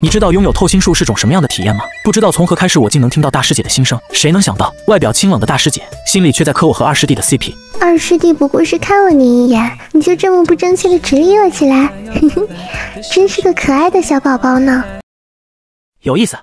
你知道拥有透心术是种什么样的体验吗？不知道从何开始，我竟能听到大师姐的心声。谁能想到，外表清冷的大师姐，心里却在磕我和二师弟的 CP。二师弟不过是看了你一眼，你就这么不争气的直立了起来，哼哼，真是个可爱的小宝宝呢。有意思，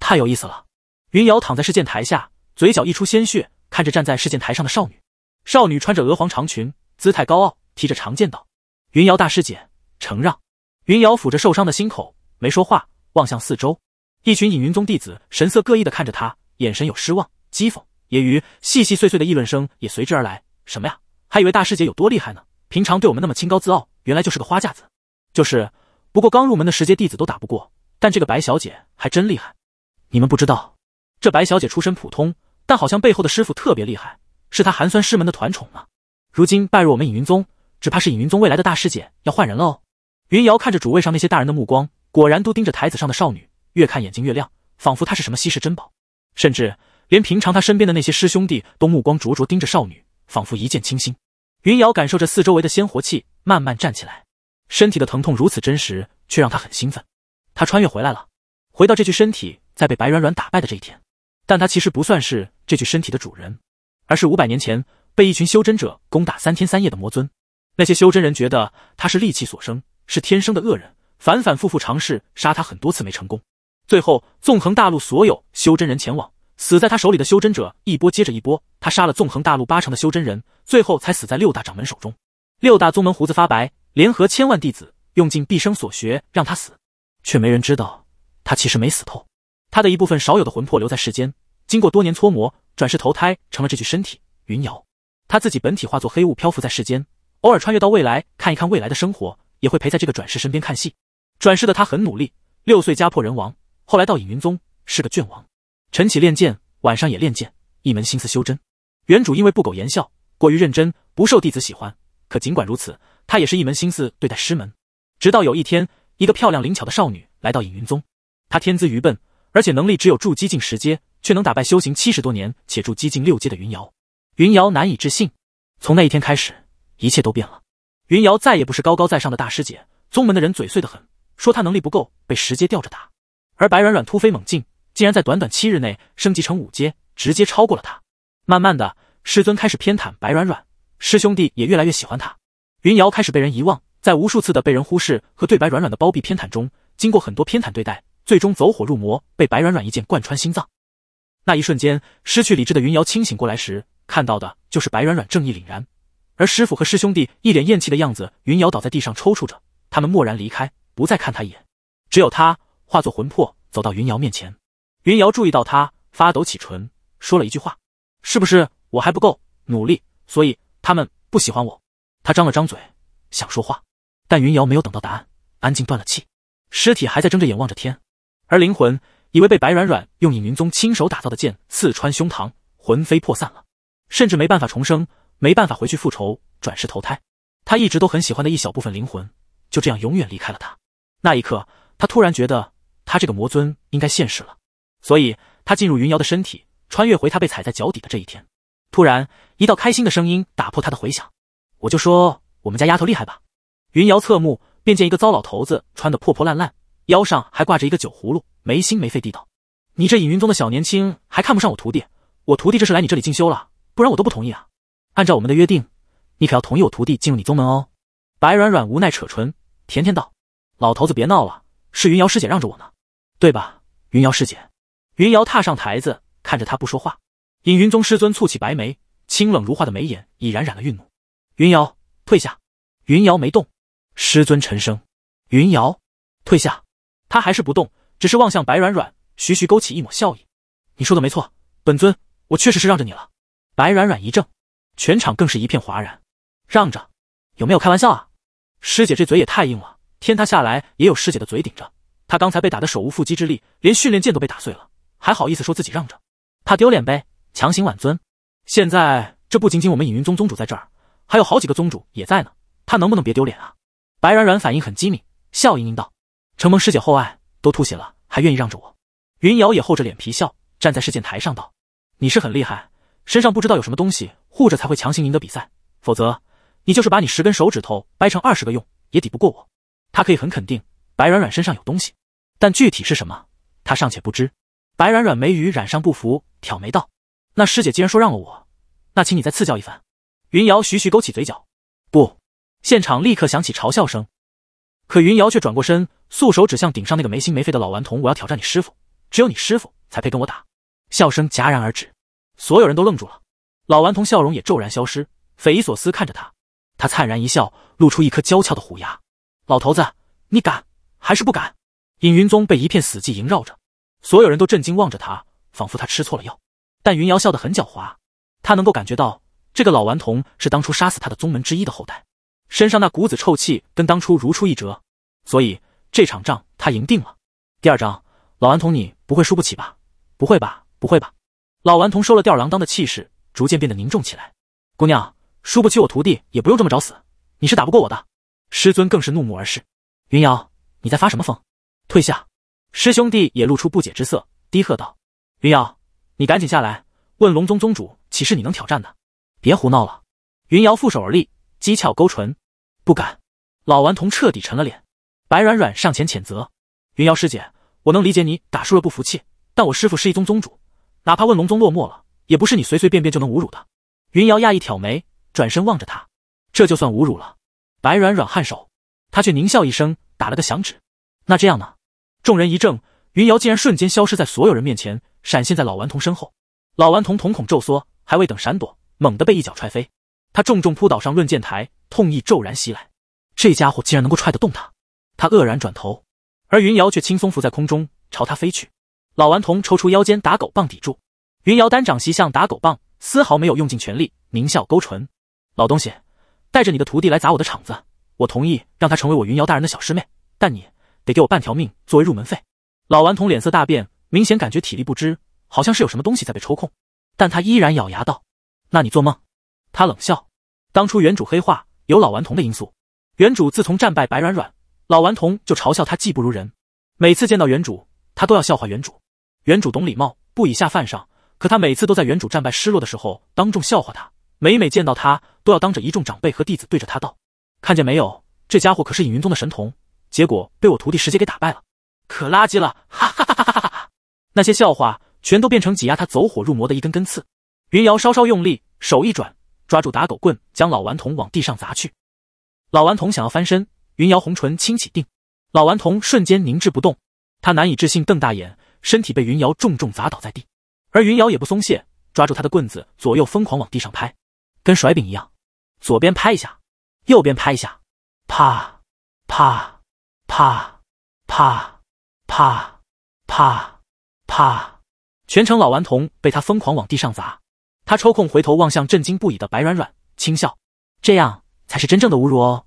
太有意思了。云瑶躺在试剑台下，嘴角溢出鲜血，看着站在试剑台上的少女。少女穿着鹅黄长裙，姿态高傲，提着长剑道：“云瑶大师姐，承让。”云瑶抚着受伤的心口，没说话。望向四周，一群隐云宗弟子神色各异的看着他，眼神有失望、讥讽、揶揄，细细碎碎的议论声也随之而来。什么呀？还以为大师姐有多厉害呢，平常对我们那么清高自傲，原来就是个花架子。就是，不过刚入门的十阶弟子都打不过，但这个白小姐还真厉害。你们不知道，这白小姐出身普通，但好像背后的师傅特别厉害，是她寒酸师门的团宠吗？如今拜入我们隐云宗，只怕是隐云宗未来的大师姐要换人了哦。云瑶看着主位上那些大人的目光。果然都盯着台子上的少女，越看眼睛越亮，仿佛她是什么稀世珍宝。甚至连平常他身边的那些师兄弟都目光灼灼盯着少女，仿佛一见倾心。云瑶感受着四周围的鲜活气，慢慢站起来，身体的疼痛如此真实，却让她很兴奋。她穿越回来了，回到这具身体在被白软软打败的这一天。但他其实不算是这具身体的主人，而是五百年前被一群修真者攻打三天三夜的魔尊。那些修真人觉得他是戾气所生，是天生的恶人。反反复复尝试杀他很多次没成功，最后纵横大陆所有修真人前往，死在他手里的修真者一波接着一波，他杀了纵横大陆八成的修真人，最后才死在六大掌门手中。六大宗门胡子发白，联合千万弟子，用尽毕生所学让他死，却没人知道他其实没死透。他的一部分少有的魂魄留在世间，经过多年搓磨转世投胎成了这具身体云瑶，他自己本体化作黑雾漂浮在世间，偶尔穿越到未来看一看未来的生活，也会陪在这个转世身边看戏。转世的他很努力，六岁家破人亡，后来到隐云宗是个卷王。晨起练剑，晚上也练剑，一门心思修真。原主因为不苟言笑，过于认真，不受弟子喜欢。可尽管如此，他也是一门心思对待师门。直到有一天，一个漂亮灵巧的少女来到隐云宗。她天资愚笨，而且能力只有筑基境十阶，却能打败修行七十多年且筑基境六阶的云瑶。云瑶难以置信。从那一天开始，一切都变了。云瑶再也不是高高在上的大师姐，宗门的人嘴碎得很。说他能力不够，被十阶吊着打，而白软软突飞猛进，竟然在短短七日内升级成五阶，直接超过了他。慢慢的，师尊开始偏袒白软软，师兄弟也越来越喜欢他。云瑶开始被人遗忘，在无数次的被人忽视和对白软软的包庇偏袒中，经过很多偏袒对待，最终走火入魔，被白软软一剑贯穿心脏。那一瞬间，失去理智的云瑶清醒过来时，看到的就是白软软正义凛然，而师傅和师兄弟一脸厌弃的样子。云瑶倒在地上抽搐着，他们默然离开。不再看他一眼，只有他化作魂魄走到云瑶面前。云瑶注意到他发抖起唇，说了一句话：“是不是我还不够努力，所以他们不喜欢我？”他张了张嘴想说话，但云瑶没有等到答案，安静断了气，尸体还在睁着眼望着天，而灵魂以为被白软软用隐云宗亲手打造的剑刺穿胸膛，魂飞魄散了，甚至没办法重生，没办法回去复仇，转世投胎。他一直都很喜欢的一小部分灵魂，就这样永远离开了他。那一刻，他突然觉得他这个魔尊应该现世了，所以他进入云瑶的身体，穿越回他被踩在脚底的这一天。突然，一道开心的声音打破他的回响：“我就说我们家丫头厉害吧。”云瑶侧目，便见一个糟老头子穿得破破烂烂，腰上还挂着一个酒葫芦，没心没肺地道：“你这隐云宗的小年轻还看不上我徒弟？我徒弟这是来你这里进修了，不然我都不同意啊！按照我们的约定，你可要同意我徒弟进入你宗门哦。”白软软无奈扯唇，甜甜道。老头子别闹了，是云瑶师姐让着我呢，对吧？云瑶师姐。云瑶踏上台子，看着他不说话。隐云宗师尊蹙起白眉，清冷如画的眉眼已然染了愠怒。云瑶，退下。云瑶没动。师尊沉声：“云瑶，退下。”他还是不动，只是望向白软软，徐徐勾起一抹笑意。你说的没错，本尊我确实是让着你了。白软软一怔，全场更是一片哗然。让着？有没有开玩笑啊？师姐这嘴也太硬了。天塌下来也有师姐的嘴顶着。他刚才被打得手无缚鸡之力，连训练剑都被打碎了，还好意思说自己让着？怕丢脸呗？强行挽尊？现在这不仅仅我们隐云宗宗主在这儿，还有好几个宗主也在呢。他能不能别丢脸啊？白软软反应很机敏，笑盈盈道：“承蒙师姐厚爱，都吐血了还愿意让着我。”云瑶也厚着脸皮笑，站在试剑台上道：“你是很厉害，身上不知道有什么东西护着才会强行赢得比赛，否则你就是把你十根手指头掰成二十个用，也抵不过我。”他可以很肯定，白软软身上有东西，但具体是什么，他尚且不知。白软软眉宇染上不服，挑眉道：“那师姐既然说让了我，那请你再赐教一番。”云瑶徐徐勾起嘴角，不，现场立刻响起嘲笑声。可云瑶却转过身，素手指向顶上那个没心没肺的老顽童：“我要挑战你师傅，只有你师傅才配跟我打。”笑声戛然而止，所有人都愣住了，老顽童笑容也骤然消失，匪夷所思看着他。他灿然一笑，露出一颗娇俏的虎牙。老头子，你敢还是不敢？尹云宗被一片死寂萦绕着，所有人都震惊望着他，仿佛他吃错了药。但云瑶笑得很狡猾，她能够感觉到这个老顽童是当初杀死他的宗门之一的后代，身上那股子臭气跟当初如出一辙，所以这场仗他赢定了。第二章，老顽童，你不会输不起吧？不会吧，不会吧！老顽童收了吊儿郎当的气势，逐渐变得凝重起来。姑娘，输不起，我徒弟也不用这么找死，你是打不过我的。师尊更是怒目而视，云瑶，你在发什么疯？退下！师兄弟也露出不解之色，低喝道：“云瑶，你赶紧下来，问龙宗宗主，岂是你能挑战的？别胡闹了！”云瑶负手而立，讥诮勾唇：“不敢。”老顽童彻底沉了脸。白软软上前谴责：“云瑶师姐，我能理解你打输了不服气，但我师父是一宗宗主，哪怕问龙宗落寞了，也不是你随随便便就能侮辱的。”云瑶讶异挑眉，转身望着他：“这就算侮辱了？”白软软颔首，他却狞笑一声，打了个响指。那这样呢？众人一怔，云瑶竟然瞬间消失在所有人面前，闪现在老顽童身后。老顽童瞳孔骤缩，还未等闪躲，猛地被一脚踹飞。他重重扑倒上论剑台，痛意骤然袭来。这家伙竟然能够踹得动他！他愕然转头，而云瑶却轻松浮在空中，朝他飞去。老顽童抽出腰间打狗棒抵住，云瑶单掌袭向打狗棒，丝毫没有用尽全力。狞笑勾唇，老东西。带着你的徒弟来砸我的场子，我同意让他成为我云瑶大人的小师妹，但你得给我半条命作为入门费。老顽童脸色大变，明显感觉体力不支，好像是有什么东西在被抽空，但他依然咬牙道：“那你做梦。”他冷笑：“当初原主黑化有老顽童的因素。原主自从战败白软软，老顽童就嘲笑他技不如人，每次见到原主，他都要笑话原主。原主懂礼貌，不以下犯上，可他每次都在原主战败失落的时候当众笑话他。”每每见到他，都要当着一众长辈和弟子对着他道：“看见没有，这家伙可是隐云宗的神童。”结果被我徒弟直接给打败了，可垃圾了！哈哈哈哈哈哈哈哈！那些笑话全都变成挤压他走火入魔的一根根刺。云瑶稍稍用力，手一转，抓住打狗棍，将老顽童往地上砸去。老顽童想要翻身，云瑶红唇轻启，定。老顽童瞬间凝滞不动，他难以置信，瞪大眼，身体被云瑶重重砸倒在地。而云瑶也不松懈，抓住他的棍子，左右疯狂往地上拍。跟甩饼一样，左边拍一下，右边拍一下，啪啪啪啪啪啪啪，全程老顽童被他疯狂往地上砸。他抽空回头望向震惊不已的白软软，轻笑：“这样才是真正的侮辱哦。”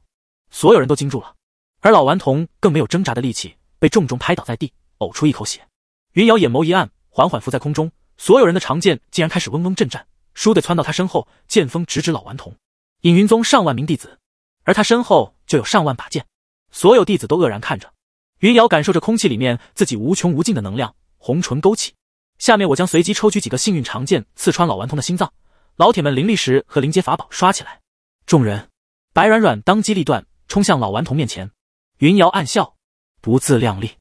所有人都惊住了，而老顽童更没有挣扎的力气，被重重拍倒在地，呕出一口血。云瑶眼眸一暗，缓缓浮在空中，所有人的长剑竟然开始嗡嗡震颤。倏地窜到他身后，剑锋直指老顽童。隐云宗上万名弟子，而他身后就有上万把剑。所有弟子都愕然看着。云瑶感受着空气里面自己无穷无尽的能量，红唇勾起：“下面我将随机抽取几个幸运长剑，刺穿老顽童的心脏。老铁们，灵力石和灵阶法宝刷起来！”众人，白软软当机立断冲向老顽童面前。云瑶暗笑，不自量力。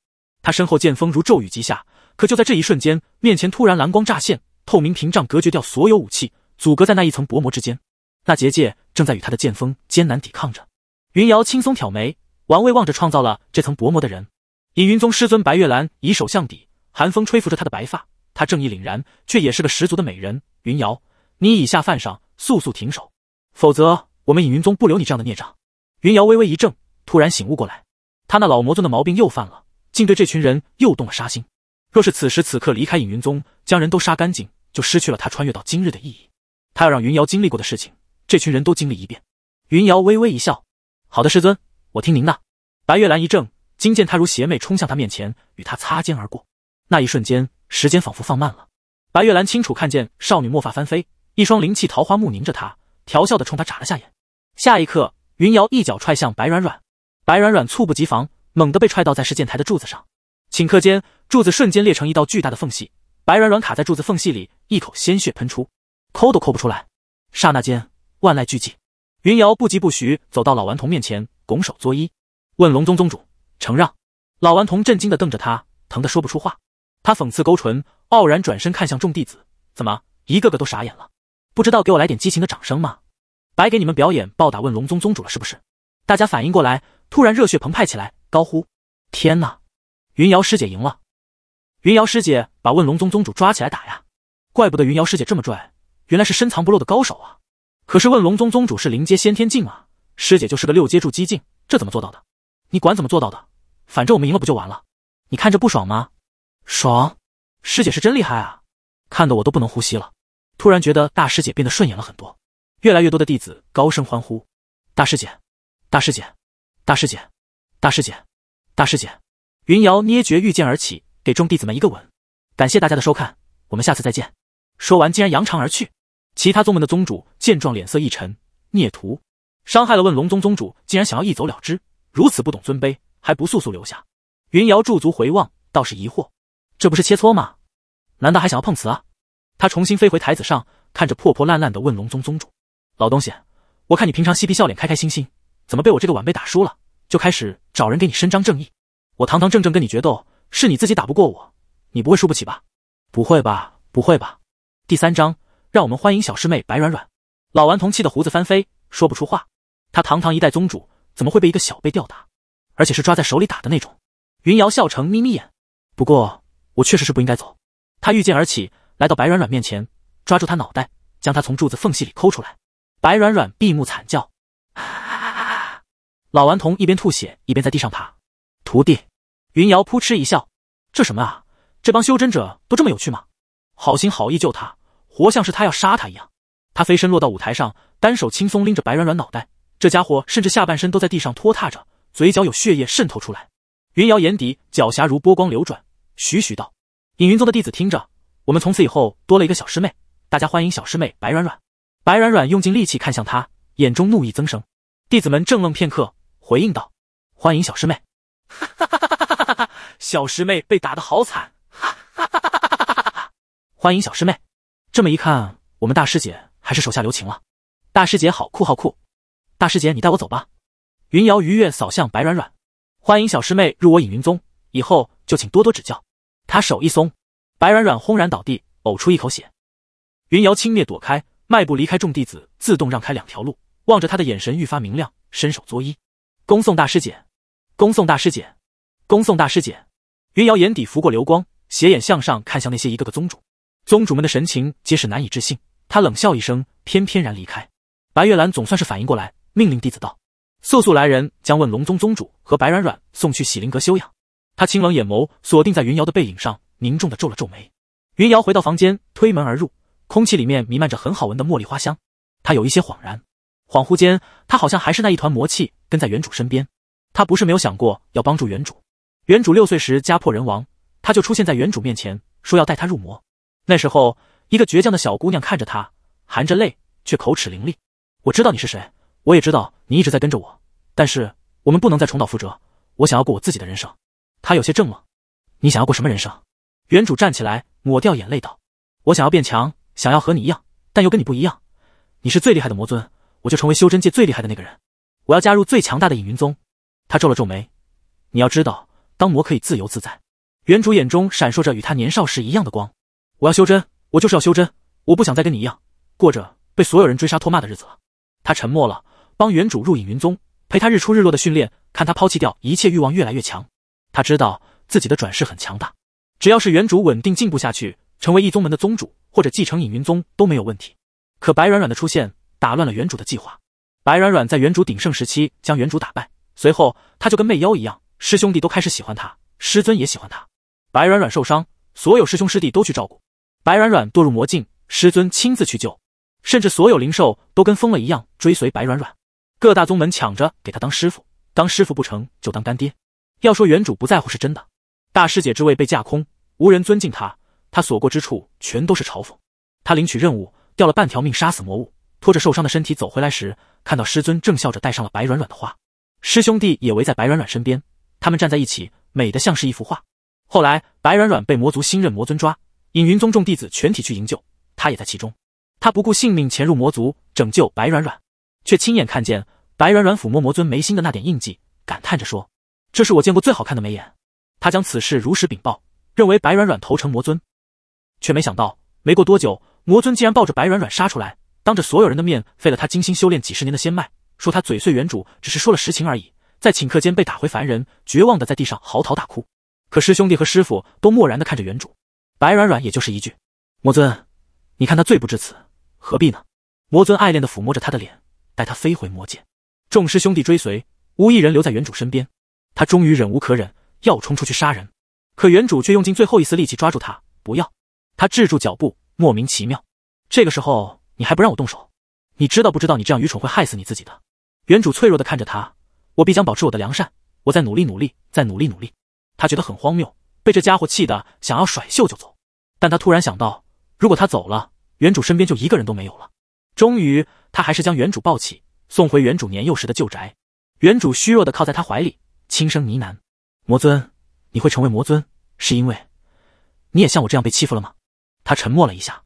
他身后剑锋如骤雨急下，可就在这一瞬间，面前突然蓝光乍现。透明屏障隔绝掉所有武器，阻隔在那一层薄膜之间。那结界正在与他的剑锋艰难抵抗着。云瑶轻松挑眉，玩味望着创造了这层薄膜的人。隐云宗师尊白月兰以手向底，寒风吹拂着她的白发。她正义凛然，却也是个十足的美人。云瑶，你以下犯上，速速停手，否则我们隐云宗不留你这样的孽障。云瑶微微一怔，突然醒悟过来，他那老魔尊的毛病又犯了，竟对这群人又动了杀心。若是此时此刻离开隐云宗，将人都杀干净。就失去了他穿越到今日的意义。他要让云瑶经历过的事情，这群人都经历一遍。云瑶微微一笑：“好的，师尊，我听您的。”白月兰一怔，惊见她如邪魅冲向她面前，与她擦肩而过。那一瞬间，时间仿佛放慢了。白月兰清楚看见少女墨发翻飞，一双灵气桃花目凝着她，调笑的冲她眨了下眼。下一刻，云瑶一脚踹向白软软，白软软猝不及防，猛地被踹倒在试剑台的柱子上。顷刻间，柱子瞬间裂成一道巨大的缝隙，白软软卡在柱子缝隙里。一口鲜血喷出，抠都抠不出来。刹那间，万籁俱寂。云瑶不疾不徐走到老顽童面前，拱手作揖，问：“龙宗宗主，承让。”老顽童震惊地瞪着他，疼得说不出话。他讽刺勾唇，傲然转身看向众弟子：“怎么，一个个都傻眼了？不知道给我来点激情的掌声吗？白给你们表演暴打问龙宗宗主了，是不是？”大家反应过来，突然热血澎湃起来，高呼：“天哪！云瑶师姐赢了！云瑶师姐把问龙宗宗主抓起来打呀！”怪不得云瑶师姐这么拽，原来是深藏不露的高手啊！可是问龙宗宗主是灵阶先天境啊，师姐就是个六阶筑基境，这怎么做到的？你管怎么做到的，反正我们赢了不就完了？你看着不爽吗？爽！师姐是真厉害啊，看得我都不能呼吸了。突然觉得大师姐变得顺眼了很多。越来越多的弟子高声欢呼：“大师姐，大师姐，大师姐，大师姐，大师姐！”云瑶捏诀御剑而起，给众弟子们一个吻，感谢大家的收看，我们下次再见。说完，竟然扬长而去。其他宗门的宗主见状，脸色一沉：“孽徒，伤害了问龙宗宗主，竟然想要一走了之，如此不懂尊卑，还不速速留下！”云瑶驻足回望，倒是疑惑：“这不是切磋吗？难道还想要碰瓷啊？”他重新飞回台子上，看着破破烂烂的问龙宗宗主：“老东西，我看你平常嬉皮笑脸、开开心心，怎么被我这个晚辈打输了，就开始找人给你伸张正义？我堂堂正正跟你决斗，是你自己打不过我，你不会输不起吧？不会吧？不会吧？”第三章，让我们欢迎小师妹白软软。老顽童气得胡子翻飞，说不出话。他堂堂一代宗主，怎么会被一个小辈吊打？而且是抓在手里打的那种。云瑶笑成眯眯眼，不过我确实是不应该走。他御剑而起，来到白软软面前，抓住他脑袋，将他从柱子缝隙里抠出来。白软软闭目惨叫，老顽童一边吐血一边在地上爬。徒弟，云瑶扑哧一笑：这什么啊？这帮修真者都这么有趣吗？好心好意救他。活像是他要杀他一样，他飞身落到舞台上，单手轻松拎着白软软脑袋，这家伙甚至下半身都在地上拖踏着，嘴角有血液渗透出来。云瑶眼底狡黠如波光流转，徐徐道：“隐云宗的弟子听着，我们从此以后多了一个小师妹，大家欢迎小师妹白软软。”白软软用尽力气看向他，眼中怒意增生。弟子们怔愣片刻，回应道：“欢迎小师妹！”哈，小师妹被打得好惨！哈，欢迎小师妹！这么一看，我们大师姐还是手下留情了。大师姐好酷，好酷！大师姐，你带我走吧。云瑶愉悦扫向白软软，欢迎小师妹入我隐云宗，以后就请多多指教。她手一松，白软软轰然倒地，呕出一口血。云瑶轻蔑躲开，迈步离开，众弟子自动让开两条路，望着他的眼神愈发明亮，伸手作揖，恭送大师姐，恭送大师姐，恭送大师姐。云瑶眼底拂过流光，斜眼向上看向那些一个个宗主。宗主们的神情皆是难以置信，他冷笑一声，翩翩然离开。白月兰总算是反应过来，命令弟子道：“速速来人，将问龙宗宗主和白软软送去洗灵阁休养。”他清冷眼眸锁定在云瑶的背影上，凝重的皱了皱眉。云瑶回到房间，推门而入，空气里面弥漫着很好闻的茉莉花香，他有一些恍然，恍惚间，他好像还是那一团魔气，跟在原主身边。他不是没有想过要帮助原主，原主六岁时家破人亡，他就出现在原主面前，说要带他入魔。那时候，一个倔强的小姑娘看着他，含着泪却口齿伶俐。我知道你是谁，我也知道你一直在跟着我，但是我们不能再重蹈覆辙。我想要过我自己的人生。她有些怔了。你想要过什么人生？原主站起来，抹掉眼泪道：“我想要变强，想要和你一样，但又跟你不一样。你是最厉害的魔尊，我就成为修真界最厉害的那个人。我要加入最强大的隐云宗。”他皱了皱眉。你要知道，当魔可以自由自在。原主眼中闪烁着与他年少时一样的光。我要修真，我就是要修真，我不想再跟你一样过着被所有人追杀唾骂的日子了。他沉默了，帮原主入隐云宗，陪他日出日落的训练，看他抛弃掉一切欲望越来越强。他知道自己的转世很强大，只要是原主稳定进步下去，成为一宗门的宗主或者继承隐云宗都没有问题。可白软软的出现打乱了原主的计划。白软软在原主鼎盛时期将原主打败，随后他就跟媚妖一样，师兄弟都开始喜欢他，师尊也喜欢他。白软软受伤，所有师兄师弟都去照顾。白软软堕入魔境，师尊亲自去救，甚至所有灵兽都跟疯了一样追随白软软，各大宗门抢着给他当师傅，当师傅不成就当干爹。要说原主不在乎是真的，大师姐之位被架空，无人尊敬他，他所过之处全都是嘲讽。他领取任务，掉了半条命杀死魔物，拖着受伤的身体走回来时，看到师尊正笑着戴上了白软软的花，师兄弟也围在白软软身边，他们站在一起，美得像是一幅画。后来白软软被魔族新任魔尊抓。隐云宗众弟子全体去营救，他也在其中。他不顾性命潜入魔族，拯救白软软，却亲眼看见白软软抚摸魔尊眉心的那点印记，感叹着说：“这是我见过最好看的眉眼。”他将此事如实禀报，认为白软软投诚魔尊，却没想到没过多久，魔尊竟然抱着白软软杀出来，当着所有人的面废了他精心修炼几十年的仙脉，说他嘴碎，原主只是说了实情而已。在顷刻间被打回凡人，绝望的在地上嚎啕大哭。可师兄弟和师傅都漠然的看着原主。白软软也就是一句：“魔尊，你看他罪不至此，何必呢？”魔尊爱恋的抚摸着他的脸，带他飞回魔界。众师兄弟追随，无一人留在原主身边。他终于忍无可忍，要冲出去杀人。可原主却用尽最后一丝力气抓住他，不要他，制住脚步。莫名其妙，这个时候你还不让我动手？你知道不知道你这样愚蠢会害死你自己的？原主脆弱的看着他：“我必将保持我的良善，我再努力努力，再努力努力。”他觉得很荒谬。被这家伙气得想要甩袖就走，但他突然想到，如果他走了，原主身边就一个人都没有了。终于，他还是将原主抱起，送回原主年幼时的旧宅。原主虚弱的靠在他怀里，轻声呢喃：“魔尊，你会成为魔尊，是因为你也像我这样被欺负了吗？”他沉默了一下：“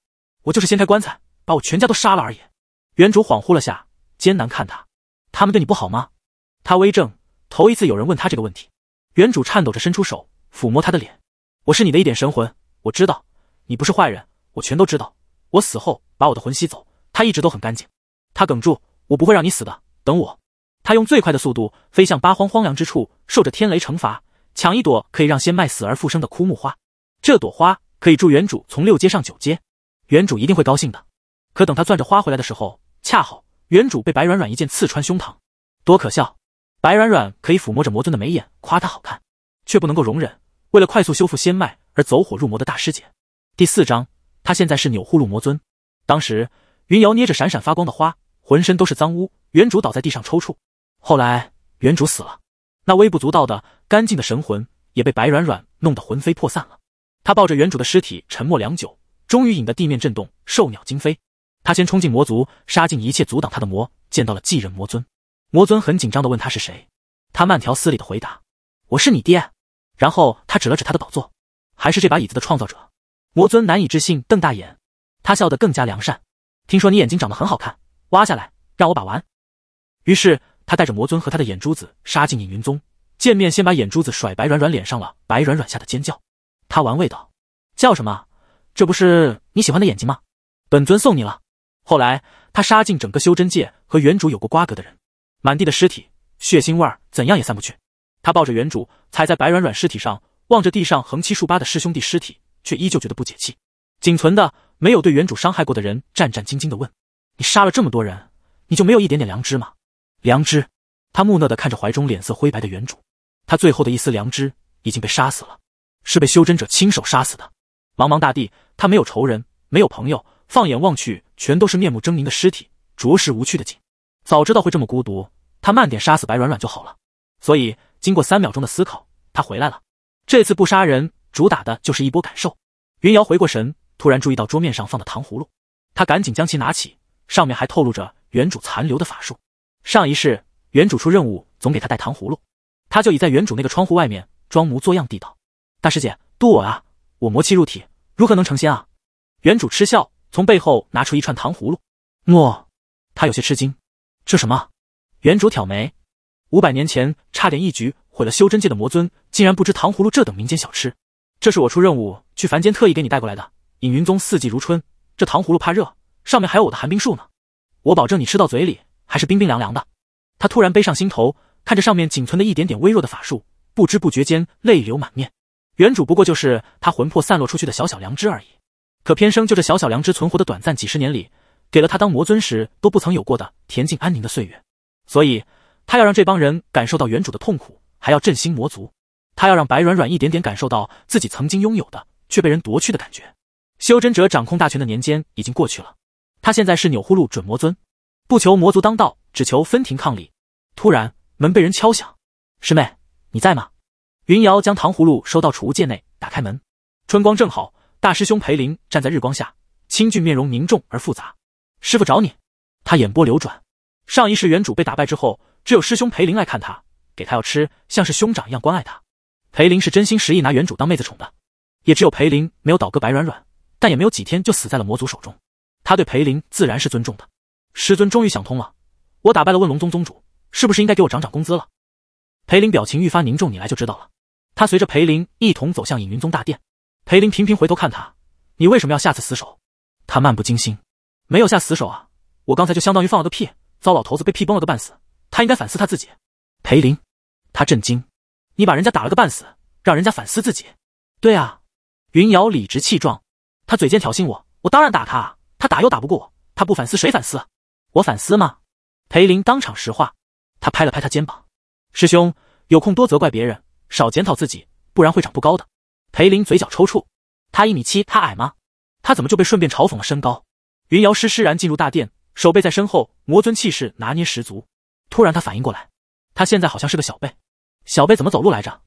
我就是掀开棺材，把我全家都杀了而已。”原主恍惚了下，艰难看他：“他们对你不好吗？”他微怔，头一次有人问他这个问题。原主颤抖着伸出手。抚摸他的脸，我是你的一点神魂，我知道你不是坏人，我全都知道。我死后把我的魂吸走，他一直都很干净。他哽住，我不会让你死的，等我。他用最快的速度飞向八荒荒凉之处，受着天雷惩罚，抢一朵可以让仙脉死而复生的枯木花。这朵花可以助原主从六阶上九阶，原主一定会高兴的。可等他攥着花回来的时候，恰好原主被白软软一剑刺穿胸膛，多可笑。白软软可以抚摸着魔尊的眉眼夸他好看，却不能够容忍。为了快速修复仙脉而走火入魔的大师姐，第四章，他现在是钮祜禄魔尊。当时，云瑶捏着闪闪发光的花，浑身都是脏污，原主倒在地上抽搐。后来，原主死了，那微不足道的干净的神魂也被白软软弄得魂飞魄散了。他抱着原主的尸体沉默良久，终于引得地面震动，兽鸟惊飞。他先冲进魔族，杀尽一切阻挡他的魔，见到了继任魔尊。魔尊很紧张地问他是谁，他慢条斯理地回答：“我是你爹。”然后他指了指他的宝座，还是这把椅子的创造者。魔尊难以置信，瞪大眼。他笑得更加良善。听说你眼睛长得很好看，挖下来让我把玩。于是他带着魔尊和他的眼珠子杀进隐云宗，见面先把眼珠子甩白软软脸上了，白软软吓得尖叫。他玩味道，叫什么？这不是你喜欢的眼睛吗？本尊送你了。后来他杀进整个修真界和原主有过瓜葛的人，满地的尸体，血腥味儿怎样也散不去。他抱着原主，踩在白软软尸体上，望着地上横七竖八的师兄弟尸体，却依旧觉得不解气。仅存的没有对原主伤害过的人，战战兢兢地问：“你杀了这么多人，你就没有一点点良知吗？”良知，他木讷地看着怀中脸色灰白的原主，他最后的一丝良知已经被杀死了，是被修真者亲手杀死的。茫茫大地，他没有仇人，没有朋友，放眼望去全都是面目狰狞的尸体，着实无趣的紧。早知道会这么孤独，他慢点杀死白软软就好了。所以。经过三秒钟的思考，他回来了。这次不杀人，主打的就是一波感受。云瑶回过神，突然注意到桌面上放的糖葫芦，他赶紧将其拿起，上面还透露着原主残留的法术。上一世，原主出任务总给他带糖葫芦，他就已在原主那个窗户外面装模作样地道：“大师姐渡我啊，我魔气入体，如何能成仙啊？”原主嗤笑，从背后拿出一串糖葫芦。诺，他有些吃惊，这什么？原主挑眉。五百年前，差点一局毁了修真界的魔尊，竟然不知糖葫芦这等民间小吃。这是我出任务去凡间特意给你带过来的。隐云宗四季如春，这糖葫芦怕热，上面还有我的寒冰术呢。我保证你吃到嘴里还是冰冰凉凉的。他突然背上心头，看着上面仅存的一点点微弱的法术，不知不觉间泪流满面。原主不过就是他魂魄散落出去的小小良知而已，可偏生就这小小良知存活的短暂几十年里，给了他当魔尊时都不曾有过的恬静安宁的岁月。所以。他要让这帮人感受到原主的痛苦，还要振兴魔族。他要让白软软一点点感受到自己曾经拥有的却被人夺去的感觉。修真者掌控大权的年间已经过去了，他现在是钮祜禄准魔尊，不求魔族当道，只求分庭抗礼。突然门被人敲响，师妹你在吗？云瑶将糖葫芦收到储物戒内，打开门。春光正好，大师兄裴林站在日光下，清俊面容凝重而复杂。师傅找你。他眼波流转，上一世原主被打败之后。只有师兄裴林爱看他，给他要吃，像是兄长一样关爱他。裴林是真心实意拿原主当妹子宠的，也只有裴林没有倒戈白软软，但也没有几天就死在了魔族手中。他对裴林自然是尊重的。师尊终于想通了，我打败了问龙宗宗主，是不是应该给我涨涨工资了？裴林表情愈发凝重，你来就知道了。他随着裴林一同走向隐云宗大殿，裴林频频回头看他，你为什么要下此死手？他漫不经心，没有下死手啊，我刚才就相当于放了个屁，糟老头子被屁崩了个半死。他应该反思他自己。裴林，他震惊，你把人家打了个半死，让人家反思自己？对啊，云瑶理直气壮，他嘴贱挑衅我，我当然打他啊，他打又打不过我，他不反思谁反思？我反思吗？裴林当场石化，他拍了拍他肩膀，师兄有空多责怪别人，少检讨自己，不然会长不高的。裴林嘴角抽搐，他一米七，他矮吗？他怎么就被顺便嘲讽了身高？云瑶施施然进入大殿，手背在身后，魔尊气势拿捏十足。突然，他反应过来，他现在好像是个小辈。小辈怎么走路来着？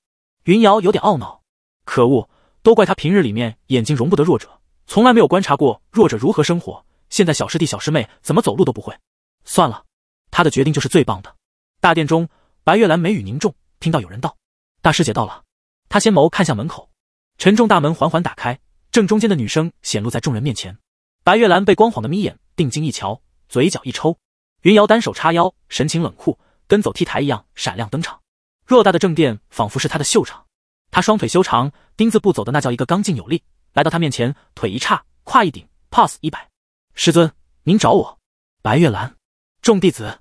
云瑶有点懊恼，可恶，都怪他平日里面眼睛容不得弱者，从来没有观察过弱者如何生活。现在小师弟、小师妹怎么走路都不会。算了，他的决定就是最棒的。大殿中，白月兰眉宇凝重，听到有人道：“大师姐到了。”她先眸看向门口，沉重大门缓缓打开，正中间的女生显露在众人面前。白月兰被光晃的眯眼，定睛一瞧，嘴角一抽。云瑶单手叉腰，神情冷酷，跟走 T 台一样闪亮登场。偌大的正殿仿佛是他的秀场，他双腿修长，丁字步走的那叫一个刚劲有力。来到他面前，腿一叉，胯一顶，pose 一摆。师尊，您找我？白月兰，众弟子，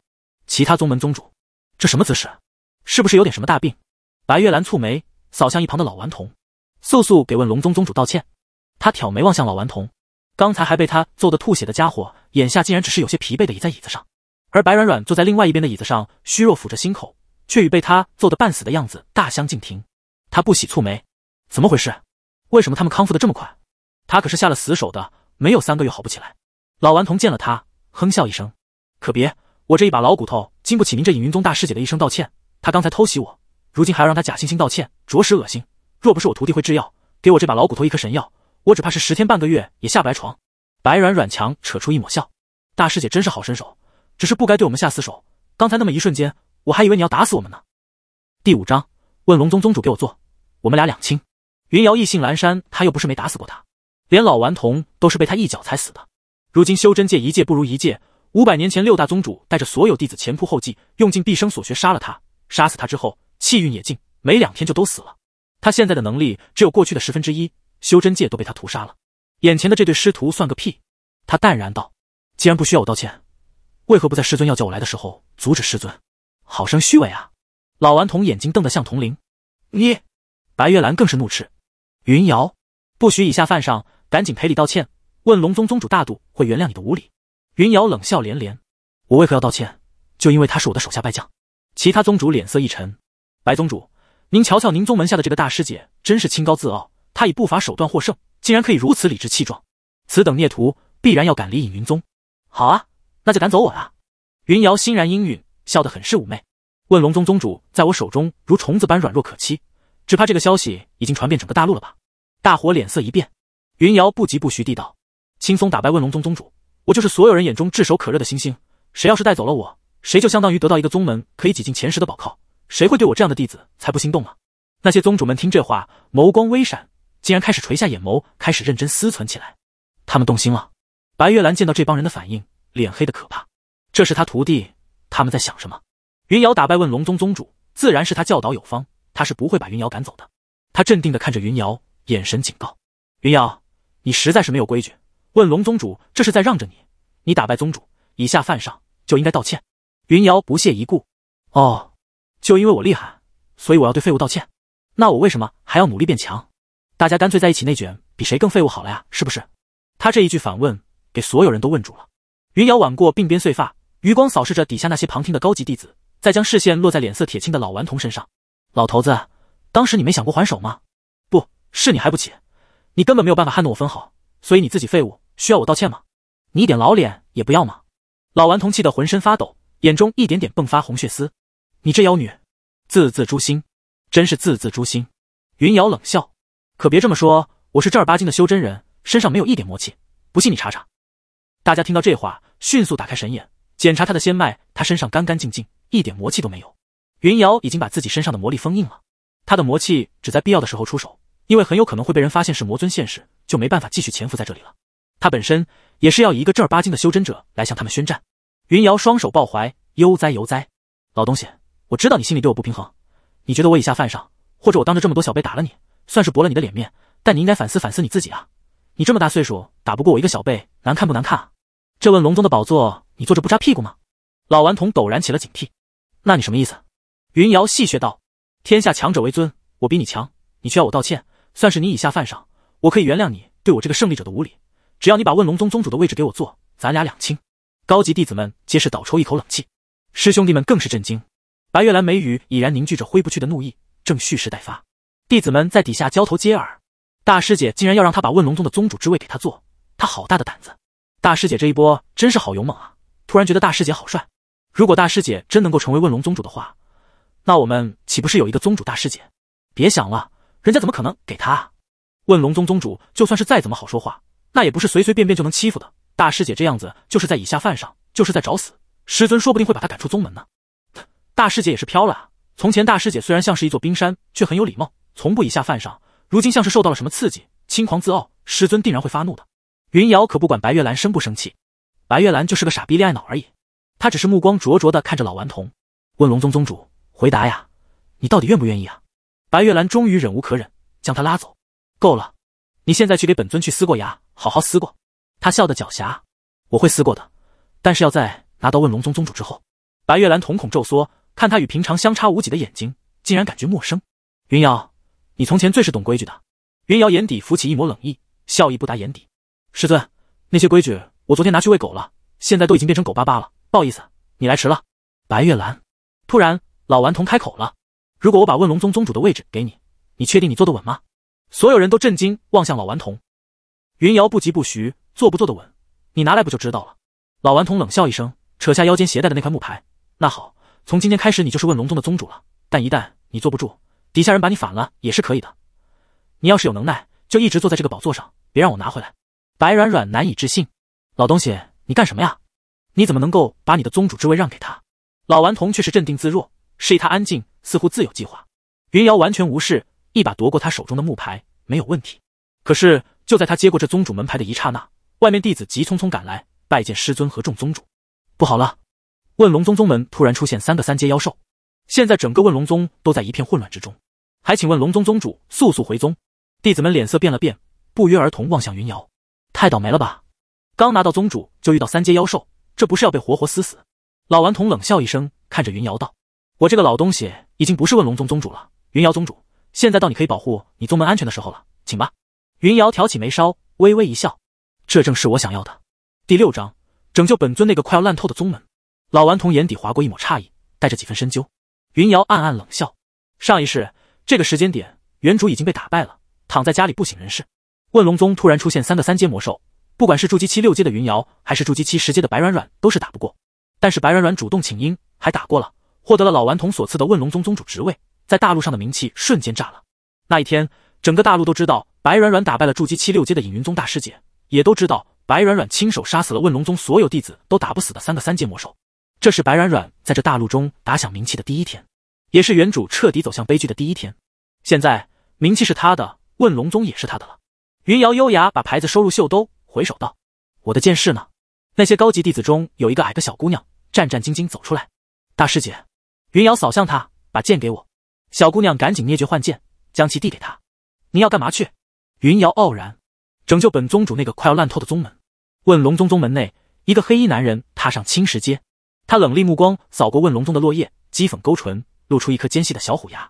其他宗门宗主，这什么姿势？是不是有点什么大病？白月兰蹙眉，扫向一旁的老顽童，速速给问龙宗宗主道歉。他挑眉望向老顽童，刚才还被他揍得吐血的家伙，眼下竟然只是有些疲惫的倚在椅子上。而白软软坐在另外一边的椅子上，虚弱抚着心口，却与被他揍得半死的样子大相径庭。他不喜蹙眉，怎么回事？为什么他们康复的这么快？他可是下了死手的，没有三个月好不起来。老顽童见了他，哼笑一声：“可别，我这一把老骨头经不起您这隐云宗大师姐的一声道歉。他刚才偷袭我，如今还要让他假惺惺道歉，着实恶心。若不是我徒弟会制药，给我这把老骨头一颗神药，我只怕是十天半个月也下不来床。”白软软强扯出一抹笑：“大师姐真是好身手。”只是不该对我们下死手。刚才那么一瞬间，我还以为你要打死我们呢。第五章，问龙宗宗主给我做，我们俩两清。云瑶意兴阑珊，他又不是没打死过他，连老顽童都是被他一脚踩死的。如今修真界一界不如一界，五百年前六大宗主带着所有弟子前仆后继，用尽毕生所学杀了他，杀死他之后气运也尽，没两天就都死了。他现在的能力只有过去的十分之一，修真界都被他屠杀了。眼前的这对师徒算个屁。他淡然道：“既然不需要我道歉。”为何不在师尊要叫我来的时候阻止师尊？好生虚伪啊！老顽童眼睛瞪得像铜铃。你，白月兰更是怒斥：“云瑶，不许以下犯上，赶紧赔礼道歉，问龙宗宗主大度会原谅你的无礼。”云瑶冷笑连连：“我为何要道歉？就因为他是我的手下败将。”其他宗主脸色一沉：“白宗主，您瞧瞧您宗门下的这个大师姐，真是清高自傲。她以不法手段获胜，竟然可以如此理直气壮。此等孽徒，必然要赶离隐云宗。”好啊。那就赶走我啊！云瑶欣然应允，笑得很是妩媚，问龙宗宗主在我手中如虫子般软弱可欺，只怕这个消息已经传遍整个大陆了吧？大伙脸色一变，云瑶不疾不徐地道：“轻松打败问龙宗宗主，我就是所有人眼中炙手可热的星星。谁要是带走了我，谁就相当于得到一个宗门可以挤进前十的宝靠。谁会对我这样的弟子才不心动呢？”那些宗主们听这话，眸光微闪，竟然开始垂下眼眸，开始认真思忖起来。他们动心了。白月兰见到这帮人的反应。脸黑的可怕，这是他徒弟，他们在想什么？云瑶打败问龙宗宗主，自然是他教导有方，他是不会把云瑶赶走的。他镇定的看着云瑶，眼神警告：“云瑶，你实在是没有规矩。问龙宗主，这是在让着你，你打败宗主，以下犯上就应该道歉。”云瑶不屑一顾：“哦，就因为我厉害，所以我要对废物道歉？那我为什么还要努力变强？大家干脆在一起内卷，比谁更废物好了呀？是不是？”他这一句反问，给所有人都问住了。云瑶挽过鬓边碎发，余光扫视着底下那些旁听的高级弟子，再将视线落在脸色铁青的老顽童身上。老头子，当时你没想过还手吗？不是你还不起，你根本没有办法撼动我分毫，所以你自己废物，需要我道歉吗？你一点老脸也不要吗？老顽童气得浑身发抖，眼中一点点迸发红血丝。你这妖女，字字诛心，真是字字诛心。云瑶冷笑，可别这么说，我是正儿八经的修真人，身上没有一点魔气，不信你查查。大家听到这话，迅速打开神眼检查他的仙脉，他身上干干净净，一点魔气都没有。云瑶已经把自己身上的魔力封印了，他的魔气只在必要的时候出手，因为很有可能会被人发现是魔尊现世，就没办法继续潜伏在这里了。他本身也是要以一个正儿八经的修真者来向他们宣战。云瑶双手抱怀，悠哉悠哉：“老东西，我知道你心里对我不平衡，你觉得我以下犯上，或者我当着这么多小辈打了你，算是驳了你的脸面？但你应该反思反思你自己啊！你这么大岁数，打不过我一个小辈，难看不难看啊？”这问龙宗的宝座，你坐着不扎屁股吗？老顽童陡然起了警惕。那你什么意思？云瑶戏谑道：“天下强者为尊，我比你强，你却要我道歉，算是你以下犯上，我可以原谅你对我这个胜利者的无礼。只要你把问龙宗宗主的位置给我坐，咱俩两清。”高级弟子们皆是倒抽一口冷气，师兄弟们更是震惊。白月兰眉宇已然凝聚着挥不去的怒意，正蓄势待发。弟子们在底下交头接耳：“大师姐竟然要让他把问龙宗的宗主之位给他坐，他好大的胆子！”大师姐这一波真是好勇猛啊！突然觉得大师姐好帅。如果大师姐真能够成为问龙宗主的话，那我们岂不是有一个宗主大师姐？别想了，人家怎么可能给他？问龙宗宗主就算是再怎么好说话，那也不是随随便便就能欺负的。大师姐这样子就是在以下犯上，就是在找死。师尊说不定会把他赶出宗门呢。大师姐也是飘了啊！从前大师姐虽然像是一座冰山，却很有礼貌，从不以下犯上。如今像是受到了什么刺激，轻狂自傲，师尊定然会发怒的。云瑶可不管白月兰生不生气，白月兰就是个傻逼恋爱脑而已。他只是目光灼灼的看着老顽童，问龙宗宗主：“回答呀，你到底愿不愿意啊？”白月兰终于忍无可忍，将他拉走。够了，你现在去给本尊去思过崖好好思过。他笑得狡黠：“我会思过的，但是要在拿到问龙宗宗主之后。”白月兰瞳孔骤缩，看他与平常相差无几的眼睛，竟然感觉陌生。云瑶，你从前最是懂规矩的。云瑶眼底浮起一抹冷意，笑意不达眼底。师尊，那些规矩我昨天拿去喂狗了，现在都已经变成狗粑粑了，不好意思，你来迟了。白月兰突然，老顽童开口了：“如果我把问龙宗宗主的位置给你，你确定你坐得稳吗？”所有人都震惊望向老顽童。云瑶不疾不徐：“坐不坐得稳，你拿来不就知道了。”老顽童冷笑一声，扯下腰间携带的那块木牌：“那好，从今天开始你就是问龙宗的宗主了。但一旦你坐不住，底下人把你反了也是可以的。你要是有能耐，就一直坐在这个宝座上，别让我拿回来。”白软软难以置信：“老东西，你干什么呀？你怎么能够把你的宗主之位让给他？”老顽童却是镇定自若，示意他安静，似乎自有计划。云瑶完全无视，一把夺过他手中的木牌，没有问题。可是就在他接过这宗主门牌的一刹那，外面弟子急匆匆赶来拜见师尊和众宗主：“不好了，问龙宗宗门突然出现三个三阶妖兽，现在整个问龙宗都在一片混乱之中，还请问龙宗宗主速速回宗。”弟子们脸色变了变，不约而同望向云瑶。太倒霉了吧！刚拿到宗主就遇到三阶妖兽，这不是要被活活撕死？老顽童冷笑一声，看着云瑶道：“我这个老东西已经不是问龙宗宗主了，云瑶宗主，现在到你可以保护你宗门安全的时候了，请吧。”云瑶挑起眉梢，微微一笑：“这正是我想要的。”第六章拯救本尊那个快要烂透的宗门。老顽童眼底划过一抹诧异，带着几分深究。云瑶暗暗冷笑：上一世这个时间点，原主已经被打败了，躺在家里不省人事。问龙宗突然出现三个三阶魔兽，不管是筑基期六阶的云瑶，还是筑基期十阶的白软软，都是打不过。但是白软软主动请缨，还打过了，获得了老顽童所赐的问龙宗宗主职位，在大陆上的名气瞬间炸了。那一天，整个大陆都知道白软软打败了筑基期六阶的隐云宗大师姐，也都知道白软软亲手杀死了问龙宗所有弟子都打不死的三个三阶魔兽。这是白软软在这大陆中打响名气的第一天，也是原主彻底走向悲剧的第一天。现在名气是他的，问龙宗也是他的了。云瑶优雅把牌子收入袖兜，回首道：“我的剑士呢？”那些高级弟子中有一个矮个小姑娘，战战兢兢走出来。大师姐，云瑶扫向她，把剑给我。小姑娘赶紧捏诀换剑，将其递给他：“你要干嘛去？云瑶傲然：“拯救本宗主那个快要烂透的宗门。”问龙宗宗门内，一个黑衣男人踏上青石阶，他冷厉目光扫过问龙宗的落叶，讥讽勾唇，露出一颗尖细的小虎牙。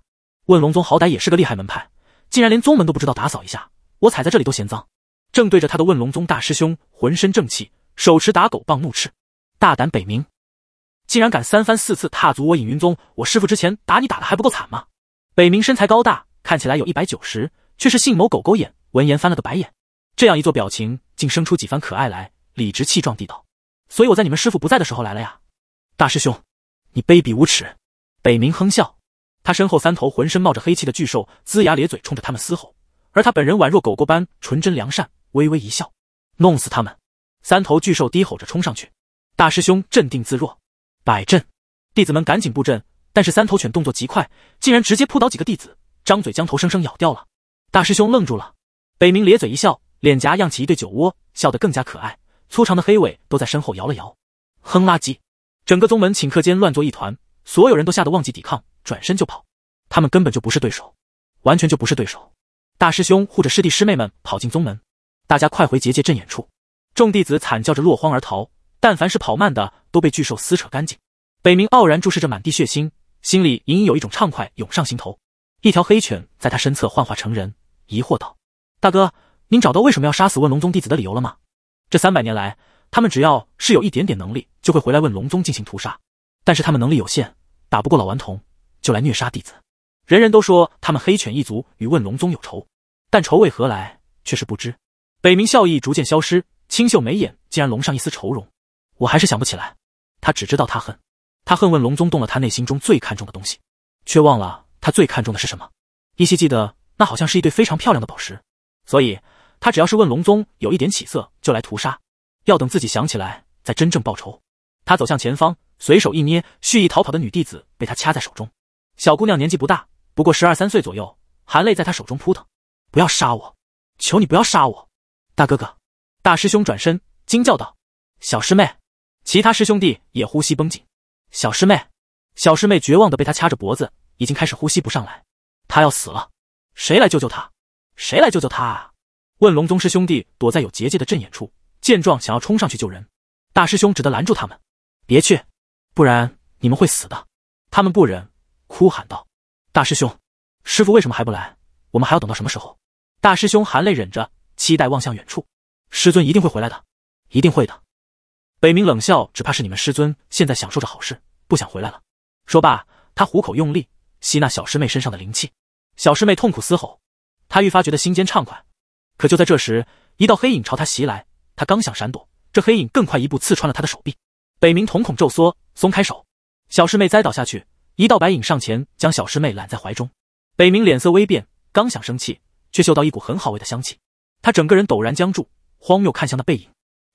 问龙宗好歹也是个厉害门派，竟然连宗门都不知道打扫一下。我踩在这里都嫌脏。正对着他的问龙宗大师兄，浑身正气，手持打狗棒怒斥：“大胆北冥，竟然敢三番四次踏足我隐云宗！我师父之前打你打的还不够惨吗？”北冥身材高大，看起来有一百九十，却是性某狗狗眼，闻言翻了个白眼，这样一座表情竟生出几番可爱来，理直气壮地道：“所以我在你们师父不在的时候来了呀，大师兄，你卑鄙无耻！”北冥哼笑，他身后三头浑身冒着黑气的巨兽龇牙咧嘴，冲着他们嘶吼。而他本人宛若狗狗般纯真良善，微微一笑，弄死他们！三头巨兽低吼着冲上去，大师兄镇定自若，摆阵。弟子们赶紧布阵，但是三头犬动作极快，竟然直接扑倒几个弟子，张嘴将头生生咬掉了。大师兄愣住了。北冥咧嘴一笑，脸颊漾起一对酒窝，笑得更加可爱，粗长的黑尾都在身后摇了摇。哼，垃圾！整个宗门顷刻间乱作一团，所有人都吓得忘记抵抗，转身就跑。他们根本就不是对手，完全就不是对手。大师兄护着师弟师妹们跑进宗门，大家快回结界阵眼处！众弟子惨叫着落荒而逃，但凡是跑慢的都被巨兽撕扯干净。北冥傲然注视着满地血腥，心里隐隐有一种畅快涌上心头。一条黑犬在他身侧幻化成人，疑惑道：“大哥，您找到为什么要杀死问龙宗弟子的理由了吗？这三百年来，他们只要是有一点点能力，就会回来问龙宗进行屠杀。但是他们能力有限，打不过老顽童，就来虐杀弟子。人人都说他们黑犬一族与问龙宗有仇。”但仇为何来，却是不知。北冥笑意逐渐消失，清秀眉眼竟然笼上一丝愁容。我还是想不起来。他只知道他恨，他恨问龙宗动了他内心中最看重的东西，却忘了他最看重的是什么。依稀记得，那好像是一对非常漂亮的宝石。所以，他只要是问龙宗有一点起色，就来屠杀。要等自己想起来，再真正报仇。他走向前方，随手一捏，蓄意逃跑的女弟子被他掐在手中。小姑娘年纪不大，不过十二三岁左右，含泪在他手中扑腾。不要杀我！求你不要杀我！大哥哥、大师兄转身惊叫道：“小师妹！”其他师兄弟也呼吸绷紧：“小师妹！”小师妹绝望的被他掐着脖子，已经开始呼吸不上来，他要死了！谁来救救他？谁来救救他啊？问龙宗师兄弟躲在有结界的阵眼处，见状想要冲上去救人，大师兄只得拦住他们：“别去，不然你们会死的！”他们不忍，哭喊道：“大师兄，师傅为什么还不来？我们还要等到什么时候？”大师兄含泪忍着，期待望向远处，师尊一定会回来的，一定会的。北冥冷笑，只怕是你们师尊现在享受着好事，不想回来了。说罢，他虎口用力，吸纳小师妹身上的灵气。小师妹痛苦嘶吼，他愈发觉得心间畅快。可就在这时，一道黑影朝他袭来，他刚想闪躲，这黑影更快一步刺穿了他的手臂。北冥瞳孔骤缩，松开手，小师妹栽倒下去。一道白影上前将小师妹揽在怀中，北冥脸色微变，刚想生气。却嗅到一股很好味的香气，他整个人陡然僵住，荒谬看向那背影。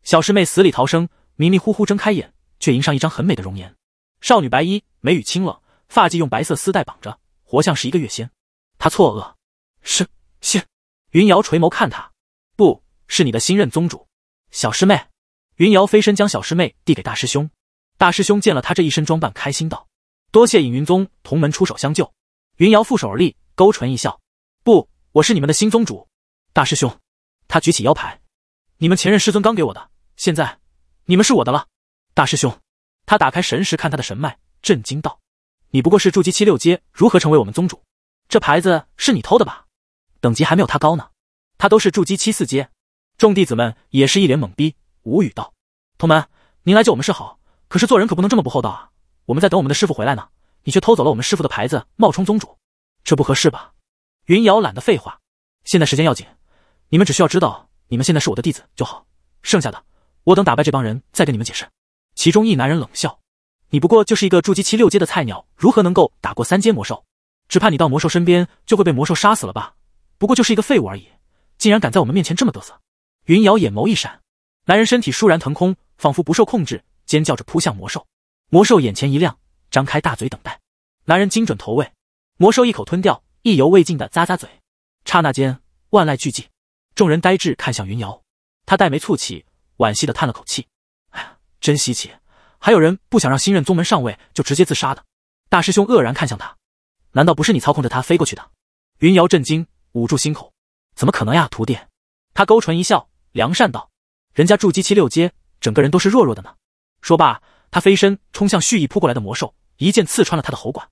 小师妹死里逃生，迷迷糊糊睁开眼，却迎上一张很美的容颜。少女白衣，眉宇清冷，发髻用白色丝带绑着，活像是一个月仙。她错愕，是仙云瑶垂眸看她，不是你的新任宗主，小师妹。云瑶飞身将小师妹递给大师兄，大师兄见了她这一身装扮，开心道：“多谢隐云宗同门出手相救。”云瑶负手而立，勾唇一笑，不。我是你们的新宗主，大师兄。他举起腰牌，你们前任师尊刚给我的，现在你们是我的了。大师兄，他打开神石看他的神脉，震惊道：“你不过是筑基期六阶，如何成为我们宗主？这牌子是你偷的吧？等级还没有他高呢。他都是筑基期四阶。”众弟子们也是一脸懵逼，无语道：“同门，您来救我们是好，可是做人可不能这么不厚道啊！我们在等我们的师傅回来呢，你却偷走了我们师傅的牌子，冒充宗主，这不合适吧？”云瑶懒得废话，现在时间要紧，你们只需要知道你们现在是我的弟子就好，剩下的我等打败这帮人再跟你们解释。其中一男人冷笑：“你不过就是一个筑基期六阶的菜鸟，如何能够打过三阶魔兽？只怕你到魔兽身边就会被魔兽杀死了吧？不过就是一个废物而已，竟然敢在我们面前这么得瑟！”云瑶眼眸一闪，男人身体倏然腾空，仿佛不受控制，尖叫着扑向魔兽。魔兽眼前一亮，张开大嘴等待。男人精准投喂，魔兽一口吞掉。意犹未尽的咂咂嘴，刹那间万籁俱寂，众人呆滞看向云瑶，他黛眉蹙起，惋惜的叹了口气，哎，真稀奇，还有人不想让新任宗门上位就直接自杀的。大师兄愕然看向他，难道不是你操控着他飞过去的？云瑶震惊，捂住心口，怎么可能呀，徒弟？他勾唇一笑，良善道，人家筑基期六阶，整个人都是弱弱的呢。说罢，他飞身冲向蓄意扑过来的魔兽，一剑刺穿了他的喉管，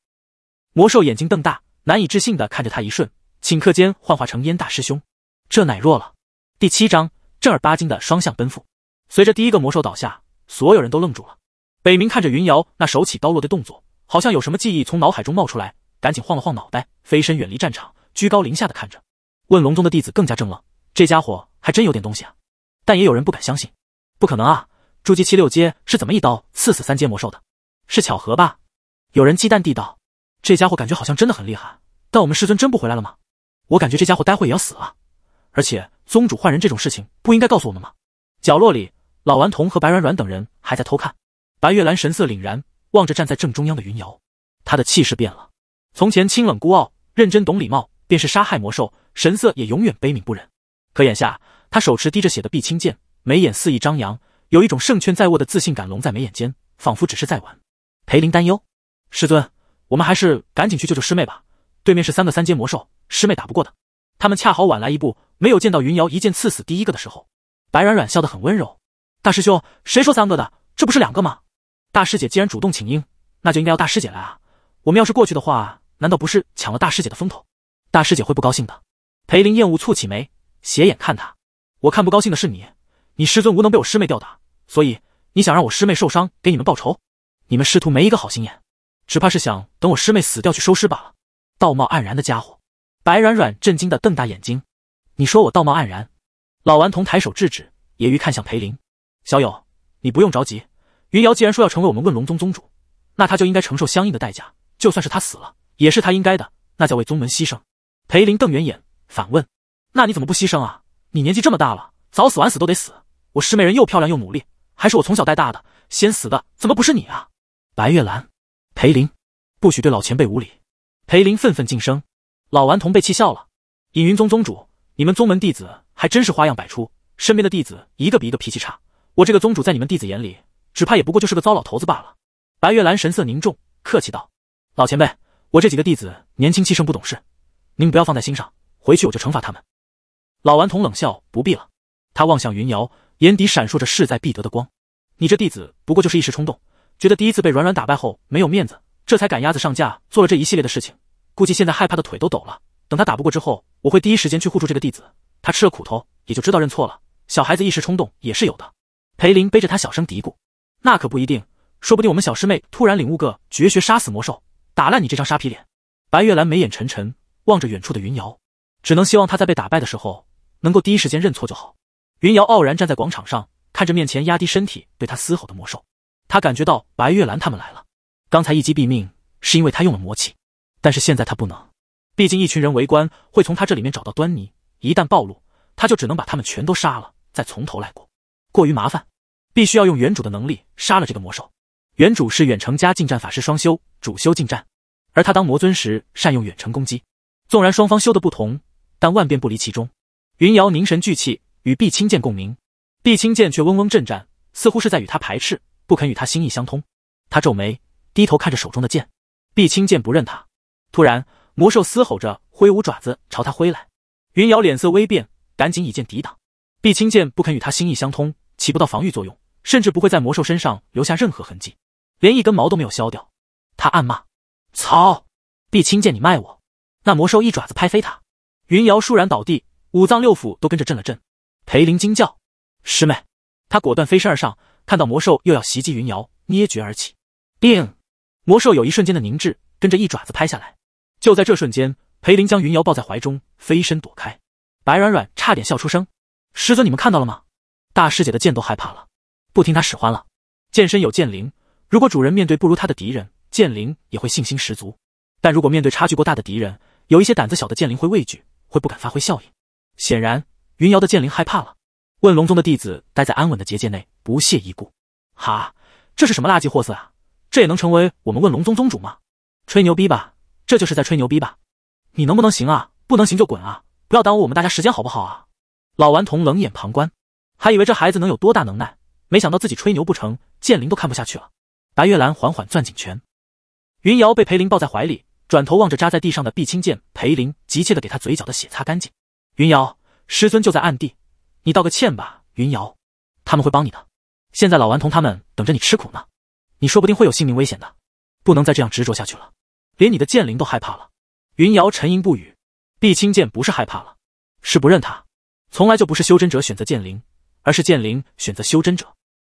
魔兽眼睛瞪大。难以置信的看着他一瞬，顷刻间幻化成燕大师兄，这乃弱了。第七章正儿八经的双向奔赴。随着第一个魔兽倒下，所有人都愣住了。北冥看着云瑶那手起刀落的动作，好像有什么记忆从脑海中冒出来，赶紧晃了晃脑袋，飞身远离战场，居高临下的看着。问龙宗的弟子更加怔愣，这家伙还真有点东西啊。但也有人不敢相信，不可能啊！筑基七六阶是怎么一刀刺死三阶魔兽的？是巧合吧？有人忌惮地道。这家伙感觉好像真的很厉害，但我们师尊真不回来了吗？我感觉这家伙待会也要死了，而且宗主换人这种事情不应该告诉我们吗？角落里，老顽童和白软软等人还在偷看。白月兰神色凛然，望着站在正中央的云瑶，她的气势变了。从前清冷孤傲、认真懂礼貌，便是杀害魔兽，神色也永远悲悯不忍。可眼下，她手持滴着血的碧青剑，眉眼肆意张扬，有一种胜券在握的自信感笼在眉眼间，仿佛只是在玩。裴林担忧，师尊。我们还是赶紧去救救师妹吧！对面是三个三阶魔兽，师妹打不过的。他们恰好晚来一步，没有见到云瑶一剑刺死第一个的时候。白软软笑得很温柔。大师兄，谁说三个的？这不是两个吗？大师姐既然主动请缨，那就应该要大师姐来啊！我们要是过去的话，难道不是抢了大师姐的风头？大师姐会不高兴的。裴林厌恶蹙起眉，斜眼看他。我看不高兴的是你。你师尊无能，被我师妹吊打，所以你想让我师妹受伤，给你们报仇？你们师徒没一个好心眼。只怕是想等我师妹死掉去收尸罢了。道貌岸然的家伙，白软软震惊的瞪大眼睛。你说我道貌岸然？老顽童抬手制止，揶揄看向裴林：“小友，你不用着急。云瑶既然说要成为我们问龙宗宗主，那他就应该承受相应的代价。就算是他死了，也是他应该的，那叫为宗门牺牲。”裴林瞪圆眼反问：“那你怎么不牺牲啊？你年纪这么大了，早死晚死都得死。我师妹人又漂亮又努力，还是我从小带大的，先死的怎么不是你啊？”白月兰。裴林，不许对老前辈无礼！裴林愤愤晋升，老顽童被气笑了。隐云宗宗主，你们宗门弟子还真是花样百出，身边的弟子一个比一个脾气差，我这个宗主在你们弟子眼里，只怕也不过就是个糟老头子罢了。白月兰神色凝重，客气道：“老前辈，我这几个弟子年轻气盛，不懂事，您不要放在心上，回去我就惩罚他们。”老顽童冷笑：“不必了。”他望向云瑶，眼底闪烁着势在必得的光：“你这弟子不过就是一时冲动。”觉得第一次被软软打败后没有面子，这才赶鸭子上架做了这一系列的事情。估计现在害怕的腿都抖了。等他打不过之后，我会第一时间去护住这个弟子。他吃了苦头，也就知道认错了。小孩子一时冲动也是有的。裴林背着他小声嘀咕：“那可不一定，说不定我们小师妹突然领悟个绝学，杀死魔兽，打烂你这张沙皮脸。”白月兰眉眼沉沉望着远处的云瑶，只能希望他在被打败的时候能够第一时间认错就好。云瑶傲然站在广场上，看着面前压低身体对他嘶吼的魔兽。他感觉到白月兰他们来了，刚才一击毙命是因为他用了魔气，但是现在他不能，毕竟一群人围观会从他这里面找到端倪，一旦暴露，他就只能把他们全都杀了，再从头来过，过于麻烦，必须要用原主的能力杀了这个魔兽。原主是远程加近战法师双修，主修近战，而他当魔尊时善用远程攻击，纵然双方修的不同，但万变不离其中。云瑶凝神聚气，与碧青剑共鸣，碧青剑却嗡嗡震颤，似乎是在与他排斥。不肯与他心意相通，他皱眉低头看着手中的剑，碧青剑不认他。突然，魔兽嘶吼着挥舞爪子朝他挥来，云瑶脸色微变，赶紧以剑抵挡。碧青剑不肯与他心意相通，起不到防御作用，甚至不会在魔兽身上留下任何痕迹，连一根毛都没有削掉。他暗骂：“操！碧青剑，你卖我！”那魔兽一爪子拍飞他，云瑶倏然倒地，五脏六腑都跟着震了震。裴林惊叫：“师妹！”他果断飞身而上。看到魔兽又要袭击云瑶，捏诀而起。定，魔兽有一瞬间的凝滞，跟着一爪子拍下来。就在这瞬间，裴林将云瑶抱在怀中，飞身躲开。白软软差点笑出声：“师尊，你们看到了吗？大师姐的剑都害怕了，不听她使唤了。剑身有剑灵，如果主人面对不如他的敌人，剑灵也会信心十足。但如果面对差距过大的敌人，有一些胆子小的剑灵会畏惧，会不敢发挥效应。显然，云瑶的剑灵害怕了。”问龙宗的弟子待在安稳的结界内。不屑一顾，哈，这是什么垃圾货色啊？这也能成为我们问龙宗宗主吗？吹牛逼吧，这就是在吹牛逼吧？你能不能行啊？不能行就滚啊！不要耽误我们大家时间好不好啊？老顽童冷眼旁观，还以为这孩子能有多大能耐，没想到自己吹牛不成，剑灵都看不下去了。白月兰缓缓攥紧拳，云瑶被裴林抱在怀里，转头望着扎在地上的碧青剑，裴林急切的给他嘴角的血擦干净。云瑶，师尊就在暗地，你道个歉吧。云瑶，他们会帮你的。现在老顽童他们等着你吃苦呢，你说不定会有性命危险的，不能再这样执着下去了。连你的剑灵都害怕了。云瑶沉吟不语。碧青剑不是害怕了，是不认他。从来就不是修真者选择剑灵，而是剑灵选择修真者。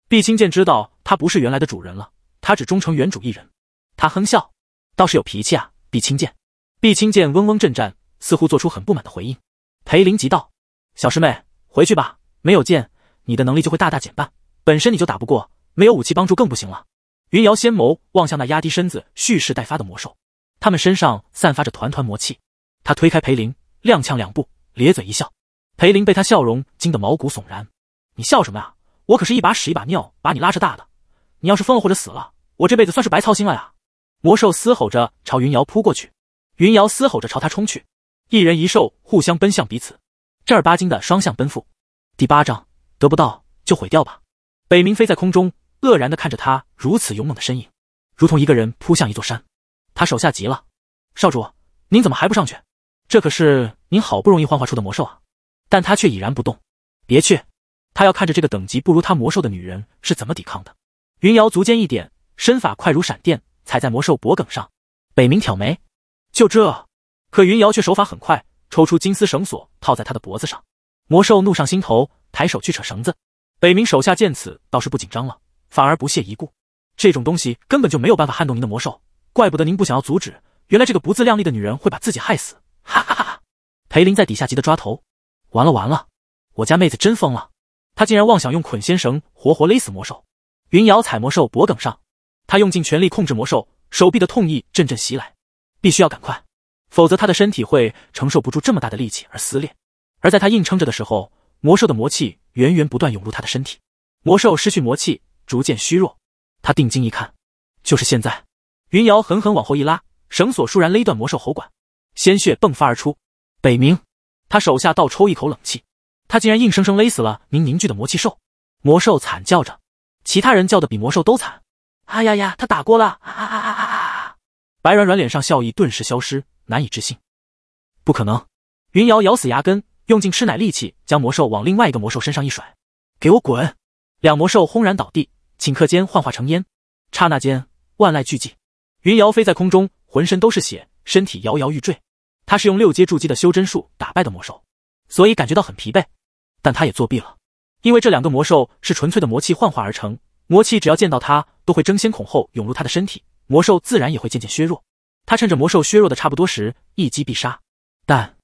碧青剑知道他不是原来的主人了，他只忠诚原主一人。他哼笑，倒是有脾气啊。碧青剑，碧青剑嗡嗡震颤，似乎做出很不满的回应。裴灵急道：“小师妹，回去吧，没有剑，你的能力就会大大减半。”本身你就打不过，没有武器帮助更不行了。云瑶仙眸望向那压低身子蓄势待发的魔兽，他们身上散发着团团魔气。他推开裴林，踉跄两步，咧嘴一笑。裴林被他笑容惊得毛骨悚然。你笑什么啊？我可是一把屎一把尿把你拉扯大的，你要是疯了或者死了，我这辈子算是白操心了呀！魔兽嘶吼着朝云瑶扑过去，云瑶嘶吼着朝他冲去，一人一兽互相奔向彼此，正儿八经的双向奔赴。第八章，得不到就毁掉吧。北冥飞在空中愕然的看着他如此勇猛的身影，如同一个人扑向一座山。他手下急了：“少主，您怎么还不上去？这可是您好不容易幻化出的魔兽啊！”但他却已然不动。别去，他要看着这个等级不如他魔兽的女人是怎么抵抗的。云瑶足尖一点，身法快如闪电，踩在魔兽脖梗上。北冥挑眉：“就这？”可云瑶却手法很快，抽出金丝绳索套在他的脖子上。魔兽怒上心头，抬手去扯绳子。北冥手下见此倒是不紧张了，反而不屑一顾。这种东西根本就没有办法撼动您的魔兽，怪不得您不想要阻止。原来这个不自量力的女人会把自己害死！哈哈哈！哈裴林在底下急得抓头，完了完了，我家妹子真疯了，她竟然妄想用捆仙绳活活勒死魔兽！云瑶踩魔兽脖梗上，她用尽全力控制魔兽，手臂的痛意阵阵袭来，必须要赶快，否则她的身体会承受不住这么大的力气而撕裂。而在她硬撑着的时候，魔兽的魔气。源源不断涌入他的身体，魔兽失去魔气，逐渐虚弱。他定睛一看，就是现在。云瑶狠狠往后一拉绳索，倏然勒断魔兽喉管，鲜血迸发而出。北冥，他手下倒抽一口冷气，他竟然硬生生勒死了您凝聚的魔气兽！魔兽惨叫着，其他人叫的比魔兽都惨。哎呀呀！他打过了！啊啊啊啊啊！白软软脸上笑意顿时消失，难以置信，不可能！云瑶咬死牙根。用尽吃奶力气将魔兽往另外一个魔兽身上一甩，给我滚！两魔兽轰然倒地，顷刻间幻化成烟。刹那间，万籁俱寂。云瑶飞在空中，浑身都是血，身体摇摇欲坠。他是用六阶筑基的修真术打败的魔兽，所以感觉到很疲惫。但他也作弊了，因为这两个魔兽是纯粹的魔气幻化而成，魔气只要见到他，都会争先恐后涌入他的身体，魔兽自然也会渐渐削弱。他趁着魔兽削弱的差不多时，一击必杀。但，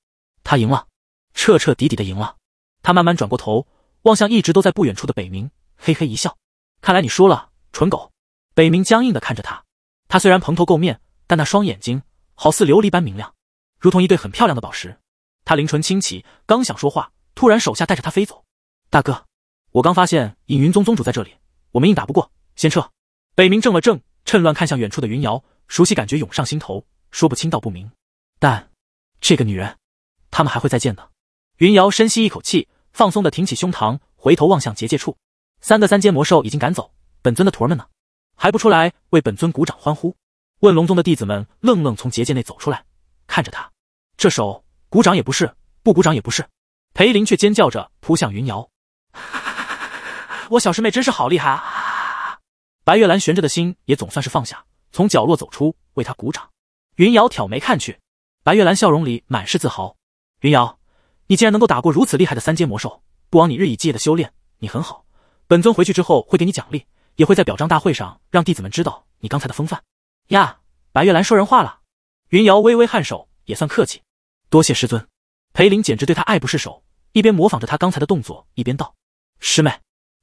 他赢了。彻彻底底的赢了，他慢慢转过头，望向一直都在不远处的北冥，嘿嘿一笑。看来你输了，蠢狗。北冥僵硬的看着他，他虽然蓬头垢面，但那双眼睛好似琉璃般明亮，如同一对很漂亮的宝石。他灵唇轻启，刚想说话，突然手下带着他飞走。大哥，我刚发现隐云宗宗主在这里，我们硬打不过，先撤。北冥怔了怔，趁乱看向远处的云瑶，熟悉感觉涌上心头，说不清道不明，但这个女人，他们还会再见的。云瑶深吸一口气，放松的挺起胸膛，回头望向结界处。三个三阶魔兽已经赶走，本尊的徒儿们呢？还不出来为本尊鼓掌欢呼？问龙宗的弟子们愣愣从结界内走出来，看着他，这手鼓掌也不是，不鼓掌也不是。裴林却尖叫着扑向云瑶，我小师妹真是好厉害啊！白月兰悬着的心也总算是放下，从角落走出，为他鼓掌。云瑶挑眉看去，白月兰笑容里满是自豪。云瑶。你竟然能够打过如此厉害的三阶魔兽，不枉你日以继夜的修炼。你很好，本尊回去之后会给你奖励，也会在表彰大会上让弟子们知道你刚才的风范。呀，白月兰说人话了。云瑶微微颔首，也算客气。多谢师尊。裴林简直对他爱不释手，一边模仿着他刚才的动作，一边道：“师妹，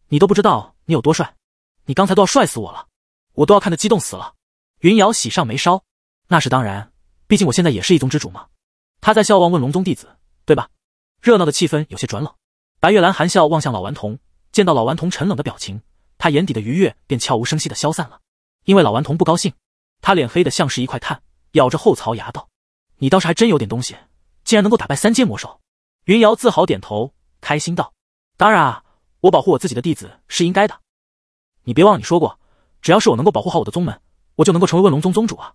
你都不知道你有多帅，你刚才都要帅死我了，我都要看得激动死了。”云瑶喜上眉梢。那是当然，毕竟我现在也是一宗之主嘛。他在笑望问龙宗弟子，对吧？热闹的气氛有些转冷，白月兰含笑望向老顽童，见到老顽童沉冷的表情，他眼底的愉悦便悄无声息的消散了。因为老顽童不高兴，他脸黑的像是一块炭，咬着后槽牙道：“你倒是还真有点东西，竟然能够打败三阶魔兽。”云瑶自豪点头，开心道：“当然啊，我保护我自己的弟子是应该的。你别忘了你说过，只要是我能够保护好我的宗门，我就能够成为问龙宗宗主啊。”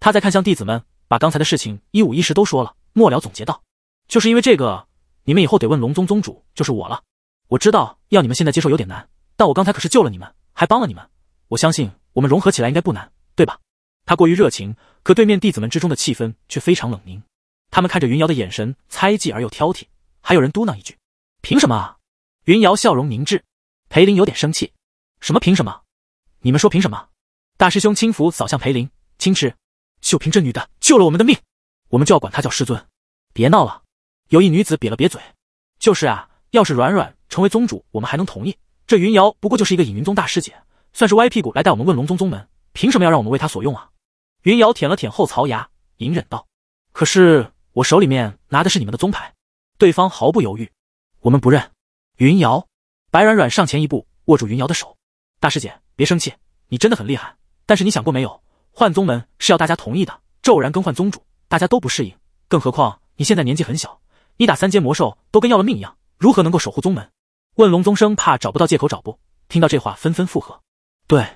他再看向弟子们，把刚才的事情一五一十都说了，末了总结道：“就是因为这个。”你们以后得问龙宗宗主，就是我了。我知道要你们现在接受有点难，但我刚才可是救了你们，还帮了你们。我相信我们融合起来应该不难，对吧？他过于热情，可对面弟子们之中的气氛却非常冷凝。他们看着云瑶的眼神，猜忌而又挑剔，还有人嘟囔一句：“凭什么啊？”云瑶笑容凝滞，裴林有点生气：“什么凭什么？你们说凭什么？”大师兄轻抚扫向裴林，轻斥：“就凭这女的救了我们的命，我们就要管她叫师尊？别闹了。”有一女子瘪了瘪嘴，就是啊，要是软软成为宗主，我们还能同意。这云瑶不过就是一个隐云宗大师姐，算是歪屁股来带我们问龙宗宗门，凭什么要让我们为她所用啊？云瑶舔了舔后槽牙，隐忍道：“可是我手里面拿的是你们的宗牌。”对方毫不犹豫：“我们不认。”云瑶、白软软上前一步，握住云瑶的手：“大师姐，别生气，你真的很厉害。但是你想过没有，换宗门是要大家同意的，骤然更换宗主，大家都不适应，更何况你现在年纪很小。”一打三阶魔兽都跟要了命一样，如何能够守护宗门？问龙宗生怕找不到借口找不，听到这话纷纷附和。对，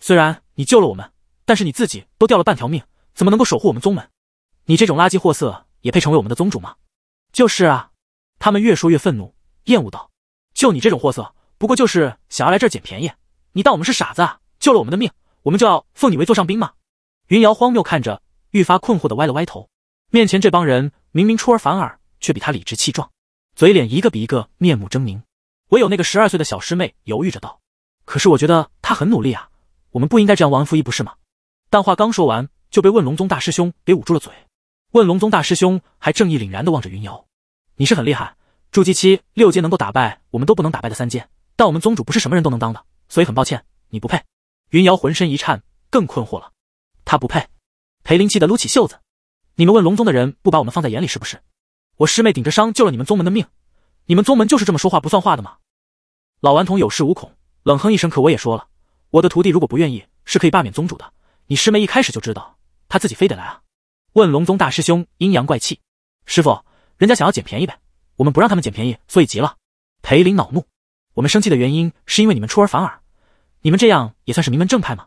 虽然你救了我们，但是你自己都掉了半条命，怎么能够守护我们宗门？你这种垃圾货色也配成为我们的宗主吗？就是啊！他们越说越愤怒，厌恶道：“就你这种货色，不过就是想要来这儿捡便宜，你当我们是傻子啊？救了我们的命，我们就要奉你为座上宾吗？”云瑶荒谬看着，愈发困惑的歪了歪头。面前这帮人明明出尔反尔。却比他理直气壮，嘴脸一个比一个面目狰狞，唯有那个十二岁的小师妹犹豫着道：“可是我觉得他很努力啊，我们不应该这样忘恩负义，不是吗？”但话刚说完，就被问龙宗大师兄给捂住了嘴。问龙宗大师兄还正义凛然的望着云瑶：“你是很厉害，筑基期六阶能够打败我们，都不能打败的三阶，但我们宗主不是什么人都能当的，所以很抱歉，你不配。”云瑶浑身一颤，更困惑了，他不配。裴灵气得撸起袖子：“你们问龙宗的人不把我们放在眼里，是不是？”我师妹顶着伤救了你们宗门的命，你们宗门就是这么说话不算话的吗？老顽童有恃无恐，冷哼一声。可我也说了，我的徒弟如果不愿意，是可以罢免宗主的。你师妹一开始就知道，她自己非得来啊？问龙宗大师兄阴阳怪气，师傅，人家想要捡便宜呗，我们不让他们捡便宜，所以急了。裴林恼怒，我们生气的原因是因为你们出尔反尔，你们这样也算是名门正派吗？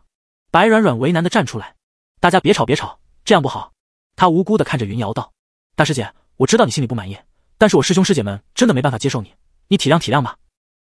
白软软为难的站出来，大家别吵别吵，这样不好。他无辜的看着云瑶道，大师姐。我知道你心里不满意，但是我师兄师姐们真的没办法接受你，你体谅体谅吧。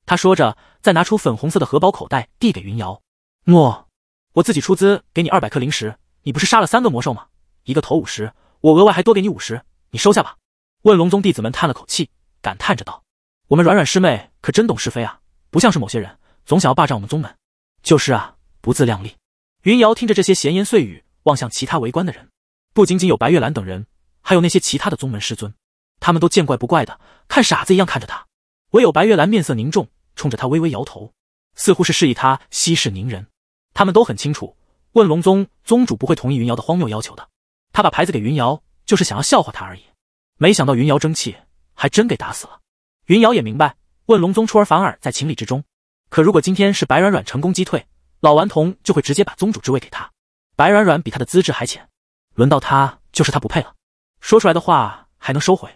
他说着，再拿出粉红色的荷包口袋递给云瑶。诺，我自己出资给你二百颗灵石，你不是杀了三个魔兽吗？一个头五十，我额外还多给你五十，你收下吧。问龙宗弟子们叹了口气，感叹着道：“我们软软师妹可真懂是非啊，不像是某些人，总想要霸占我们宗门。”就是啊，不自量力。云瑶听着这些闲言碎语，望向其他围观的人，不仅仅有白月兰等人。还有那些其他的宗门师尊，他们都见怪不怪的，看傻子一样看着他。唯有白月兰面色凝重，冲着他微微摇头，似乎是示意他息事宁人。他们都很清楚，问龙宗宗主不会同意云瑶的荒谬要求的。他把牌子给云瑶，就是想要笑话他而已。没想到云瑶争气，还真给打死了。云瑶也明白，问龙宗出尔反尔在情理之中。可如果今天是白软软成功击退老顽童，就会直接把宗主之位给他。白软软比他的资质还浅，轮到他就是他不配了。说出来的话还能收回？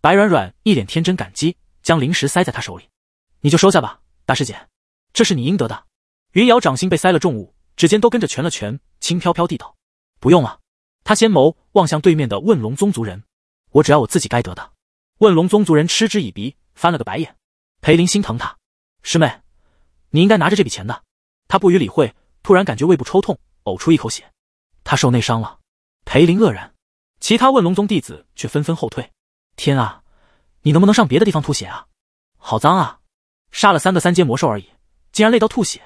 白软软一脸天真感激，将灵石塞在他手里，你就收下吧，大师姐，这是你应得的。云瑶掌心被塞了重物，指尖都跟着蜷了蜷，轻飘飘地道：“不用了。”他先眸望向对面的问龙宗族人，我只要我自己该得的。问龙宗族人嗤之以鼻，翻了个白眼。裴林心疼他，师妹，你应该拿着这笔钱的。他不予理会，突然感觉胃部抽痛，呕出一口血，他受内伤了。裴林愕然。其他问龙宗弟子却纷纷后退。天啊，你能不能上别的地方吐血啊？好脏啊！杀了三个三阶魔兽而已，竟然累到吐血，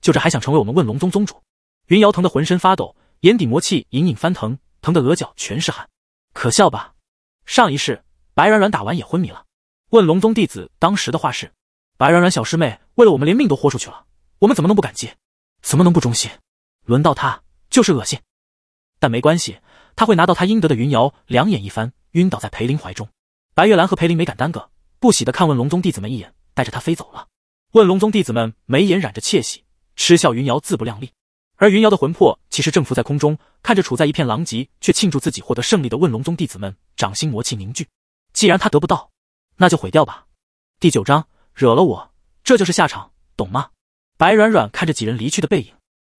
就这还想成为我们问龙宗宗主？云瑶疼得浑身发抖，眼底魔气隐隐翻腾，疼得额角全是汗。可笑吧？上一世白软软打完也昏迷了。问龙宗弟子当时的话是：白软软小师妹为了我们连命都豁出去了，我们怎么能不感激？怎么能不忠心？轮到他就是恶心。但没关系。他会拿到他应得的。云瑶两眼一翻，晕倒在裴林怀中。白月兰和裴林没敢耽搁，不喜的看问龙宗弟子们一眼，带着他飞走了。问龙宗弟子们眉眼染着窃喜，嗤笑云瑶自不量力。而云瑶的魂魄其实正浮在空中，看着处在一片狼藉却庆祝自己获得胜利的问龙宗弟子们，掌心魔气凝聚。既然他得不到，那就毁掉吧。第九章，惹了我，这就是下场，懂吗？白软软看着几人离去的背影，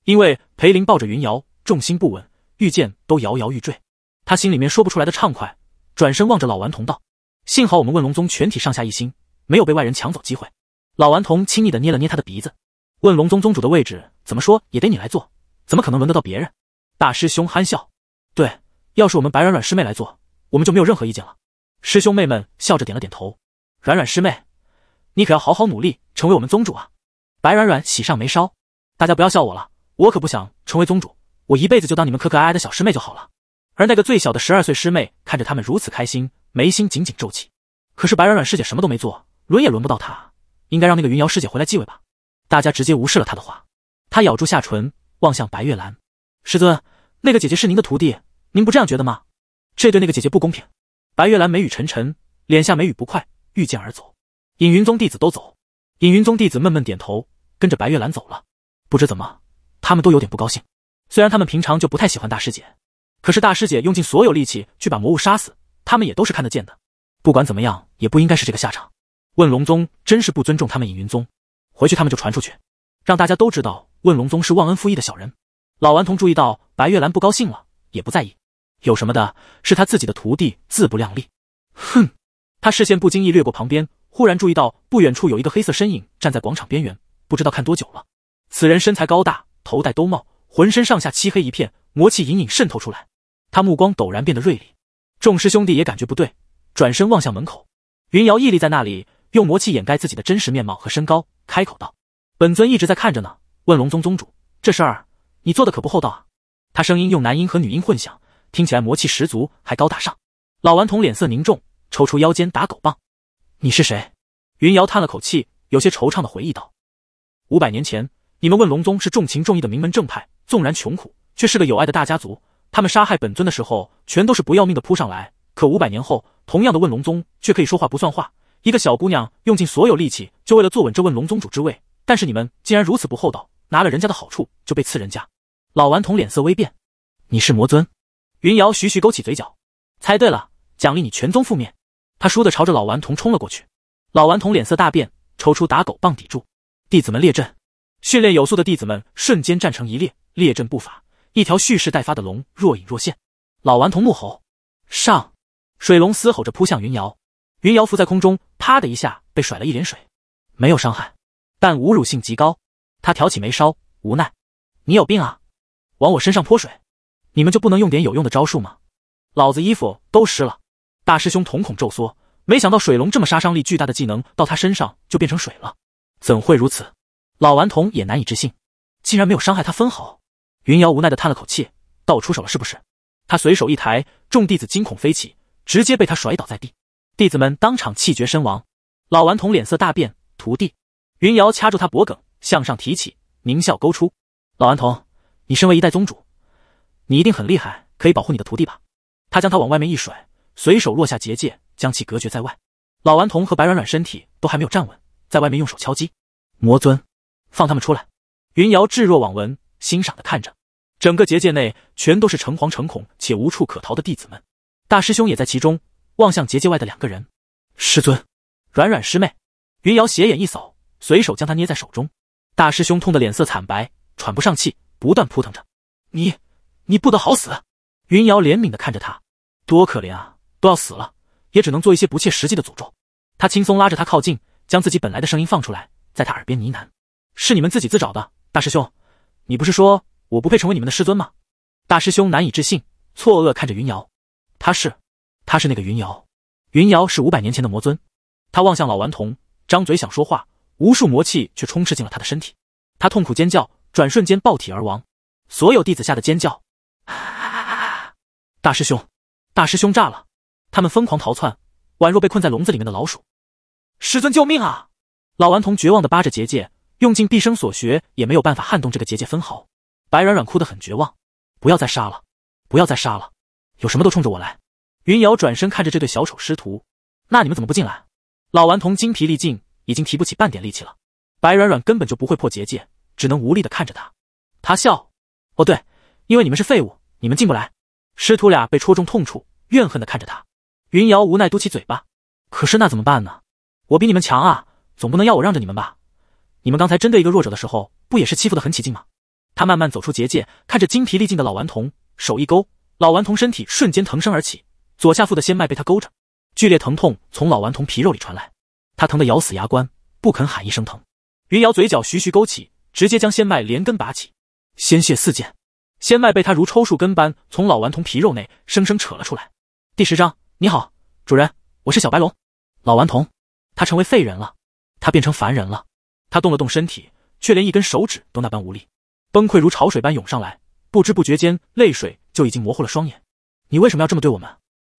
因为裴林抱着云瑶，重心不稳。玉剑都摇摇欲坠，他心里面说不出来的畅快，转身望着老顽童道：“幸好我们问龙宗全体上下一心，没有被外人抢走机会。”老顽童轻易的捏了捏他的鼻子，问：“龙宗宗主的位置，怎么说也得你来做，怎么可能轮得到别人？”大师兄憨笑：“对，要是我们白软软师妹来做，我们就没有任何意见了。”师兄妹们笑着点了点头：“软软师妹，你可要好好努力，成为我们宗主啊！”白软软喜上眉梢：“大家不要笑我了，我可不想成为宗主。”我一辈子就当你们可可爱爱的小师妹就好了。而那个最小的十二岁师妹看着他们如此开心，眉心紧紧皱起。可是白软软师姐什么都没做，轮也轮不到她，应该让那个云瑶师姐回来继位吧？大家直接无视了她的话。她咬住下唇，望向白月兰师尊：“那个姐姐是您的徒弟，您不这样觉得吗？这对那个姐姐不公平。”白月兰眉宇沉沉，脸下眉宇不快，御剑而走。隐云宗弟子都走，隐云宗弟子闷闷点头，跟着白月兰走了。不知怎么，他们都有点不高兴。虽然他们平常就不太喜欢大师姐，可是大师姐用尽所有力气去把魔物杀死，他们也都是看得见的。不管怎么样，也不应该是这个下场。问龙宗真是不尊重他们隐云宗。回去他们就传出去，让大家都知道问龙宗是忘恩负义的小人。老顽童注意到白月兰不高兴了，也不在意，有什么的，是他自己的徒弟自不量力。哼！他视线不经意掠过旁边，忽然注意到不远处有一个黑色身影站在广场边缘，不知道看多久了。此人身材高大，头戴兜帽。浑身上下漆黑一片，魔气隐隐渗透出来。他目光陡然变得锐利，众师兄弟也感觉不对，转身望向门口。云瑶屹立在那里，用魔气掩盖自己的真实面貌和身高，开口道：“本尊一直在看着呢。问龙宗宗主，这事儿你做的可不厚道啊！”他声音用男音和女音混响，听起来魔气十足，还高大上。老顽童脸色凝重，抽出腰间打狗棒：“你是谁？”云瑶叹了口气，有些惆怅的回忆道：“五百年前，你们问龙宗是重情重义的名门正派。”纵然穷苦，却是个有爱的大家族。他们杀害本尊的时候，全都是不要命的扑上来。可五百年后，同样的问龙宗却可以说话不算话。一个小姑娘用尽所有力气，就为了坐稳这问龙宗主之位。但是你们竟然如此不厚道，拿了人家的好处就被刺人家。老顽童脸色微变，你是魔尊？云瑶徐徐勾起嘴角，猜对了，奖励你全宗覆灭。他倏地朝着老顽童冲了过去，老顽童脸色大变，抽出打狗棒抵住。弟子们列阵，训练有素的弟子们瞬间站成一列。列阵步伐，一条蓄势待发的龙若隐若现。老顽童怒吼：“上！”水龙嘶吼着扑向云瑶。云瑶浮在空中，啪的一下被甩了一脸水，没有伤害，但侮辱性极高。他挑起眉梢，无奈：“你有病啊，往我身上泼水！你们就不能用点有用的招数吗？老子衣服都湿了。”大师兄瞳孔骤缩，没想到水龙这么杀伤力巨大的技能到他身上就变成水了，怎会如此？老顽童也难以置信，竟然没有伤害他分毫。云瑶无奈的叹了口气，到我出手了，是不是？他随手一抬，众弟子惊恐飞起，直接被他甩倒在地，弟子们当场气绝身亡。老顽童脸色大变，徒弟云瑶掐住他脖颈，向上提起，狞笑勾出。老顽童，你身为一代宗主，你一定很厉害，可以保护你的徒弟吧？他将他往外面一甩，随手落下结界，将其隔绝在外。老顽童和白软软身体都还没有站稳，在外面用手敲击。魔尊，放他们出来！云瑶置若罔闻。欣赏的看着，整个结界内全都是诚惶诚恐且无处可逃的弟子们。大师兄也在其中，望向结界外的两个人。师尊，软软师妹。云瑶斜眼一扫，随手将他捏在手中。大师兄痛得脸色惨白，喘不上气，不断扑腾着。你，你不得好死！云瑶怜悯的看着他，多可怜啊，都要死了，也只能做一些不切实际的诅咒。他轻松拉着他靠近，将自己本来的声音放出来，在他耳边呢喃：“是你们自己自找的，大师兄。”你不是说我不配成为你们的师尊吗？大师兄难以置信，错愕看着云瑶。他是，他是那个云瑶。云瑶是五百年前的魔尊。他望向老顽童，张嘴想说话，无数魔气却充斥进了他的身体。他痛苦尖叫，转瞬间爆体而亡。所有弟子吓得尖叫，大师兄，大师兄炸了！他们疯狂逃窜，宛若被困在笼子里面的老鼠。师尊，救命啊！老顽童绝望的扒着结界。用尽毕生所学，也没有办法撼动这个结界分毫。白软软哭得很绝望，不要再杀了，不要再杀了，有什么都冲着我来。云瑶转身看着这对小丑师徒，那你们怎么不进来？老顽童精疲力尽，已经提不起半点力气了。白软软根本就不会破结界，只能无力的看着他。他笑，哦对，因为你们是废物，你们进不来。师徒俩被戳中痛处，怨恨的看着他。云瑶无奈嘟起嘴巴，可是那怎么办呢？我比你们强啊，总不能要我让着你们吧。你们刚才针对一个弱者的时候，不也是欺负的很起劲吗？他慢慢走出结界，看着精疲力尽的老顽童，手一勾，老顽童身体瞬间腾身而起，左下腹的仙脉被他勾着，剧烈疼痛从老顽童皮肉里传来，他疼得咬死牙关，不肯喊一声疼。云瑶嘴角徐徐勾起，直接将仙脉连根拔起，鲜血四溅，仙脉被他如抽树根般从老顽童皮肉内生生扯了出来。第十章，你好，主人，我是小白龙。老顽童，他成为废人了，他变成凡人了。他动了动身体，却连一根手指都那般无力，崩溃如潮水般涌上来。不知不觉间，泪水就已经模糊了双眼。你为什么要这么对我们？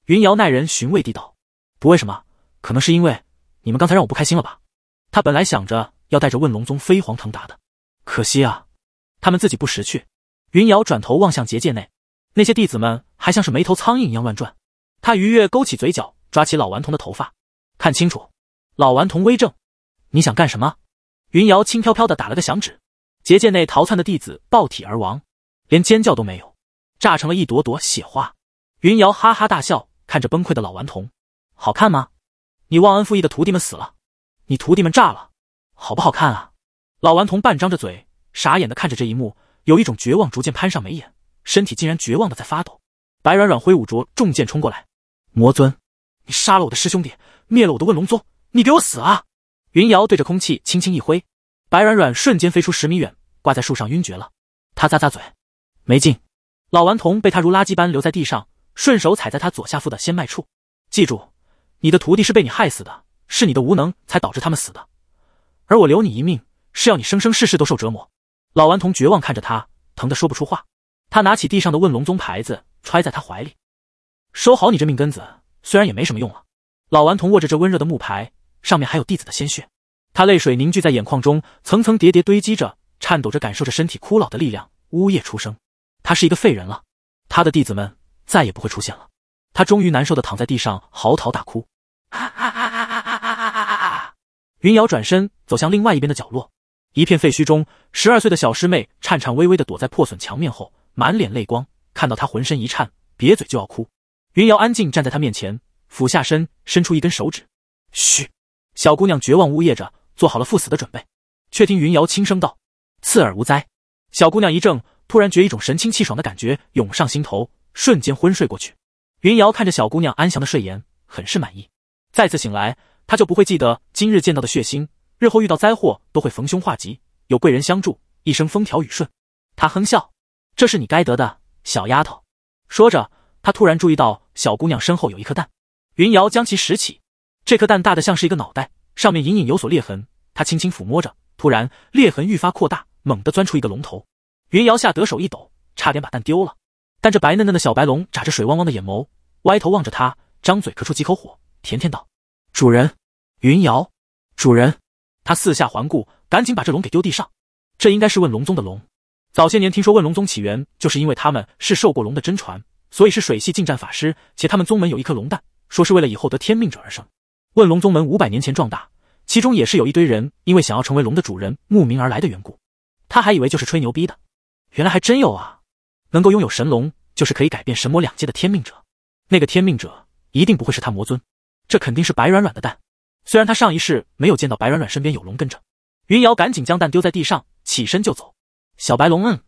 云瑶耐人寻味地道：“不为什么，可能是因为你们刚才让我不开心了吧。”他本来想着要带着问龙宗飞黄腾达的，可惜啊，他们自己不识趣。云瑶转头望向结界内，那些弟子们还像是没头苍蝇一样乱转。他愉悦勾起嘴角，抓起老顽童的头发，看清楚。老顽童微怔：“你想干什么？”云瑶轻飘飘的打了个响指，结界内逃窜的弟子爆体而亡，连尖叫都没有，炸成了一朵朵血花。云瑶哈哈大笑，看着崩溃的老顽童：“好看吗？你忘恩负义的徒弟们死了，你徒弟们炸了，好不好看啊？”老顽童半张着嘴，傻眼的看着这一幕，有一种绝望逐渐攀上眉眼，身体竟然绝望的在发抖。白软软挥舞着重剑冲过来：“魔尊，你杀了我的师兄弟，灭了我的问龙宗，你给我死啊！”云瑶对着空气轻轻一挥，白软软瞬间飞出十米远，挂在树上晕厥了。他咂咂嘴，没劲。老顽童被他如垃圾般留在地上，顺手踩在他左下腹的仙脉处。记住，你的徒弟是被你害死的，是你的无能才导致他们死的。而我留你一命，是要你生生世世都受折磨。老顽童绝望看着他，疼得说不出话。他拿起地上的问龙宗牌子，揣在他怀里，收好你这命根子，虽然也没什么用了。老顽童握着这温热的木牌。上面还有弟子的鲜血，他泪水凝聚在眼眶中，层层叠叠堆积着，颤抖着感受着身体枯老的力量，呜咽出声。他是一个废人了，他的弟子们再也不会出现了。他终于难受的躺在地上，嚎啕大哭。啊啊啊啊啊啊啊啊啊啊！云瑶转身走向另外一边的角落，一片废墟中，十二岁的小师妹颤颤巍巍的躲在破损墙面后，满脸泪光。看到他，浑身一颤，瘪嘴就要哭。云瑶安静站在他面前，俯下身，伸出一根手指，嘘。小姑娘绝望呜咽着，做好了赴死的准备，却听云瑶轻声道：“刺耳无灾。”小姑娘一怔，突然觉一种神清气爽的感觉涌上心头，瞬间昏睡过去。云瑶看着小姑娘安详的睡颜，很是满意。再次醒来，她就不会记得今日见到的血腥，日后遇到灾祸都会逢凶化吉，有贵人相助，一生风调雨顺。她哼笑：“这是你该得的，小丫头。”说着，她突然注意到小姑娘身后有一颗蛋，云瑶将其拾起。这颗蛋大的像是一个脑袋，上面隐隐有所裂痕。他轻轻抚摸着，突然裂痕愈发扩大，猛地钻出一个龙头。云瑶吓得手一抖，差点把蛋丢了。但这白嫩嫩的小白龙眨着水汪汪的眼眸，歪头望着他，张嘴咳出几口火，甜甜道：“主人，云瑶，主人。”他四下环顾，赶紧把这龙给丢地上。这应该是问龙宗的龙。早些年听说问龙宗起源，就是因为他们是受过龙的真传，所以是水系近战法师，且他们宗门有一颗龙蛋，说是为了以后得天命者而生。问龙宗门五百年前壮大，其中也是有一堆人因为想要成为龙的主人慕名而来的缘故。他还以为就是吹牛逼的，原来还真有啊！能够拥有神龙，就是可以改变神魔两界的天命者。那个天命者一定不会是他魔尊，这肯定是白软软的蛋。虽然他上一世没有见到白软软身边有龙跟着，云瑶赶紧将蛋丢在地上，起身就走。小白龙嗯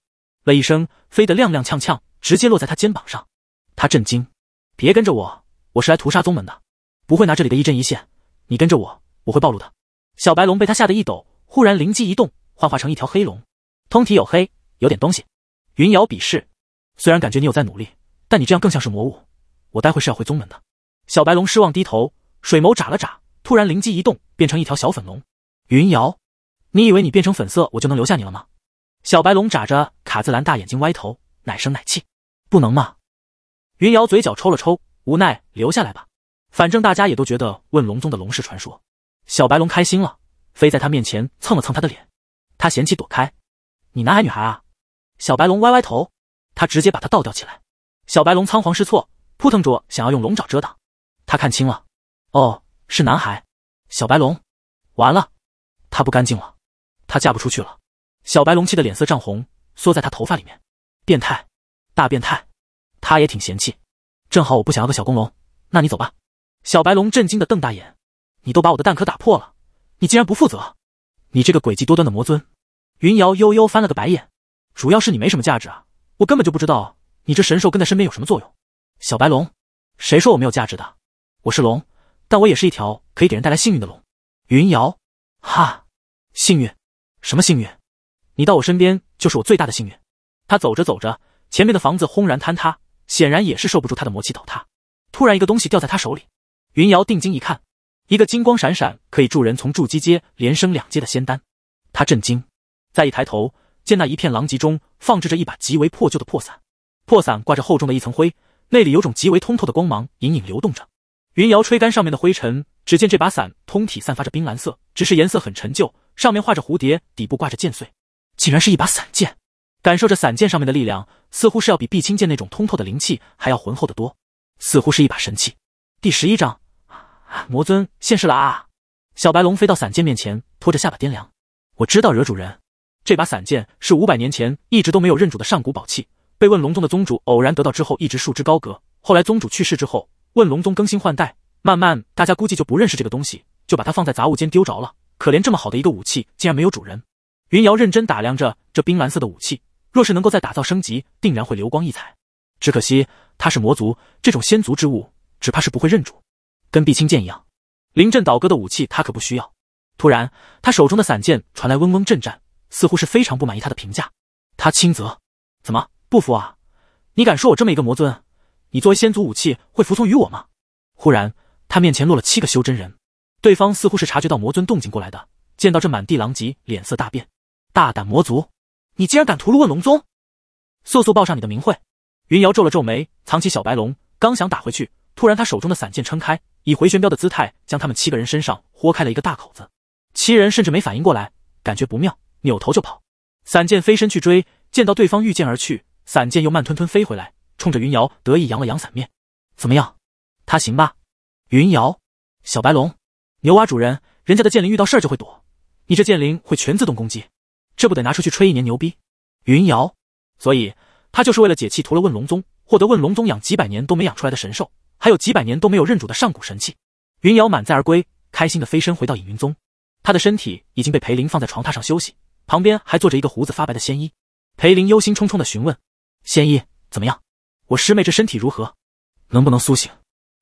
了一声，飞得踉踉跄跄，直接落在他肩膀上。他震惊，别跟着我，我是来屠杀宗门的。不会拿这里的一针一线，你跟着我，我会暴露的。小白龙被他吓得一抖，忽然灵机一动，幻化成一条黑龙，通体黝黑，有点东西。云瑶鄙视，虽然感觉你有在努力，但你这样更像是魔物。我待会是要回宗门的。小白龙失望低头，水眸眨了眨，突然灵机一动，变成一条小粉龙。云瑶，你以为你变成粉色，我就能留下你了吗？小白龙眨着卡姿兰大眼睛，歪头，奶声奶气，不能吗？云瑶嘴角抽了抽，无奈留下来吧。反正大家也都觉得问龙宗的龙是传说，小白龙开心了，飞在他面前蹭了蹭他的脸，他嫌弃躲开。你男孩女孩啊？小白龙歪歪头，他直接把他倒吊起来。小白龙仓皇失措，扑腾着想要用龙爪遮挡。他看清了，哦，是男孩。小白龙，完了，他不干净了，他嫁不出去了。小白龙气得脸色涨红，缩在他头发里面。变态，大变态。他也挺嫌弃。正好我不想要个小公龙，那你走吧。小白龙震惊的瞪大眼，你都把我的蛋壳打破了，你竟然不负责！你这个诡计多端的魔尊！云瑶悠悠翻了个白眼，主要是你没什么价值啊，我根本就不知道你这神兽跟在身边有什么作用。小白龙，谁说我没有价值的？我是龙，但我也是一条可以给人带来幸运的龙。云瑶，哈，幸运？什么幸运？你到我身边就是我最大的幸运。他走着走着，前面的房子轰然坍塌，显然也是受不住他的魔气倒塌。突然，一个东西掉在他手里。云瑶定睛一看，一个金光闪闪、可以助人从筑基阶连升两阶的仙丹，他震惊。再一抬头，见那一片狼藉中放置着一把极为破旧的破伞，破伞挂着厚重的一层灰，内里有种极为通透的光芒隐隐流动着。云瑶吹干上面的灰尘，只见这把伞通体散发着冰蓝色，只是颜色很陈旧，上面画着蝴蝶，底部挂着剑穗，竟然是一把伞剑。感受着伞剑上面的力量，似乎是要比碧青剑那种通透的灵气还要浑厚得多，似乎是一把神器。第十一章。魔尊现世了！啊！小白龙飞到伞剑面前，拖着下巴掂量。我知道惹主人。这把伞剑是五百年前一直都没有认主的上古宝器，被问龙宗的宗主偶然得到之后，一直束之高阁。后来宗主去世之后，问龙宗更新换代，慢慢大家估计就不认识这个东西，就把它放在杂物间丢着了。可怜这么好的一个武器，竟然没有主人。云瑶认真打量着这冰蓝色的武器，若是能够再打造升级，定然会流光溢彩。只可惜他是魔族，这种仙族之物，只怕是不会认主。跟碧青剑一样，临阵倒戈的武器他可不需要。突然，他手中的散剑传来嗡嗡震阵，似乎是非常不满意他的评价。他轻则，怎么不服啊？你敢说我这么一个魔尊，你作为先祖武器会服从于我吗？忽然，他面前落了七个修真人，对方似乎是察觉到魔尊动静过来的，见到这满地狼藉，脸色大变。大胆魔族，你竟然敢屠戮问龙宗！速速报上你的名讳！云瑶皱了皱眉，藏起小白龙，刚想打回去。突然，他手中的散剑撑开，以回旋镖的姿态将他们七个人身上豁开了一个大口子。七人甚至没反应过来，感觉不妙，扭头就跑。散剑飞身去追，见到对方御剑而去，散剑又慢吞吞飞回来，冲着云瑶得意扬了扬伞面：“怎么样？他行吧？”云瑶：“小白龙，牛蛙主人，人家的剑灵遇到事儿就会躲，你这剑灵会全自动攻击，这不得拿出去吹一年牛逼？”云瑶：“所以他就是为了解气，屠了问龙宗，获得问龙宗养几百年都没养出来的神兽。”还有几百年都没有认主的上古神器，云瑶满载而归，开心的飞身回到隐云宗。他的身体已经被裴林放在床榻上休息，旁边还坐着一个胡子发白的仙医。裴林忧心忡忡的询问：“仙医怎么样？我师妹这身体如何？能不能苏醒？”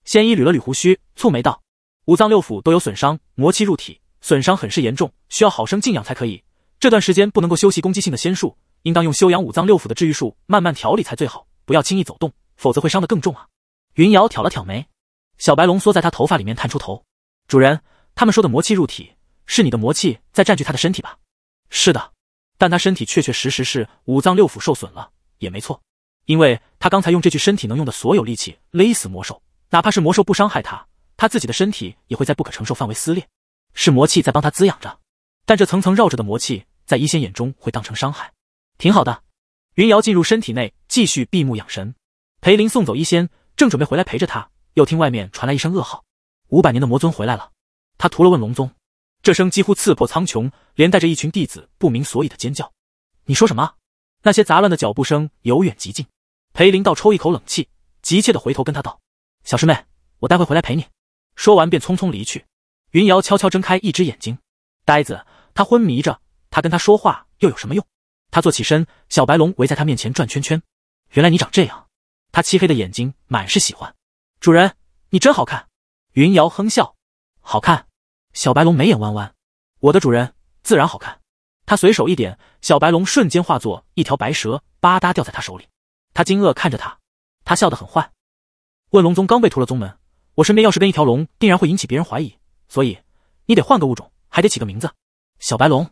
仙医捋了捋胡须，蹙眉道：“五脏六腑都有损伤，魔气入体，损伤很是严重，需要好生静养才可以。这段时间不能够修习攻击性的仙术，应当用修养五脏六腑的治愈术慢慢调理才最好。不要轻易走动，否则会伤得更重啊！”云瑶挑了挑眉，小白龙缩在她头发里面探出头：“主人，他们说的魔气入体，是你的魔气在占据他的身体吧？”“是的，但他身体确确实实是五脏六腑受损了，也没错。因为他刚才用这具身体能用的所有力气勒死魔兽，哪怕是魔兽不伤害他，他自己的身体也会在不可承受范围撕裂。是魔气在帮他滋养着，但这层层绕着的魔气，在一仙眼中会当成伤害。挺好的。”云瑶进入身体内，继续闭目养神。裴林送走一仙。正准备回来陪着他，又听外面传来一声噩耗：五百年的魔尊回来了。他屠了问龙宗，这声几乎刺破苍穹，连带着一群弟子不明所以的尖叫。你说什么？那些杂乱的脚步声由远及近，裴林倒抽一口冷气，急切的回头跟他道：“小师妹，我待会回来陪你。”说完便匆匆离去。云瑶悄悄睁开一只眼睛，呆子，他昏迷着，他跟他说话又有什么用？他坐起身，小白龙围在他面前转圈圈。原来你长这样。他漆黑的眼睛满是喜欢，主人，你真好看。云瑶哼笑，好看。小白龙眉眼弯弯，我的主人自然好看。他随手一点，小白龙瞬间化作一条白蛇，吧嗒掉在他手里。他惊愕看着他，他笑得很坏。问龙宗刚被屠了宗门，我身边要是跟一条龙，定然会引起别人怀疑。所以，你得换个物种，还得起个名字。小白龙，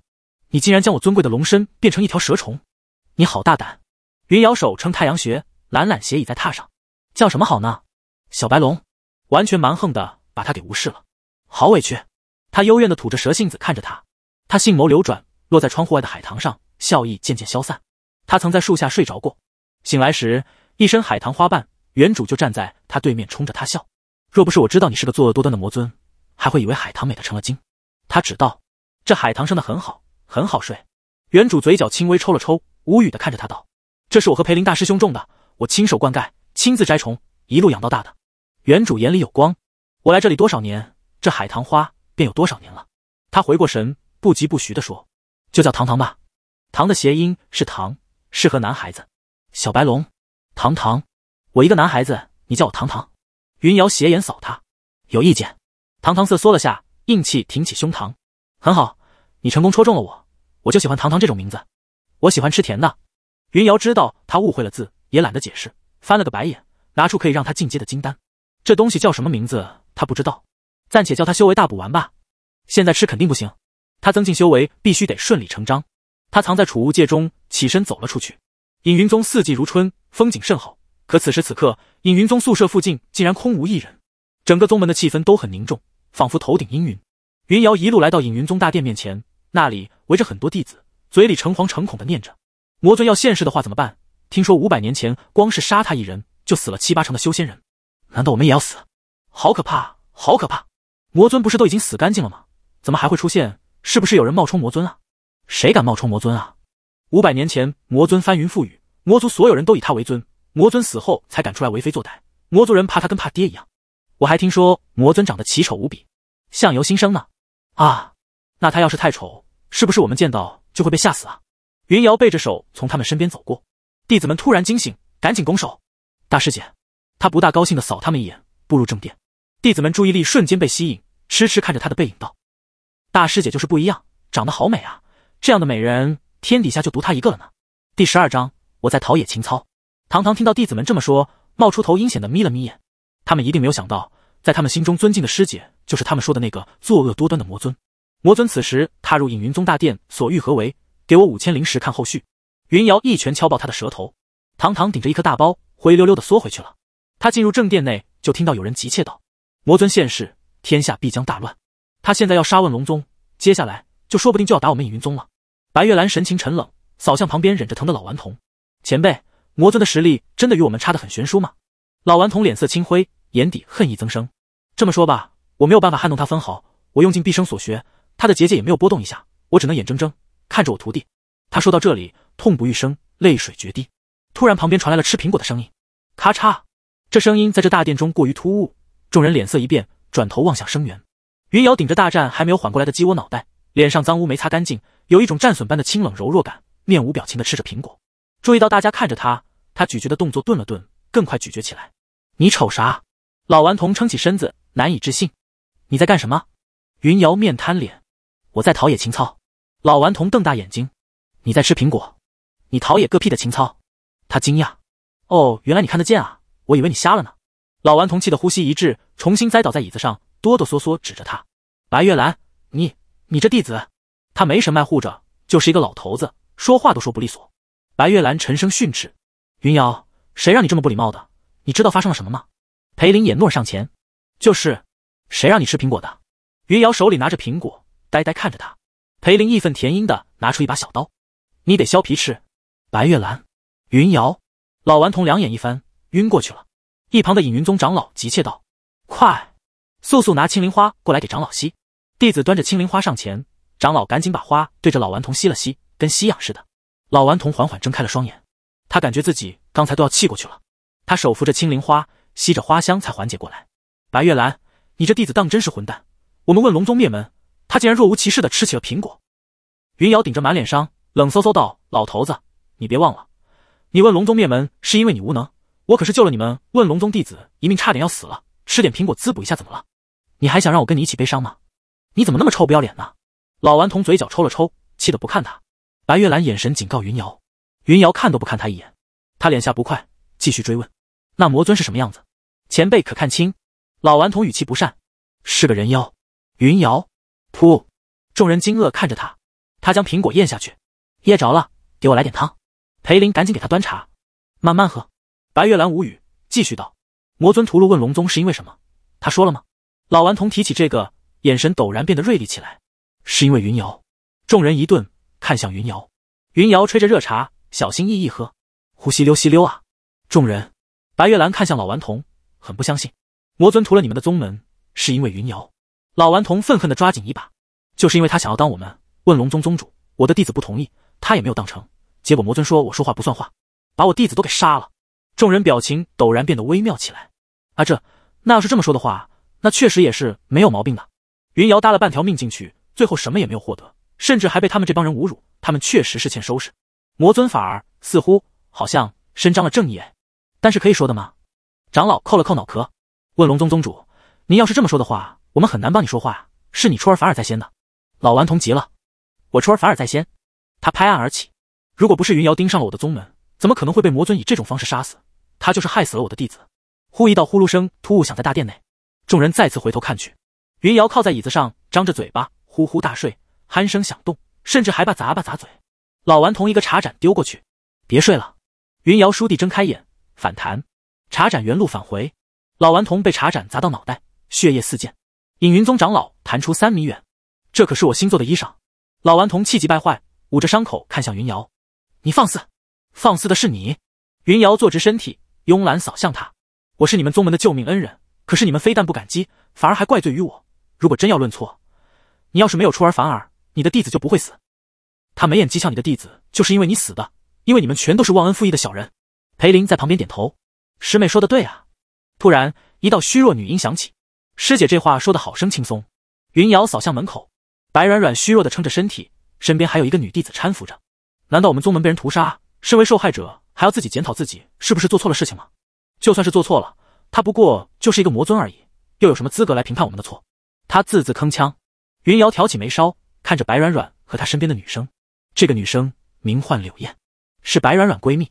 你竟然将我尊贵的龙身变成一条蛇虫，你好大胆！云瑶手撑太阳穴。懒懒斜倚在榻上，叫什么好呢？小白龙，完全蛮横的把他给无视了，好委屈。他幽怨的吐着蛇信子看着他，他性眸流转，落在窗户外的海棠上，笑意渐渐消散。他曾在树下睡着过，醒来时一身海棠花瓣，原主就站在他对面冲着他笑。若不是我知道你是个作恶多端的魔尊，还会以为海棠美的成了精。他只道这海棠生的很好，很好睡。原主嘴角轻微抽了抽，无语的看着他道：“这是我和裴林大师兄种的。”我亲手灌溉，亲自摘虫，一路养到大的。原主眼里有光。我来这里多少年，这海棠花便有多少年了。他回过神，不疾不徐地说：“就叫糖糖吧，糖的谐音是糖，适合男孩子。小白龙，糖糖，我一个男孩子，你叫我糖糖。”云瑶斜眼扫他，有意见。糖糖瑟缩了下，硬气挺起胸膛。很好，你成功戳中了我。我就喜欢糖糖这种名字，我喜欢吃甜的。云瑶知道他误会了字。也懒得解释，翻了个白眼，拿出可以让他进阶的金丹。这东西叫什么名字他不知道，暂且叫他修为大补丸吧。现在吃肯定不行，他增进修为必须得顺理成章。他藏在储物戒中，起身走了出去。隐云宗四季如春，风景甚好，可此时此刻，隐云宗宿舍附近竟然空无一人，整个宗门的气氛都很凝重，仿佛头顶阴云。云瑶一路来到隐云宗大殿面前，那里围着很多弟子，嘴里诚惶诚恐的念着：“魔尊要现世的话怎么办？”听说五百年前，光是杀他一人，就死了七八成的修仙人。难道我们也要死？好可怕，好可怕！魔尊不是都已经死干净了吗？怎么还会出现？是不是有人冒充魔尊啊？谁敢冒充魔尊啊？五百年前，魔尊翻云覆雨，魔族所有人都以他为尊。魔尊死后才敢出来为非作歹，魔族人怕他跟怕爹一样。我还听说魔尊长得奇丑无比，相由心生呢。啊，那他要是太丑，是不是我们见到就会被吓死啊？云瑶背着手从他们身边走过。弟子们突然惊醒，赶紧拱手。大师姐，他不大高兴的扫他们一眼，步入正殿。弟子们注意力瞬间被吸引，痴痴看着他的背影，道：“大师姐就是不一样，长得好美啊！这样的美人，天底下就独她一个了呢。”第十二章，我在陶冶情操。堂堂听到弟子们这么说，冒出头阴险的眯了眯眼。他们一定没有想到，在他们心中尊敬的师姐，就是他们说的那个作恶多端的魔尊。魔尊此时踏入隐云宗大殿，所欲何为？给我五千灵石，看后续。云瑶一拳敲爆他的舌头，堂堂顶着一颗大包，灰溜溜的缩回去了。他进入正殿内，就听到有人急切道：“魔尊现世，天下必将大乱。他现在要杀问龙宗，接下来就说不定就要打我们隐云宗了。”白月兰神情沉冷，扫向旁边忍着疼的老顽童：“前辈，魔尊的实力真的与我们差得很悬殊吗？”老顽童脸色青灰，眼底恨意增生。这么说吧，我没有办法撼动他分毫，我用尽毕生所学，他的结界也没有波动一下，我只能眼睁睁看着我徒弟。他说到这里。痛不欲生，泪水决堤。突然，旁边传来了吃苹果的声音，咔嚓。这声音在这大殿中过于突兀，众人脸色一变，转头望向声源。云瑶顶着大战还没有缓过来的鸡窝脑袋，脸上脏污没擦干净，有一种战损般的清冷柔弱感，面无表情的吃着苹果。注意到大家看着他，他咀嚼的动作顿了顿，更快咀嚼起来。你瞅啥？老顽童撑起身子，难以置信：“你在干什么？”云瑶面瘫脸：“我在陶冶情操。”老顽童瞪大眼睛：“你在吃苹果？”你陶冶个屁的情操！他惊讶，哦，原来你看得见啊，我以为你瞎了呢。老顽童气得呼吸一滞，重新栽倒在椅子上，哆哆嗦嗦指着他：“白月兰，你你这弟子，他没神脉护着，就是一个老头子，说话都说不利索。”白月兰沉声训斥：“云瑶，谁让你这么不礼貌的？你知道发生了什么吗？”裴林眼诺上前：“就是，谁让你吃苹果的？”云瑶手里拿着苹果，呆呆看着他。裴林义愤填膺的拿出一把小刀：“你得削皮吃。”白月兰，云瑶，老顽童两眼一翻，晕过去了。一旁的隐云宗长老急切道：“快，速速拿青灵花过来给长老吸。”弟子端着青灵花上前，长老赶紧把花对着老顽童吸了吸，跟吸氧似的。老顽童缓缓睁开了双眼，他感觉自己刚才都要气过去了。他手扶着青灵花，吸着花香才缓解过来。白月兰，你这弟子当真是混蛋！我们问龙宗灭门，他竟然若无其事的吃起了苹果。云瑶顶着满脸伤，冷飕飕道：“老头子。”你别忘了，你问龙宗灭门是因为你无能，我可是救了你们问龙宗弟子一命，差点要死了，吃点苹果滋补一下，怎么了？你还想让我跟你一起悲伤吗？你怎么那么臭不要脸呢？老顽童嘴角抽了抽，气得不看他。白月兰眼神警告云瑶，云瑶看都不看他一眼，他脸下不快，继续追问：“那魔尊是什么样子？前辈可看清？”老顽童语气不善：“是个人妖。”云瑶，噗！众人惊愕看着他，他将苹果咽下去，噎着了，给我来点汤。裴林赶紧给他端茶，慢慢喝。白月兰无语，继续道：“魔尊屠戮问龙宗是因为什么？他说了吗？”老顽童提起这个，眼神陡然变得锐利起来。是因为云瑶。众人一顿，看向云瑶。云瑶吹着热茶，小心翼翼喝，呼吸溜吸溜啊。众人，白月兰看向老顽童，很不相信：“魔尊屠了你们的宗门，是因为云瑶？”老顽童愤恨的抓紧一把：“就是因为他想要当我们问龙宗宗主，我的弟子不同意，他也没有当成。”结果魔尊说我说话不算话，把我弟子都给杀了。众人表情陡然变得微妙起来。啊，这那要是这么说的话，那确实也是没有毛病的。云瑶搭了半条命进去，最后什么也没有获得，甚至还被他们这帮人侮辱。他们确实是欠收拾。魔尊反而似乎好像伸张了正义。哎，但是可以说的吗？长老扣了扣脑壳，问龙宗宗主：“您要是这么说的话，我们很难帮你说话。是你出尔反尔在先的。”老顽童急了：“我出尔反尔在先！”他拍案而起。如果不是云瑶盯上了我的宗门，怎么可能会被魔尊以这种方式杀死？他就是害死了我的弟子。忽一道呼噜声突兀响在大殿内，众人再次回头看去，云瑶靠在椅子上，张着嘴巴呼呼大睡，鼾声响动，甚至还把砸吧砸嘴。老顽童一个茶盏丢过去：“别睡了！”云瑶倏地睁开眼，反弹，茶盏原路返回。老顽童被茶盏砸到脑袋，血液四溅。隐云宗长老弹出三米远：“这可是我新做的衣裳！”老顽童气急败坏，捂着伤口看向云瑶。你放肆！放肆的是你！云瑶坐直身体，慵懒扫向他：“我是你们宗门的救命恩人，可是你们非但不感激，反而还怪罪于我。如果真要论错，你要是没有出尔反尔，你的弟子就不会死。他眉眼讥笑你的弟子，就是因为你死的，因为你们全都是忘恩负义的小人。”裴林在旁边点头：“师妹说的对啊。”突然，一道虚弱女音响起：“师姐，这话说的好生轻松。”云瑶扫向门口，白软软虚弱的撑着身体，身边还有一个女弟子搀扶着。难道我们宗门被人屠杀，身为受害者还要自己检讨自己是不是做错了事情吗？就算是做错了，他不过就是一个魔尊而已，又有什么资格来评判我们的错？他字字铿锵。云瑶挑起眉梢，看着白软软和她身边的女生。这个女生名唤柳燕，是白软软闺蜜。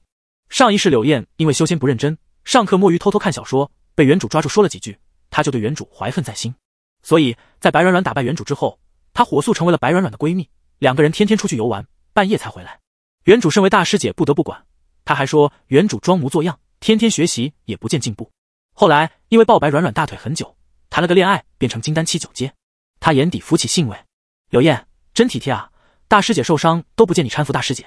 上一世柳燕因为修仙不认真，上课摸鱼偷偷看小说，被原主抓住说了几句，她就对原主怀恨在心。所以在白软软打败原主之后，她火速成为了白软软的闺蜜，两个人天天出去游玩，半夜才回来。原主身为大师姐，不得不管。他还说，原主装模作样，天天学习也不见进步。后来因为抱白软软大腿很久，谈了个恋爱，变成金丹七九阶。他眼底浮起兴味。柳燕真体贴啊，大师姐受伤都不见你搀扶大师姐。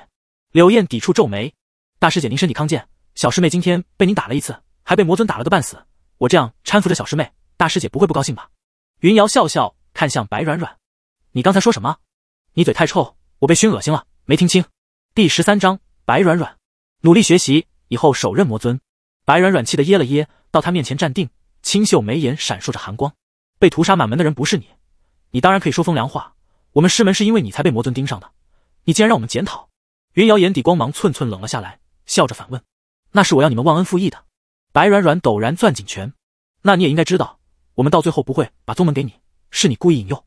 柳燕抵触皱眉，大师姐您身体康健，小师妹今天被您打了一次，还被魔尊打了个半死，我这样搀扶着小师妹，大师姐不会不高兴吧？云瑶笑笑看向白软软，你刚才说什么？你嘴太臭，我被熏恶心了，没听清。第十三章白软软努力学习以后手刃魔尊。白软软气得噎了噎，到他面前站定，清秀眉眼闪烁着寒光。被屠杀满门的人不是你，你当然可以说风凉话。我们师门是因为你才被魔尊盯上的，你竟然让我们检讨！云瑶眼底光芒寸寸冷了下来，笑着反问：“那是我要你们忘恩负义的。”白软软陡然攥紧拳：“那你也应该知道，我们到最后不会把宗门给你，是你故意引诱，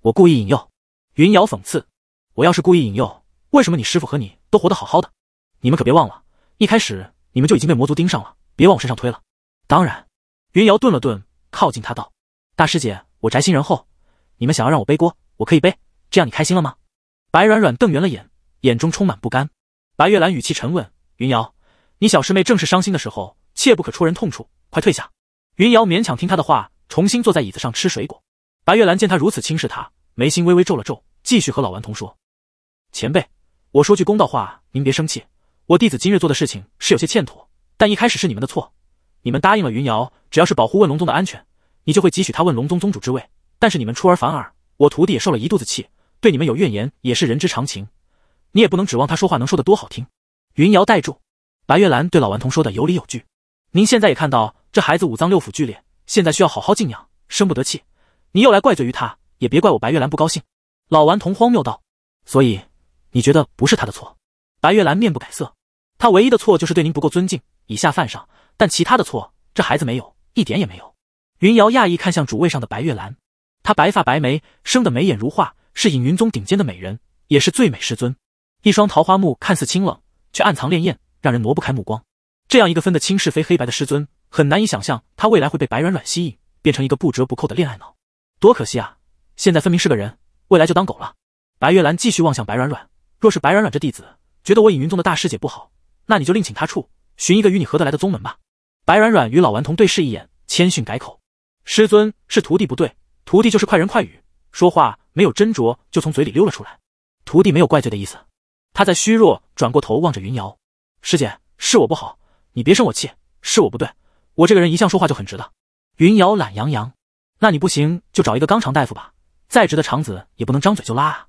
我故意引诱。”云瑶讽刺：“我要是故意引诱？”为什么你师傅和你都活得好好的？你们可别忘了，一开始你们就已经被魔族盯上了，别往我身上推了。当然，云瑶顿了顿，靠近他道：“大师姐，我宅心仁厚，你们想要让我背锅，我可以背。这样你开心了吗？”白软软瞪圆了眼，眼中充满不甘。白月兰语气沉稳：“云瑶，你小师妹正是伤心的时候，切不可戳人痛处。快退下。”云瑶勉强听他的话，重新坐在椅子上吃水果。白月兰见他如此轻视他，眉心微微皱了皱，继续和老顽童说：“前辈。”我说句公道话，您别生气。我弟子今日做的事情是有些欠妥，但一开始是你们的错。你们答应了云瑶，只要是保护问龙宗的安全，你就会汲取他问龙宗宗主之位。但是你们出尔反尔，我徒弟也受了一肚子气，对你们有怨言也是人之常情。你也不能指望他说话能说得多好听。云瑶，带住！白月兰对老顽童说的有理有据。您现在也看到这孩子五脏六腑剧烈，现在需要好好静养，生不得气。你又来怪罪于他，也别怪我白月兰不高兴。老顽童荒谬道，所以。你觉得不是他的错？白月兰面不改色，他唯一的错就是对您不够尊敬，以下犯上。但其他的错，这孩子没有，一点也没有。云瑶讶异看向主位上的白月兰，她白发白眉，生得眉眼如画，是隐云宗顶尖的美人，也是最美师尊。一双桃花目看似清冷，却暗藏潋焰，让人挪不开目光。这样一个分得清是非黑白的师尊，很难以想象他未来会被白软软吸引，变成一个不折不扣的恋爱脑，多可惜啊！现在分明是个人，未来就当狗了。白月兰继续望向白软软。若是白软软这弟子觉得我隐云宗的大师姐不好，那你就另请他处，寻一个与你合得来的宗门吧。白软软与老顽童对视一眼，谦逊改口：“师尊是徒弟不对，徒弟就是快人快语，说话没有斟酌就从嘴里溜了出来。徒弟没有怪罪的意思。”他在虚弱转过头望着云瑶：“师姐，是我不好，你别生我气，是我不对。我这个人一向说话就很直的。”云瑶懒洋洋：“那你不行就找一个肛肠大夫吧，再直的肠子也不能张嘴就拉啊。”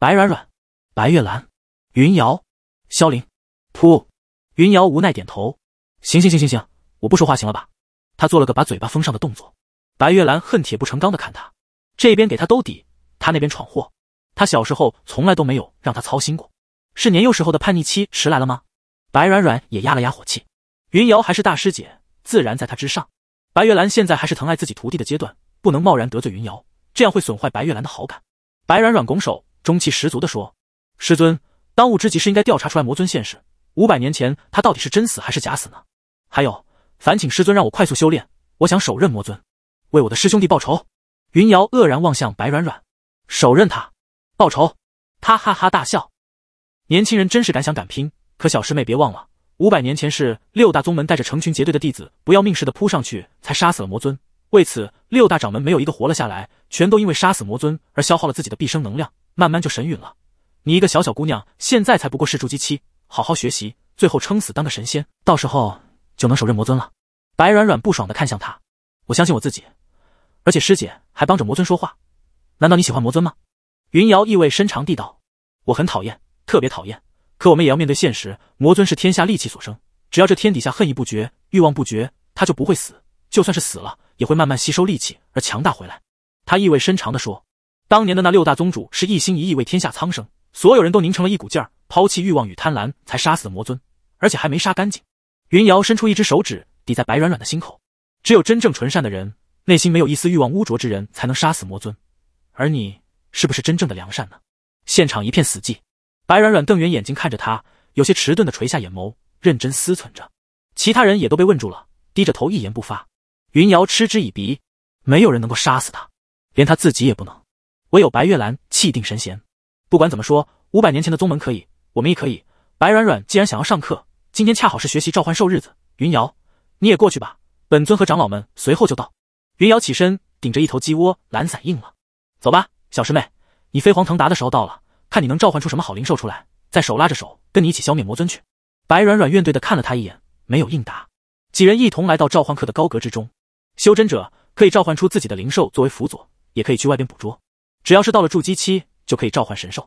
白软软。白月兰，云瑶，萧凌，噗！云瑶无奈点头，行行行行行，我不说话行了吧？他做了个把嘴巴封上的动作。白月兰恨铁不成钢的看他，这边给他兜底，他那边闯祸。他小时候从来都没有让他操心过，是年幼时候的叛逆期迟来了吗？白软软也压了压火气。云瑶还是大师姐，自然在她之上。白月兰现在还是疼爱自己徒弟的阶段，不能贸然得罪云瑶，这样会损坏白月兰的好感。白软软拱手，中气十足的说。师尊，当务之急是应该调查出来魔尊现世。五百年前，他到底是真死还是假死呢？还有，烦请师尊让我快速修炼，我想手刃魔尊，为我的师兄弟报仇。云瑶愕然望向白软软，手刃他，报仇。他哈哈大笑，年轻人真是敢想敢拼。可小师妹别忘了，五百年前是六大宗门带着成群结队的弟子，不要命似的扑上去，才杀死了魔尊。为此，六大掌门没有一个活了下来，全都因为杀死魔尊而消耗了自己的毕生能量，慢慢就神陨了。你一个小小姑娘，现在才不过是筑基期，好好学习，最后撑死当个神仙，到时候就能手刃魔尊了。白软软不爽的看向他，我相信我自己，而且师姐还帮着魔尊说话，难道你喜欢魔尊吗？云瑶意味深长地道：“我很讨厌，特别讨厌。可我们也要面对现实，魔尊是天下戾气所生，只要这天底下恨意不绝，欲望不绝，他就不会死，就算是死了，也会慢慢吸收戾气而强大回来。”他意味深长的说：“当年的那六大宗主是一心一意为天下苍生。”所有人都凝成了一股劲儿，抛弃欲望与贪婪才杀死的魔尊，而且还没杀干净。云瑶伸出一只手指抵在白软软的心口，只有真正纯善的人，内心没有一丝欲望污浊之人，才能杀死魔尊。而你是不是真正的良善呢？现场一片死寂，白软软瞪圆眼睛看着他，有些迟钝的垂下眼眸，认真思忖着。其他人也都被问住了，低着头一言不发。云瑶嗤之以鼻，没有人能够杀死他，连他自己也不能。唯有白月兰气定神闲。不管怎么说，五百年前的宗门可以，我们也可以。白软软既然想要上课，今天恰好是学习召唤兽日子。云瑶，你也过去吧。本尊和长老们随后就到。云瑶起身，顶着一头鸡窝，懒散应了：“走吧，小师妹，你飞黄腾达的时候到了，看你能召唤出什么好灵兽出来，再手拉着手跟你一起消灭魔尊去。”白软软怨怼的看了他一眼，没有应答。几人一同来到召唤课的高阁之中。修真者可以召唤出自己的灵兽作为辅佐，也可以去外边捕捉。只要是到了筑基期。就可以召唤神兽，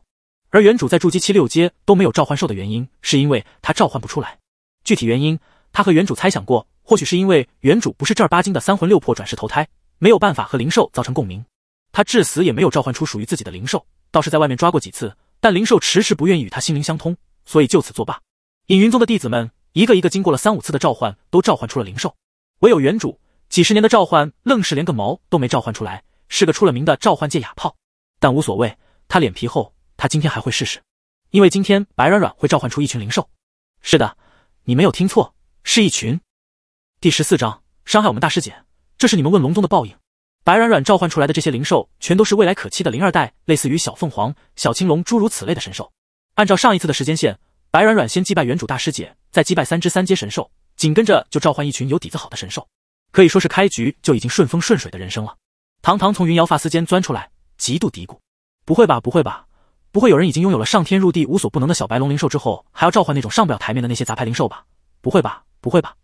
而原主在筑基期六阶都没有召唤兽的原因，是因为他召唤不出来。具体原因，他和原主猜想过，或许是因为原主不是正儿八经的三魂六魄转世投胎，没有办法和灵兽造成共鸣。他至死也没有召唤出属于自己的灵兽，倒是在外面抓过几次，但灵兽迟迟不愿意与他心灵相通，所以就此作罢。隐云宗的弟子们一个一个经过了三五次的召唤，都召唤出了灵兽，唯有原主几十年的召唤，愣是连个毛都没召唤出来，是个出了名的召唤界哑炮。但无所谓。他脸皮厚，他今天还会试试，因为今天白软软会召唤出一群灵兽。是的，你没有听错，是一群。第十四章，伤害我们大师姐，这是你们问龙宗的报应。白软软召唤出来的这些灵兽，全都是未来可期的灵二代，类似于小凤凰、小青龙，诸如此类的神兽。按照上一次的时间线，白软软先击败原主大师姐，再击败三只三阶神兽，紧跟着就召唤一群有底子好的神兽，可以说是开局就已经顺风顺水的人生了。堂堂从云瑶发丝间钻出来，极度嘀咕。不会吧，不会吧，不会有人已经拥有了上天入地无所不能的小白龙灵兽之后，还要召唤那种上不了台面的那些杂牌灵兽吧？不会吧，不会吧！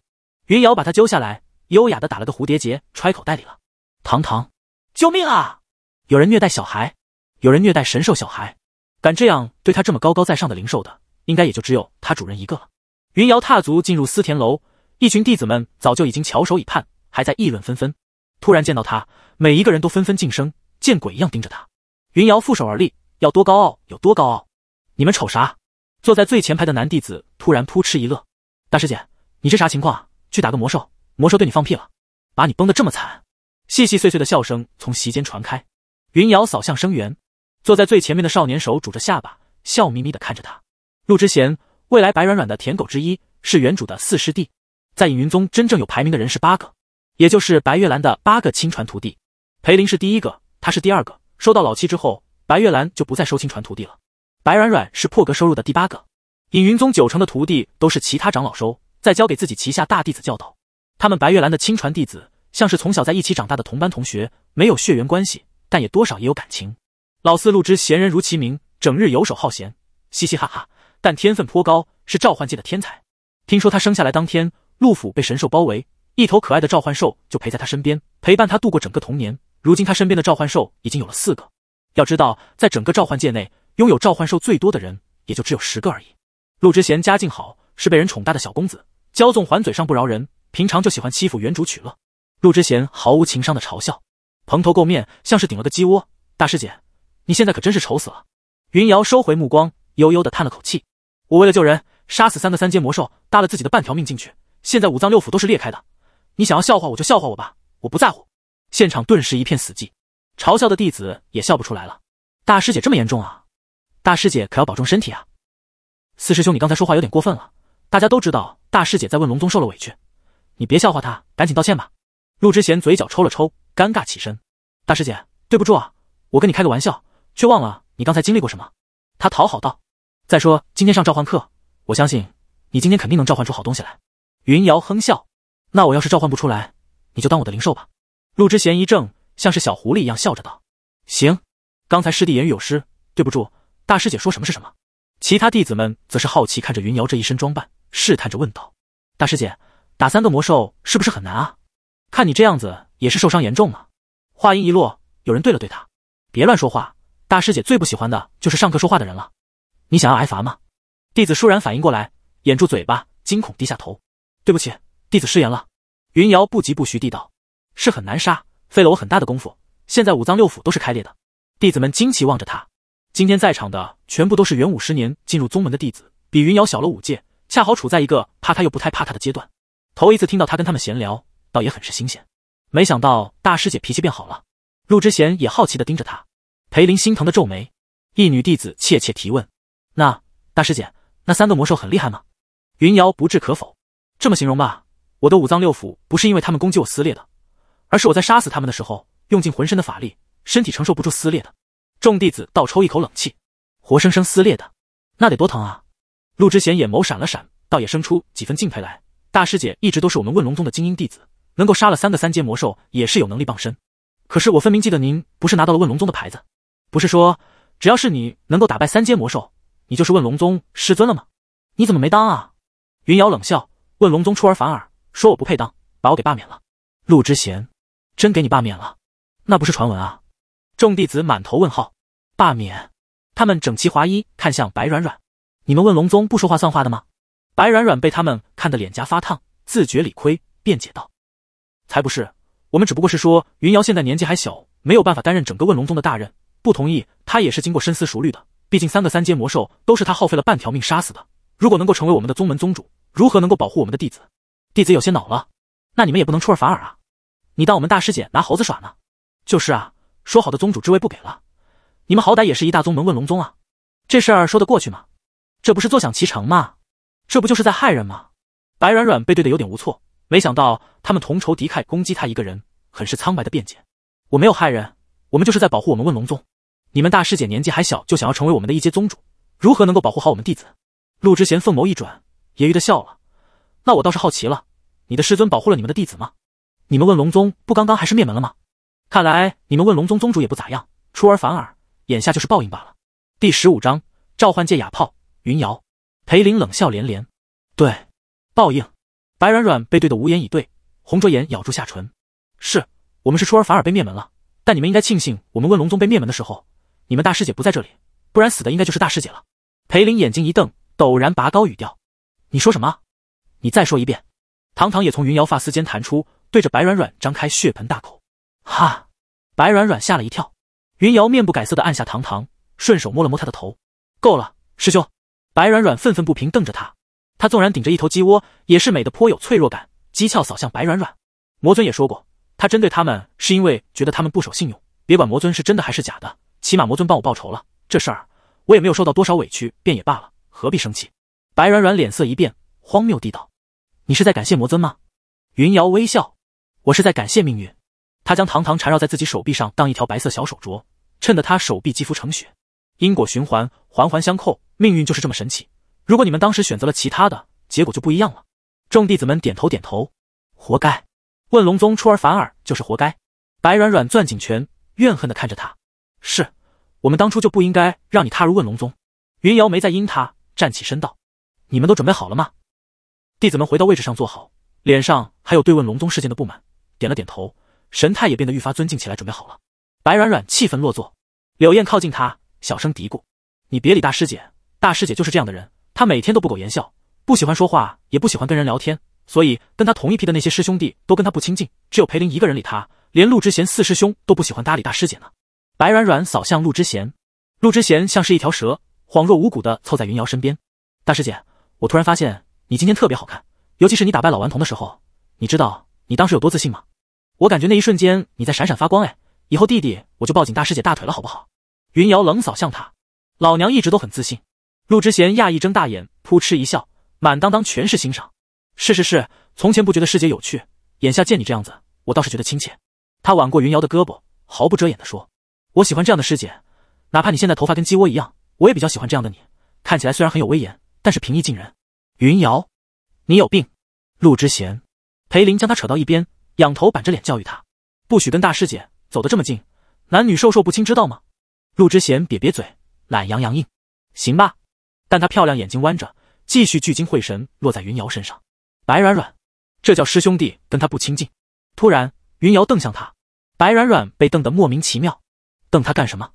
云瑶把它揪下来，优雅的打了个蝴蝶结，揣口袋里了。堂堂，救命啊！有人虐待小孩，有人虐待神兽小孩，敢这样对他这么高高在上的灵兽的，应该也就只有他主人一个了。云瑶踏足进入思田楼，一群弟子们早就已经翘首以盼，还在议论纷纷。突然见到他，每一个人都纷纷噤声，见鬼一样盯着他。云瑶负手而立，要多高傲有多高傲。你们瞅啥？坐在最前排的男弟子突然扑哧一乐，大师姐，你这啥情况啊？去打个魔兽，魔兽对你放屁了，把你崩得这么惨。细细碎碎的笑声从席间传开。云瑶扫向声源，坐在最前面的少年手拄着下巴，笑眯眯的看着他。陆之贤，未来白软软的舔狗之一，是原主的四师弟。在隐云宗真正有排名的人是八个，也就是白月兰的八个亲传徒弟。裴林是第一个，他是第二个。收到老七之后，白月兰就不再收亲传徒弟了。白软软是破格收入的第八个。隐云宗九成的徒弟都是其他长老收，再交给自己旗下大弟子教导。他们白月兰的亲传弟子，像是从小在一起长大的同班同学，没有血缘关系，但也多少也有感情。老四陆之闲人如其名，整日游手好闲，嘻嘻哈哈，但天分颇高，是召唤界的天才。听说他生下来当天，陆府被神兽包围，一头可爱的召唤兽就陪在他身边，陪伴他度过整个童年。如今他身边的召唤兽已经有了四个，要知道，在整个召唤界内，拥有召唤兽最多的人也就只有十个而已。陆之贤家境好，是被人宠大的小公子，骄纵还嘴上不饶人，平常就喜欢欺负原主取乐。陆之贤毫无情商的嘲笑，蓬头垢面，像是顶了个鸡窝。大师姐，你现在可真是丑死了。云瑶收回目光，悠悠的叹了口气：“我为了救人，杀死三个三阶魔兽，搭了自己的半条命进去，现在五脏六腑都是裂开的。你想要笑话我就笑话我吧，我不在乎。”现场顿时一片死寂，嘲笑的弟子也笑不出来了。大师姐这么严重啊？大师姐可要保重身体啊！四师兄，你刚才说话有点过分了。大家都知道大师姐在问龙宗受了委屈，你别笑话她，赶紧道歉吧。陆之贤嘴角抽了抽，尴尬起身：“大师姐，对不住啊，我跟你开个玩笑，却忘了你刚才经历过什么。”他讨好道：“再说今天上召唤课，我相信你今天肯定能召唤出好东西来。”云瑶哼笑：“那我要是召唤不出来，你就当我的灵兽吧。”陆之贤一怔，像是小狐狸一样笑着道：“行，刚才师弟言语有失，对不住。大师姐说什么是什么。”其他弟子们则是好奇看着云瑶这一身装扮，试探着问道：“大师姐打三个魔兽是不是很难啊？看你这样子也是受伤严重了。”话音一落，有人对了对他：“别乱说话，大师姐最不喜欢的就是上课说话的人了。你想要挨罚吗？”弟子倏然反应过来，掩住嘴巴，惊恐低下头：“对不起，弟子失言了。”云瑶不疾不徐地道。是很难杀，费了我很大的功夫。现在五脏六腑都是开裂的。弟子们惊奇望着他。今天在场的全部都是元武十年进入宗门的弟子，比云瑶小了五届，恰好处在一个怕他又不太怕他的阶段。头一次听到他跟他们闲聊，倒也很是新鲜。没想到大师姐脾气变好了。陆之贤也好奇地盯着他。裴林心疼的皱眉。一女弟子怯怯提问：“那大师姐，那三个魔兽很厉害吗？”云瑶不置可否：“这么形容吧，我的五脏六腑不是因为他们攻击我撕裂的。”而是我在杀死他们的时候，用尽浑身的法力，身体承受不住撕裂的。众弟子倒抽一口冷气，活生生撕裂的，那得多疼啊！陆之贤眼眸闪了闪，倒也生出几分敬佩来。大师姐一直都是我们问龙宗的精英弟子，能够杀了三个三阶魔兽，也是有能力傍身。可是我分明记得您不是拿到了问龙宗的牌子，不是说只要是你能够打败三阶魔兽，你就是问龙宗师尊了吗？你怎么没当啊？云瑶冷笑：“问龙宗出尔反尔，说我不配当，把我给罢免了。”陆之贤。真给你罢免了，那不是传闻啊！众弟子满头问号。罢免？他们整齐划一看向白软软。你们问龙宗不说话算话的吗？白软软被他们看得脸颊发烫，自觉理亏，辩解道：“才不是，我们只不过是说云瑶现在年纪还小，没有办法担任整个问龙宗的大任。不同意他也是经过深思熟虑的，毕竟三个三阶魔兽都是他耗费了半条命杀死的。如果能够成为我们的宗门宗主，如何能够保护我们的弟子？”弟子有些恼了：“那你们也不能出尔反尔啊！”你当我们大师姐拿猴子耍呢？就是啊，说好的宗主之位不给了，你们好歹也是一大宗门问龙宗啊，这事儿说得过去吗？这不是坐享其成吗？这不就是在害人吗？白软软被怼得有点无措，没想到他们同仇敌忾攻击他一个人，很是苍白的辩解：“我没有害人，我们就是在保护我们问龙宗。你们大师姐年纪还小，就想要成为我们的一阶宗主，如何能够保护好我们弟子？”陆之贤凤眸一转，揶揄的笑了：“那我倒是好奇了，你的师尊保护了你们的弟子吗？”你们问龙宗不？刚刚还是灭门了吗？看来你们问龙宗宗主也不咋样，出尔反尔，眼下就是报应罢了。第十五章召唤界哑炮。云瑶、裴林冷笑连连。对，报应。白软软被怼得无言以对，红着眼咬住下唇。是我们是出尔反尔被灭门了，但你们应该庆幸，我们问龙宗被灭门的时候，你们大师姐不在这里，不然死的应该就是大师姐了。裴林眼睛一瞪，陡然拔高语调：“你说什么？你再说一遍。”堂堂也从云瑶发丝间弹出。对着白软软张开血盆大口，哈！白软软吓了一跳。云瑶面不改色地按下糖糖，顺手摸了摸她的头。够了，师兄！白软软愤愤不平，瞪着他。他纵然顶着一头鸡窝，也是美的颇有脆弱感。讥诮扫向白软软。魔尊也说过，他针对他们是因为觉得他们不守信用。别管魔尊是真的还是假的，起码魔尊帮我报仇了。这事儿我也没有受到多少委屈，便也罢了，何必生气？白软软脸色一变，荒谬地道：“你是在感谢魔尊吗？”云瑶微笑。我是在感谢命运，他将糖糖缠绕在自己手臂上，当一条白色小手镯，衬得他手臂肌肤成雪。因果循环，环环相扣，命运就是这么神奇。如果你们当时选择了其他的结果，就不一样了。众弟子们点头点头，活该！问龙宗出尔反尔，就是活该！白软软攥紧拳，怨恨地看着他。是，我们当初就不应该让你踏入问龙宗。云瑶没再因他，站起身道：“你们都准备好了吗？”弟子们回到位置上坐好，脸上还有对问龙宗事件的不满。点了点头，神态也变得愈发尊敬起来。准备好了，白软软气愤落座，柳燕靠近他，小声嘀咕：“你别理大师姐，大师姐就是这样的人，她每天都不苟言笑，不喜欢说话，也不喜欢跟人聊天，所以跟她同一批的那些师兄弟都跟她不亲近，只有裴林一个人理她，连陆之贤四师兄都不喜欢搭理大师姐呢。”白软软扫向陆之贤，陆之贤像是一条蛇，恍若无骨的凑在云瑶身边。大师姐，我突然发现你今天特别好看，尤其是你打败老顽童的时候，你知道。你当时有多自信吗？我感觉那一瞬间你在闪闪发光，哎，以后弟弟我就抱紧大师姐大腿了，好不好？云瑶冷扫向他，老娘一直都很自信。陆之贤讶异睁大眼，扑哧一笑，满当当全是欣赏。是是是，从前不觉得师姐有趣，眼下见你这样子，我倒是觉得亲切。他挽过云瑶的胳膊，毫不遮掩地说：“我喜欢这样的师姐，哪怕你现在头发跟鸡窝一样，我也比较喜欢这样的你。看起来虽然很有威严，但是平易近人。”云瑶，你有病？陆之贤。裴林将他扯到一边，仰头板着脸教育他：“不许跟大师姐走得这么近，男女授受不亲，知道吗？”陆之贤瘪瘪嘴，懒洋洋应：“行吧。”但他漂亮眼睛弯着，继续聚精会神落在云瑶身上。白软软，这叫师兄弟跟他不亲近。突然，云瑶瞪向他，白软软被瞪得莫名其妙，瞪他干什么？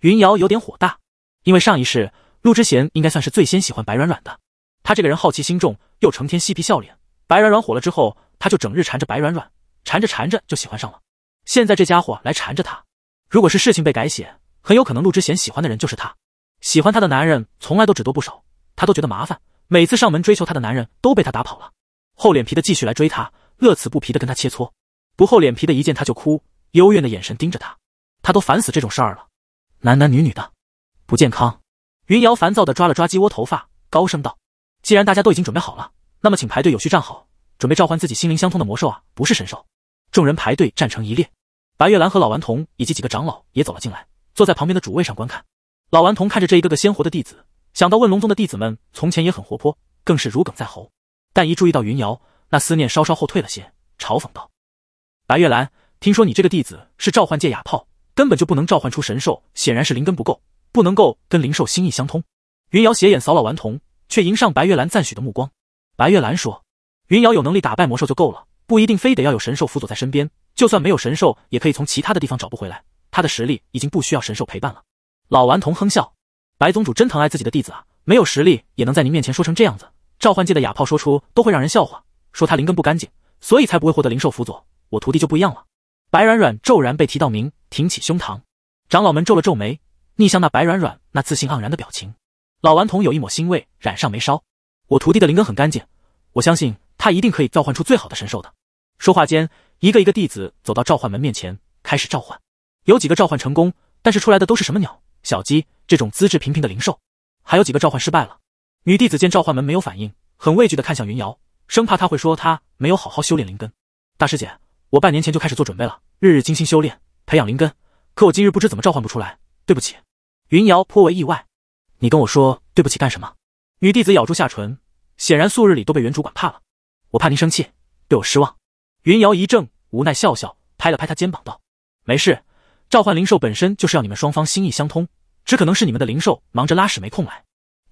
云瑶有点火大，因为上一世陆之贤应该算是最先喜欢白软软的，他这个人好奇心重，又成天嬉皮笑脸。白软软火了之后，他就整日缠着白软软，缠着缠着就喜欢上了。现在这家伙来缠着他，如果是事情被改写，很有可能陆之贤喜欢的人就是他。喜欢他的男人从来都只多不少，他都觉得麻烦。每次上门追求他的男人，都被他打跑了。厚脸皮的继续来追他，乐此不疲的跟他切磋；不厚脸皮的，一见他就哭，幽怨的眼神盯着他，他都烦死这种事儿了。男男女女的，不健康。云瑶烦躁的抓了抓鸡窝头发，高声道：“既然大家都已经准备好了。”那么，请排队有序站好，准备召唤自己心灵相通的魔兽啊，不是神兽。众人排队站成一列，白月兰和老顽童以及几个长老也走了进来，坐在旁边的主位上观看。老顽童看着这一个个鲜活的弟子，想到问龙宗的弟子们从前也很活泼，更是如鲠在喉。但一注意到云瑶，那思念稍稍后退了些，嘲讽道：“白月兰，听说你这个弟子是召唤界哑炮，根本就不能召唤出神兽，显然是灵根不够，不能够跟灵兽心意相通。”云瑶斜眼扫老顽童，却迎上白月兰赞许的目光。白月兰说：“云瑶有能力打败魔兽就够了，不一定非得要有神兽辅佐在身边。就算没有神兽，也可以从其他的地方找不回来。他的实力已经不需要神兽陪伴了。”老顽童哼笑：“白宗主真疼爱自己的弟子啊，没有实力也能在您面前说成这样子。召唤界的哑炮说出都会让人笑话，说他灵根不干净，所以才不会获得灵兽辅佐。我徒弟就不一样了。”白软软骤然被提到名，挺起胸膛。长老们皱了皱眉，逆向那白软软那自信盎然的表情。老顽童有一抹欣慰染上眉梢。我徒弟的灵根很干净，我相信他一定可以召唤出最好的神兽的。说话间，一个一个弟子走到召唤门面前，开始召唤。有几个召唤成功，但是出来的都是什么鸟、小鸡这种资质平平的灵兽；还有几个召唤失败了。女弟子见召唤门没有反应，很畏惧的看向云瑶，生怕她会说她没有好好修炼灵根。大师姐，我半年前就开始做准备了，日日精心修炼，培养灵根。可我今日不知怎么召唤不出来，对不起。云瑶颇为意外，你跟我说对不起干什么？女弟子咬住下唇。显然素日里都被原主管怕了，我怕您生气，对我失望。云瑶一怔，无奈笑笑，拍了拍他肩膀道：“没事，召唤灵兽本身就是要你们双方心意相通，只可能是你们的灵兽忙着拉屎没空来。”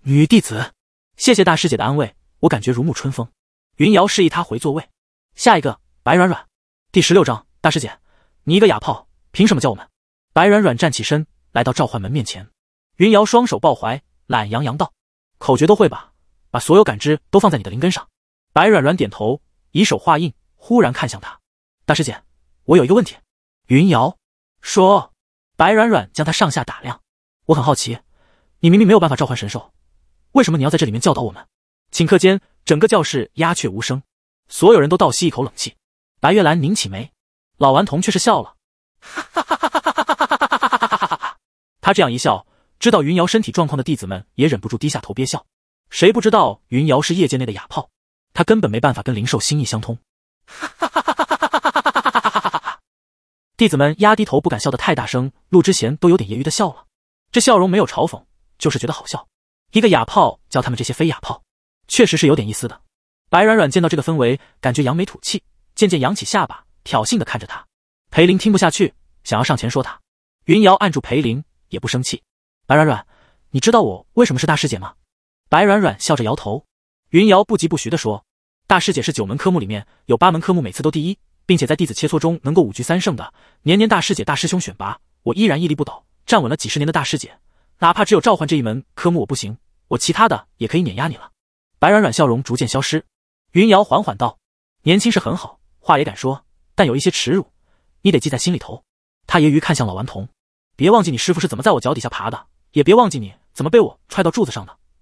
女弟子，谢谢大师姐的安慰，我感觉如沐春风。云瑶示意他回座位。下一个，白软软。第十六章，大师姐，你一个哑炮，凭什么叫我们？白软软站起身，来到召唤门面前。云瑶双手抱怀，懒洋洋道：“口诀都会吧？”把所有感知都放在你的灵根上。白软软点头，以手画印，忽然看向他：“大师姐，我有一个问题。”云瑶说：“白软软将他上下打量，我很好奇，你明明没有办法召唤神兽，为什么你要在这里面教导我们？”顷刻间，整个教室鸦雀无声，所有人都倒吸一口冷气。白月兰拧起眉，老顽童却是笑了：“哈哈哈哈哈哈哈哈哈哈哈哈哈哈！”他这样一笑，知道云瑶身体状况的弟子们也忍不住低下头憋笑。谁不知道云瑶是业界内的哑炮？他根本没办法跟灵兽心意相通。弟子们压低头，不敢笑得太大声。陆之贤都有点揶揄的笑了，这笑容没有嘲讽，就是觉得好笑。一个哑炮教他们这些非哑炮，确实是有点意思的。白软软见到这个氛围，感觉扬眉吐气，渐渐扬起下巴，挑衅的看着他。裴林听不下去，想要上前说他。云瑶按住裴林，也不生气。白软软，你知道我为什么是大师姐吗？白软软笑着摇头，云瑶不疾不徐地说：“大师姐是九门科目里面，有八门科目每次都第一，并且在弟子切磋中能够五局三胜的。年年大师姐、大师兄选拔，我依然屹立不倒，站稳了几十年的大师姐。哪怕只有召唤这一门科目我不行，我其他的也可以碾压你了。”白软软笑容逐渐消失，云瑶缓缓道：“年轻是很好，话也敢说，但有一些耻辱，你得记在心里头。”他揶揄看向老顽童：“别忘记你师傅是怎么在我脚底下爬的，也别忘记你怎么被我踹到柱子上的。”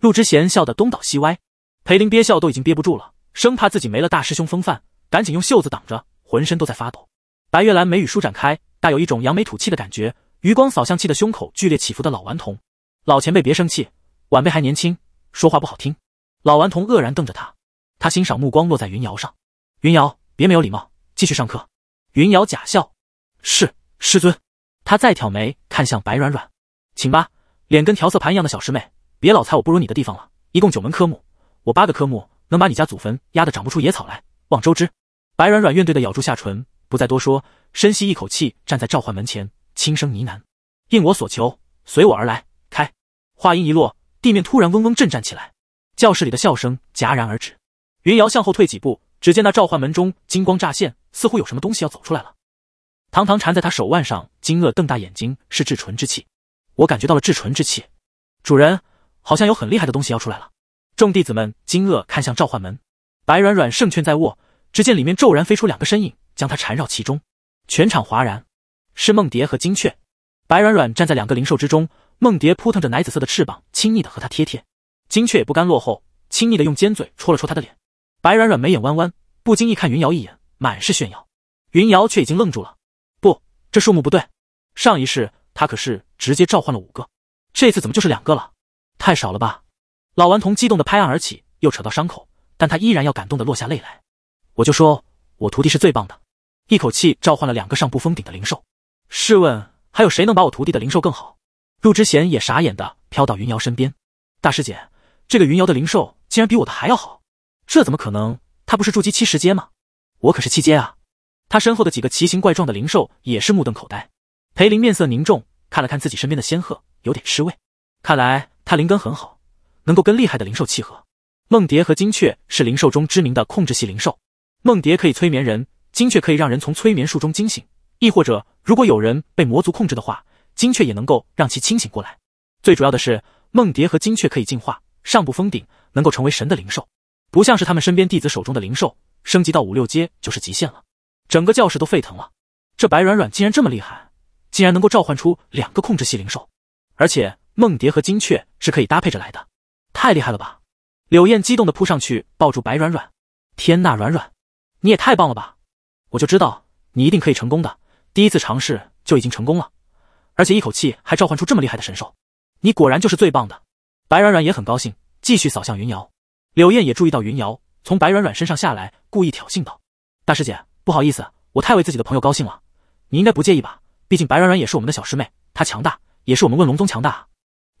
陆之贤笑得东倒西歪，裴林憋笑都已经憋不住了，生怕自己没了大师兄风范，赶紧用袖子挡着，浑身都在发抖。白月兰眉宇舒展开，带有一种扬眉吐气的感觉，余光扫向气得胸口剧烈起伏的老顽童。老前辈别生气，晚辈还年轻，说话不好听。老顽童愕然瞪着他，他欣赏目光落在云瑶上。云瑶，别没有礼貌，继续上课。云瑶假笑，是师尊。他再挑眉看向白软软，请吧，脸跟调色盘一样的小师妹。别老猜我不如你的地方了。一共九门科目，我八个科目能把你家祖坟压得长不出野草来。望周知。白软软怨怼的咬住下唇，不再多说，深吸一口气，站在召唤门前，轻声呢喃：“应我所求，随我而来。”开。话音一落，地面突然嗡嗡震颤起来，教室里的笑声戛然而止。云瑶向后退几步，只见那召唤门中金光乍现，似乎有什么东西要走出来了。堂堂缠在他手腕上，惊愕瞪大眼睛，是至纯之气。我感觉到了至纯之气，主人。好像有很厉害的东西要出来了，众弟子们惊愕看向召唤门。白软软胜券在握，只见里面骤然飞出两个身影，将他缠绕其中。全场哗然，是梦蝶和金雀。白软软站在两个灵兽之中，梦蝶扑腾着奶紫色的翅膀，亲昵的和他贴贴。金雀也不甘落后，亲昵的用尖嘴戳了戳他的脸。白软软眉眼弯弯，不经意看云瑶一眼，满是炫耀。云瑶却已经愣住了，不，这数目不对。上一世他可是直接召唤了五个，这次怎么就是两个了？太少了吧！老顽童激动的拍案而起，又扯到伤口，但他依然要感动的落下泪来。我就说我徒弟是最棒的，一口气召唤了两个上不封顶的灵兽，试问还有谁能把我徒弟的灵兽更好？陆之贤也傻眼的飘到云瑶身边，大师姐，这个云瑶的灵兽竟然比我的还要好，这怎么可能？她不是筑基七十阶吗？我可是七阶啊！他身后的几个奇形怪状的灵兽也是目瞪口呆。裴林面色凝重，看了看自己身边的仙鹤，有点失味。看来他灵根很好，能够跟厉害的灵兽契合。梦蝶和金雀是灵兽中知名的控制系灵兽，梦蝶可以催眠人，金雀可以让人从催眠术中惊醒，亦或者如果有人被魔族控制的话，金雀也能够让其清醒过来。最主要的是，梦蝶和金雀可以进化，上不封顶，能够成为神的灵兽，不像是他们身边弟子手中的灵兽，升级到五六阶就是极限了。整个教室都沸腾了，这白软软竟然这么厉害，竟然能够召唤出两个控制系灵兽，而且。梦蝶和金雀是可以搭配着来的，太厉害了吧！柳燕激动地扑上去抱住白软软，天呐，软软，你也太棒了吧！我就知道你一定可以成功的，第一次尝试就已经成功了，而且一口气还召唤出这么厉害的神兽，你果然就是最棒的。白软软也很高兴，继续扫向云瑶。柳燕也注意到云瑶从白软软身上下来，故意挑衅道：“大师姐，不好意思，我太为自己的朋友高兴了，你应该不介意吧？毕竟白软软也是我们的小师妹，她强大也是我们问龙宗强大啊。”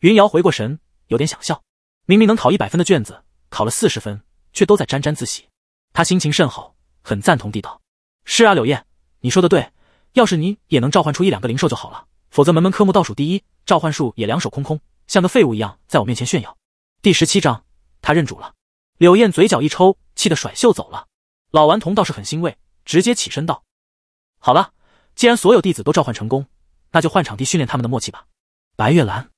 云瑶回过神，有点想笑。明明能考一百分的卷子，考了四十分，却都在沾沾自喜。他心情甚好，很赞同地道：“是啊，柳燕，你说的对。要是你也能召唤出一两个灵兽就好了。否则门门科目倒数第一，召唤术也两手空空，像个废物一样在我面前炫耀。”第十七章，他认主了。柳燕嘴角一抽，气得甩袖走了。老顽童倒是很欣慰，直接起身道：“好了，既然所有弟子都召唤成功，那就换场地训练他们的默契吧。”白月兰。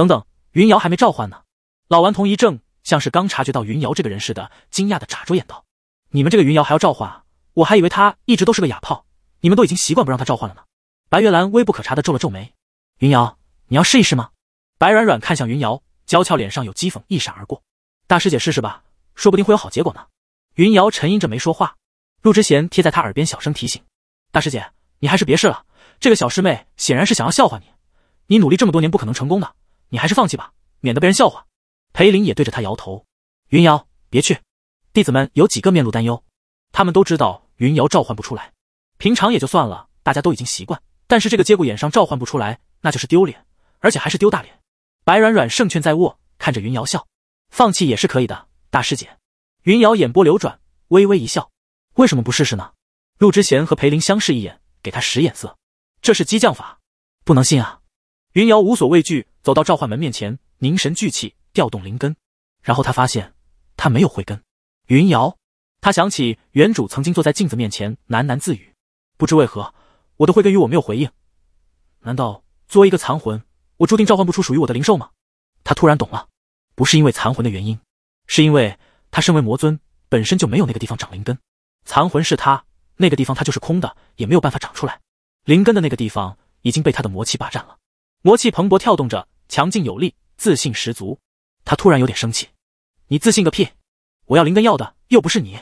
等等，云瑶还没召唤呢。老顽童一怔，像是刚察觉到云瑶这个人似的，惊讶的眨着眼道：“你们这个云瑶还要召唤？我还以为他一直都是个哑炮，你们都已经习惯不让他召唤了呢。”白月兰微不可察的皱了皱眉：“云瑶，你要试一试吗？”白软软看向云瑶，娇俏脸上有讥讽一闪而过：“大师姐试试吧，说不定会有好结果呢。”云瑶沉吟着没说话，陆之贤贴在她耳边小声提醒：“大师姐，你还是别试了，这个小师妹显然是想要笑话你，你努力这么多年不可能成功的。”你还是放弃吧，免得被人笑话。裴林也对着他摇头。云瑶，别去！弟子们有几个面露担忧，他们都知道云瑶召唤不出来。平常也就算了，大家都已经习惯，但是这个节骨眼上召唤不出来，那就是丢脸，而且还是丢大脸。白软软胜券在握，看着云瑶笑，放弃也是可以的，大师姐。云瑶眼波流转，微微一笑，为什么不试试呢？陆之贤和裴林相视一眼，给他使眼色，这是激将法，不能信啊。云瑶无所畏惧，走到召唤门面前，凝神聚气，调动灵根。然后他发现，他没有慧根。云瑶，他想起原主曾经坐在镜子面前喃喃自语：“不知为何，我的慧根与我没有回应。难道作为一个残魂，我注定召唤不出属于我的灵兽吗？”他突然懂了，不是因为残魂的原因，是因为他身为魔尊，本身就没有那个地方长灵根。残魂是他那个地方，他就是空的，也没有办法长出来灵根的那个地方已经被他的魔气霸占了。魔气蓬勃跳动着，强劲有力，自信十足。他突然有点生气：“你自信个屁！我要灵根要的又不是你。”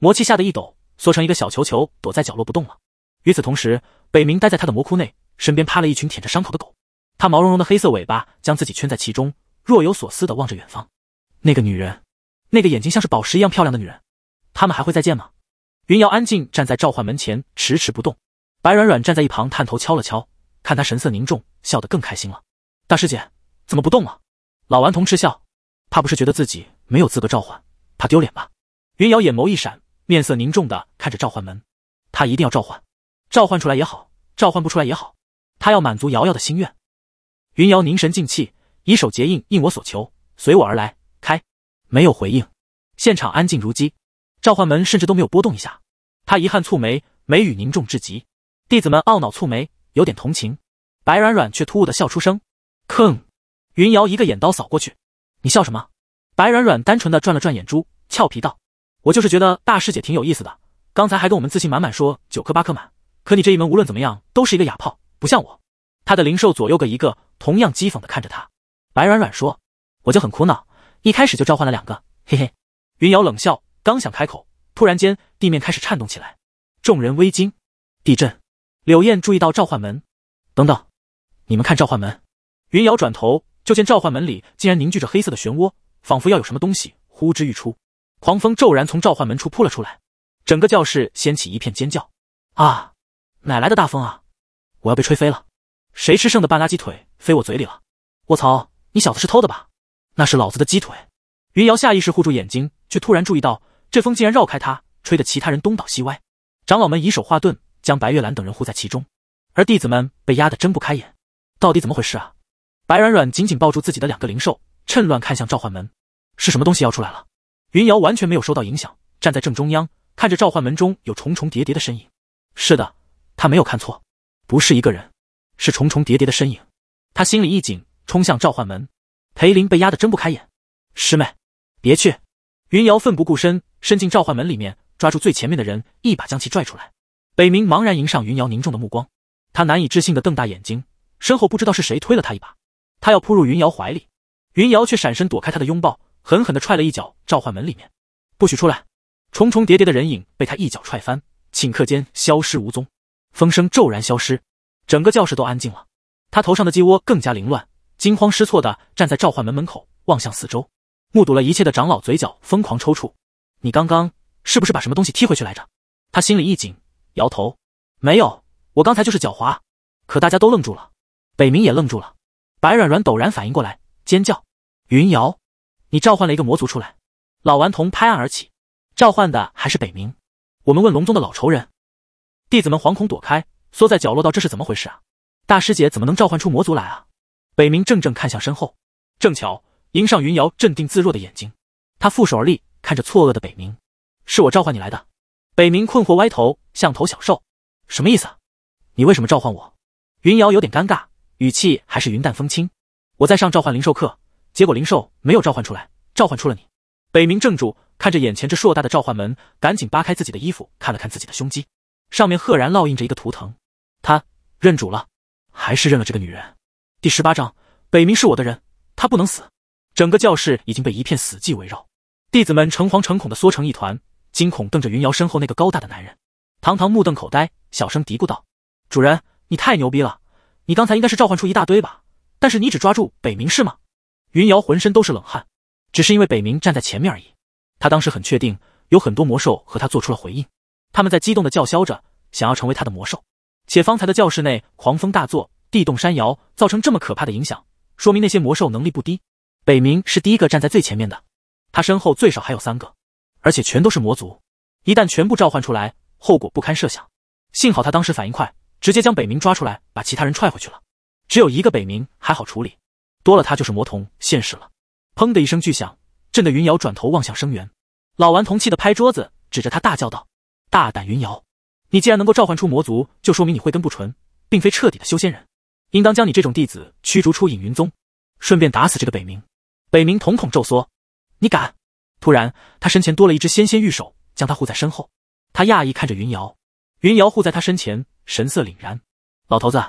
魔气吓得一抖，缩成一个小球球，躲在角落不动了。与此同时，北冥待在他的魔窟内，身边趴了一群舔着伤口的狗。他毛茸茸的黑色尾巴将自己圈在其中，若有所思的望着远方。那个女人，那个眼睛像是宝石一样漂亮的女人，他们还会再见吗？云瑶安静站在召唤门前，迟迟不动。白软软站在一旁，探头敲了敲。看他神色凝重，笑得更开心了。大师姐怎么不动了？老顽童嗤笑，怕不是觉得自己没有资格召唤，怕丢脸吧？云瑶眼眸一闪，面色凝重的看着召唤门，他一定要召唤，召唤出来也好，召唤不出来也好，他要满足瑶瑶的心愿。云瑶凝神静气，以手结印，应我所求，随我而来，开。没有回应，现场安静如鸡，召唤门甚至都没有波动一下。他遗憾蹙眉，眉宇凝重至极。弟子们懊恼蹙眉。有点同情，白软软却突兀的笑出声，哼！云瑶一个眼刀扫过去，你笑什么？白软软单纯的转了转眼珠，俏皮道：“我就是觉得大师姐挺有意思的，刚才还跟我们自信满满说九颗八颗满，可你这一门无论怎么样都是一个哑炮，不像我。”他的灵兽左右各一个，同样讥讽的看着他。白软软说：“我就很苦恼，一开始就召唤了两个，嘿嘿。”云瑶冷笑，刚想开口，突然间地面开始颤动起来，众人微惊，地震。柳燕注意到召唤门，等等，你们看召唤门！云瑶转头就见召唤门里竟然凝聚着黑色的漩涡，仿佛要有什么东西呼之欲出。狂风骤然从召唤门处扑了出来，整个教室掀起一片尖叫：“啊，哪来的大风啊！我要被吹飞了！谁吃剩的半拉鸡腿飞我嘴里了？卧槽，你小子是偷的吧？那是老子的鸡腿！”云瑶下意识护住眼睛，却突然注意到这风竟然绕开他，吹得其他人东倒西歪。长老们以手化盾。将白月兰等人护在其中，而弟子们被压得睁不开眼。到底怎么回事啊？白软软紧紧抱住自己的两个灵兽，趁乱看向召唤门，是什么东西要出来了？云瑶完全没有受到影响，站在正中央，看着召唤门中有重重叠叠的身影。是的，他没有看错，不是一个人，是重重叠叠的身影。他心里一紧，冲向召唤门。裴林被压得睁不开眼，师妹，别去！云瑶奋不顾身，伸进召唤门里面，抓住最前面的人，一把将其拽出来。北冥茫然迎上云瑶凝重的目光，他难以置信的瞪大眼睛。身后不知道是谁推了他一把，他要扑入云瑶怀里，云瑶却闪身躲开他的拥抱，狠狠的踹了一脚。召唤门里面，不许出来！重重叠叠的人影被他一脚踹翻，顷刻间消失无踪。风声骤然消失，整个教室都安静了。他头上的鸡窝更加凌乱，惊慌失措的站在召唤门门口，望向四周。目睹了一切的长老嘴角疯狂抽搐。你刚刚是不是把什么东西踢回去来着？他心里一紧。摇头，没有，我刚才就是狡猾。可大家都愣住了，北明也愣住了。白软软陡然反应过来，尖叫：“云瑶，你召唤了一个魔族出来！”老顽童拍案而起，召唤的还是北明。我们问龙宗的老仇人，弟子们惶恐躲开，缩在角落，道：“这是怎么回事啊？大师姐怎么能召唤出魔族来啊？”北明怔怔看向身后，正巧迎上云瑶镇定自若的眼睛。他负手而立，看着错愕的北明：“是我召唤你来的。”北明困惑，歪头。像头小兽，什么意思？你为什么召唤我？云瑶有点尴尬，语气还是云淡风轻。我在上召唤灵兽课，结果灵兽没有召唤出来，召唤出了你。北冥怔住，看着眼前这硕大的召唤门，赶紧扒开自己的衣服，看了看自己的胸肌，上面赫然烙印着一个图腾。他认主了，还是认了这个女人。第十八章，北冥是我的人，他不能死。整个教室已经被一片死寂围绕，弟子们诚惶诚恐的缩成一团，惊恐瞪着云瑶身后那个高大的男人。堂堂目瞪口呆，小声嘀咕道：“主人，你太牛逼了！你刚才应该是召唤出一大堆吧？但是你只抓住北冥是吗？”云瑶浑身都是冷汗，只是因为北冥站在前面而已。他当时很确定，有很多魔兽和他做出了回应，他们在激动的叫嚣着，想要成为他的魔兽。且方才的教室内狂风大作，地动山摇，造成这么可怕的影响，说明那些魔兽能力不低。北冥是第一个站在最前面的，他身后最少还有三个，而且全都是魔族。一旦全部召唤出来，后果不堪设想，幸好他当时反应快，直接将北冥抓出来，把其他人踹回去了。只有一个北冥还好处理，多了他就是魔童现世了。砰的一声巨响，震得云瑶转头望向声源，老顽童气得拍桌子，指着他大叫道：“大胆云瑶，你既然能够召唤出魔族，就说明你慧根不纯，并非彻底的修仙人，应当将你这种弟子驱逐出隐云宗，顺便打死这个北冥。”北冥瞳孔骤缩，“你敢！”突然，他身前多了一只纤纤玉手，将他护在身后。他讶异看着云瑶，云瑶护在他身前，神色凛然。老头子，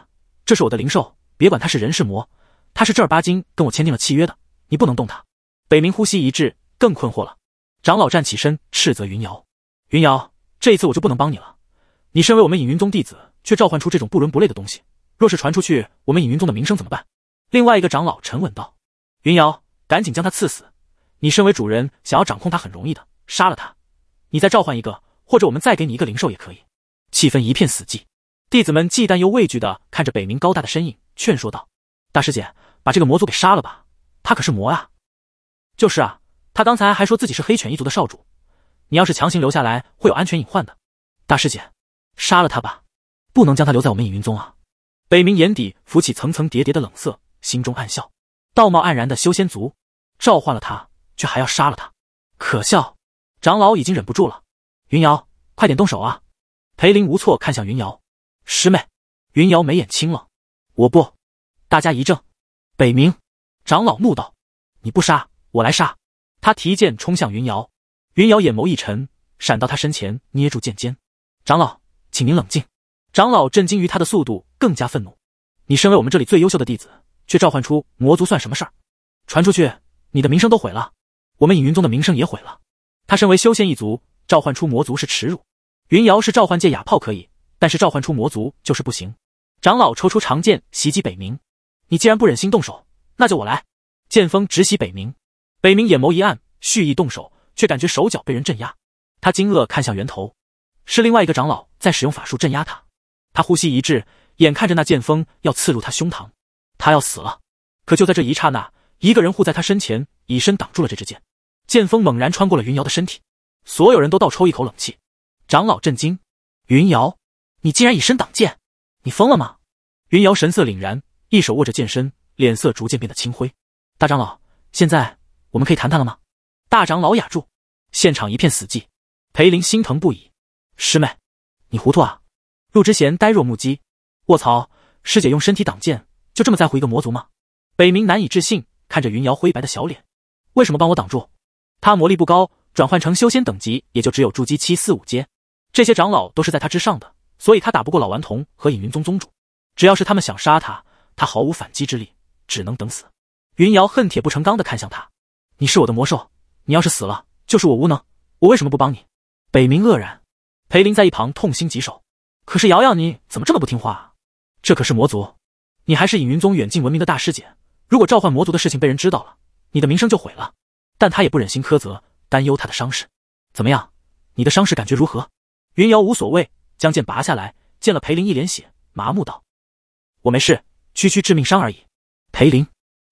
这是我的灵兽，别管他是人是魔，他是正儿八经跟我签订了契约的，你不能动他。北冥呼吸一滞，更困惑了。长老站起身，斥责云瑶：“云瑶，这一次我就不能帮你了。你身为我们隐云宗弟子，却召唤出这种不伦不类的东西，若是传出去，我们隐云宗的名声怎么办？”另外一个长老沉稳道：“云瑶，赶紧将他赐死。你身为主人，想要掌控他很容易的，杀了他。你再召唤一个。”或者我们再给你一个灵兽也可以。气氛一片死寂，弟子们既担又畏惧的看着北冥高大的身影，劝说道：“大师姐，把这个魔族给杀了吧，他可是魔啊！”“就是啊，他刚才还说自己是黑犬一族的少主，你要是强行留下来，会有安全隐患的。”“大师姐，杀了他吧，不能将他留在我们隐云宗啊！”北冥眼底浮起层层叠叠的冷色，心中暗笑：道貌岸然的修仙族，召唤了他，却还要杀了他，可笑！长老已经忍不住了。云瑶，快点动手啊！裴林无措看向云瑶，师妹。云瑶眉眼清冷，我不。大家一怔。北冥长老怒道：“你不杀，我来杀！”他提剑冲向云瑶，云瑶眼眸一沉，闪到他身前，捏住剑尖。长老，请您冷静。长老震惊于他的速度，更加愤怒。你身为我们这里最优秀的弟子，却召唤出魔族，算什么事儿？传出去，你的名声都毁了，我们隐云宗的名声也毁了。他身为修仙一族。召唤出魔族是耻辱，云瑶是召唤界哑炮可以，但是召唤出魔族就是不行。长老抽出长剑袭击北冥，你既然不忍心动手，那就我来。剑锋直袭北冥，北冥眼眸一暗，蓄意动手，却感觉手脚被人镇压。他惊愕看向源头，是另外一个长老在使用法术镇压他。他呼吸一滞，眼看着那剑锋要刺入他胸膛，他要死了。可就在这一刹那，一个人护在他身前，以身挡住了这支剑。剑锋猛然穿过了云瑶的身体。所有人都倒抽一口冷气，长老震惊：“云瑶，你竟然以身挡剑，你疯了吗？”云瑶神色凛然，一手握着剑身，脸色逐渐变得青灰。大长老，现在我们可以谈谈了吗？大长老哑住，现场一片死寂。裴林心疼不已：“师妹，你糊涂啊！”陆之贤呆若木鸡：“卧槽，师姐用身体挡剑，就这么在乎一个魔族吗？”北冥难以置信看着云瑶灰白的小脸：“为什么帮我挡住？她魔力不高。”转换成修仙等级，也就只有筑基期四五阶。这些长老都是在他之上的，所以他打不过老顽童和隐云宗宗主。只要是他们想杀他，他毫无反击之力，只能等死。云瑶恨铁不成钢的看向他：“你是我的魔兽，你要是死了，就是我无能。我为什么不帮你？”北冥愕然，裴林在一旁痛心疾首：“可是瑶瑶，你怎么这么不听话？这可是魔族，你还是隐云宗远近闻名的大师姐。如果召唤魔族的事情被人知道了，你的名声就毁了。”但他也不忍心苛责。担忧他的伤势，怎么样？你的伤势感觉如何？云瑶无所谓，将剑拔下来，见了裴林一脸血，麻木道：“我没事，区区致命伤而已。”裴林，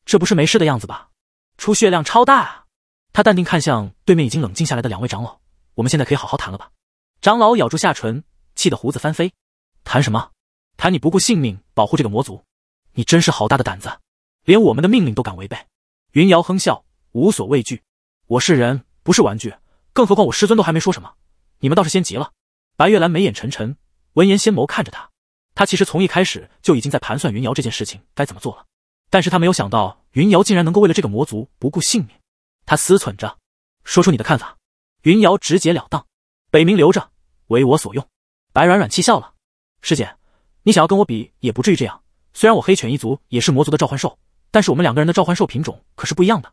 这不是没事的样子吧？出血量超大啊！他淡定看向对面已经冷静下来的两位长老：“我们现在可以好好谈了吧？”长老咬住下唇，气得胡子翻飞：“谈什么？谈你不顾性命保护这个魔族？你真是好大的胆子，连我们的命令都敢违背！”云瑶哼笑，无所畏惧：“我是人。”不是玩具，更何况我师尊都还没说什么，你们倒是先急了。白月兰眉眼沉沉，闻言先眸看着他。他其实从一开始就已经在盘算云瑶这件事情该怎么做了，但是他没有想到云瑶竟然能够为了这个魔族不顾性命。他思忖着，说出你的看法。云瑶直截了当，北冥留着，为我所用。白软软气笑了，师姐，你想要跟我比也不至于这样。虽然我黑犬一族也是魔族的召唤兽，但是我们两个人的召唤兽品种可是不一样的。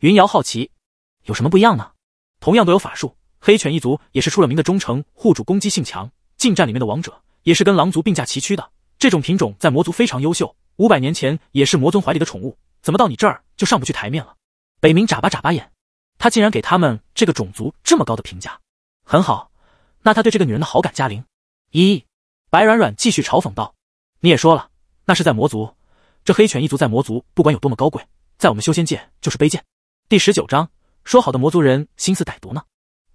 云瑶好奇，有什么不一样呢？同样都有法术，黑犬一族也是出了名的忠诚，护主，攻击性强，近战里面的王者，也是跟狼族并驾齐驱的。这种品种在魔族非常优秀，五百年前也是魔尊怀里的宠物，怎么到你这儿就上不去台面了？北冥眨巴眨巴眼，他竟然给他们这个种族这么高的评价，很好。那他对这个女人的好感加零一，白软软继续嘲讽道：“你也说了，那是在魔族，这黑犬一族在魔族不管有多么高贵，在我们修仙界就是卑贱。”第十九章。说好的魔族人心思歹毒呢？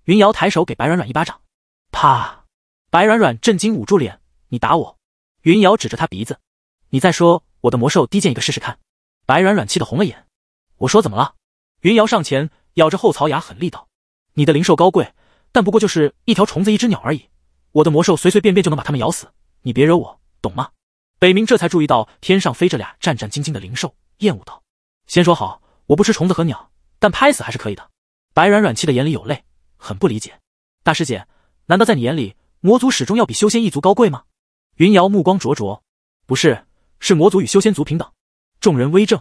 云瑶抬手给白软软一巴掌，啪！白软软震惊，捂住脸。你打我？云瑶指着他鼻子，你再说我的魔兽低贱一个试试看？白软软气得红了眼。我说怎么了？云瑶上前，咬着后槽牙，狠厉道：“你的灵兽高贵，但不过就是一条虫子、一只鸟而已。我的魔兽随随便便就能把他们咬死，你别惹我，懂吗？”北冥这才注意到天上飞着俩战战兢兢的灵兽，厌恶道：“先说好，我不吃虫子和鸟。”但拍死还是可以的。白软软气的眼里有泪，很不理解。大师姐，难道在你眼里，魔族始终要比修仙一族高贵吗？云瑶目光灼灼。不是，是魔族与修仙族平等。众人微怔。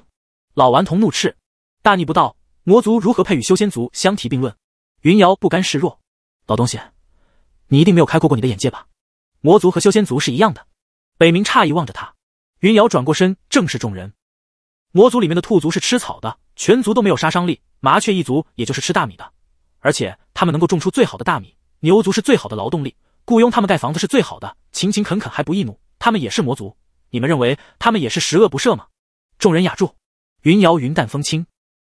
老顽童怒斥：“大逆不道！魔族如何配与修仙族相提并论？”云瑶不甘示弱：“老东西，你一定没有开阔过你的眼界吧？魔族和修仙族是一样的。”北冥诧异望着他。云瑶转过身，正视众人。魔族里面的兔族是吃草的，全族都没有杀伤力。麻雀一族也就是吃大米的，而且他们能够种出最好的大米。牛族是最好的劳动力，雇佣他们盖房子是最好的，勤勤恳恳还不易怒。他们也是魔族，你们认为他们也是十恶不赦吗？众人哑住。云瑶云淡风轻，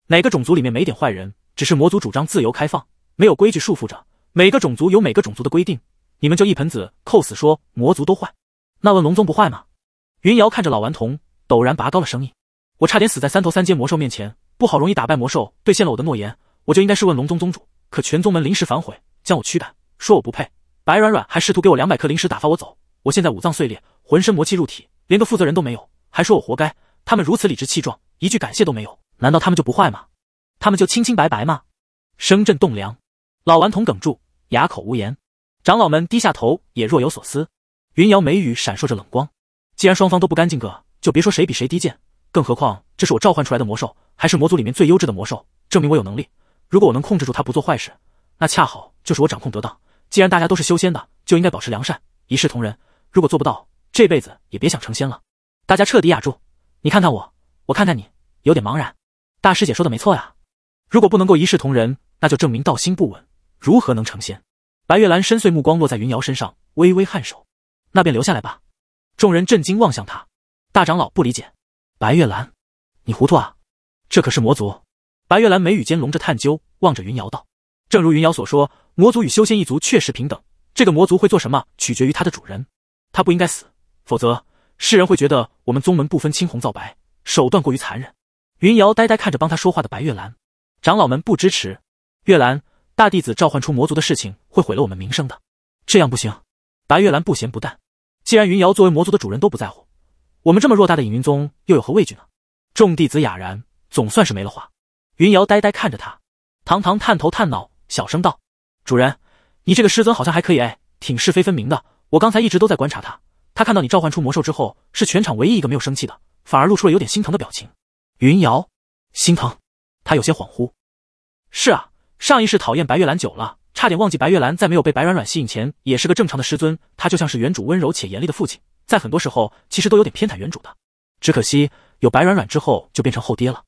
哪个种族里面没点坏人？只是魔族主张自由开放，没有规矩束缚着，每个种族有每个种族的规定。你们就一盆子扣死说魔族都坏，那问龙宗不坏吗？云瑶看着老顽童，陡然拔高了声音：“我差点死在三头三阶魔兽面前。”不好，容易打败魔兽，兑现了我的诺言，我就应该是问龙宗宗主。可全宗门临时反悔，将我驱赶，说我不配。白软软还试图给我两百颗灵石打发我走。我现在五脏碎裂，浑身魔气入体，连个负责人都没有，还说我活该。他们如此理直气壮，一句感谢都没有，难道他们就不坏吗？他们就清清白白吗？声震栋梁，老顽童哽住，哑口无言。长老们低下头，也若有所思。云瑶眉宇闪烁着冷光，既然双方都不干净个，就别说谁比谁低贱。更何况，这是我召唤出来的魔兽，还是魔族里面最优质的魔兽，证明我有能力。如果我能控制住它，不做坏事，那恰好就是我掌控得当。既然大家都是修仙的，就应该保持良善，一视同仁。如果做不到，这辈子也别想成仙了。大家彻底哑住。你看看我，我看看你，有点茫然。大师姐说的没错呀，如果不能够一视同仁，那就证明道心不稳，如何能成仙？白月兰深邃目光落在云瑶身上，微微颔首。那便留下来吧。众人震惊望向他，大长老不理解。白月兰，你糊涂啊！这可是魔族。白月兰眉宇间笼着探究，望着云瑶道：“正如云瑶所说，魔族与修仙一族确实平等。这个魔族会做什么，取决于他的主人。他不应该死，否则世人会觉得我们宗门不分青红皂白，手段过于残忍。”云瑶呆呆看着帮他说话的白月兰，长老们不支持。月兰大弟子召唤出魔族的事情，会毁了我们名声的。这样不行。白月兰不咸不淡，既然云瑶作为魔族的主人都不在乎。我们这么偌大的隐云宗，又有何畏惧呢？众弟子哑然，总算是没了话。云瑶呆呆看着他，堂堂探头探脑，小声道：“主人，你这个师尊好像还可以哎，挺是非分明的。我刚才一直都在观察他，他看到你召唤出魔兽之后，是全场唯一一个没有生气的，反而露出了有点心疼的表情。”云瑶心疼，他有些恍惚。是啊，上一世讨厌白月兰久了，差点忘记白月兰在没有被白软软吸引前，也是个正常的师尊。他就像是原主温柔且严厉的父亲。在很多时候，其实都有点偏袒原主的，只可惜有白软软之后就变成后爹了。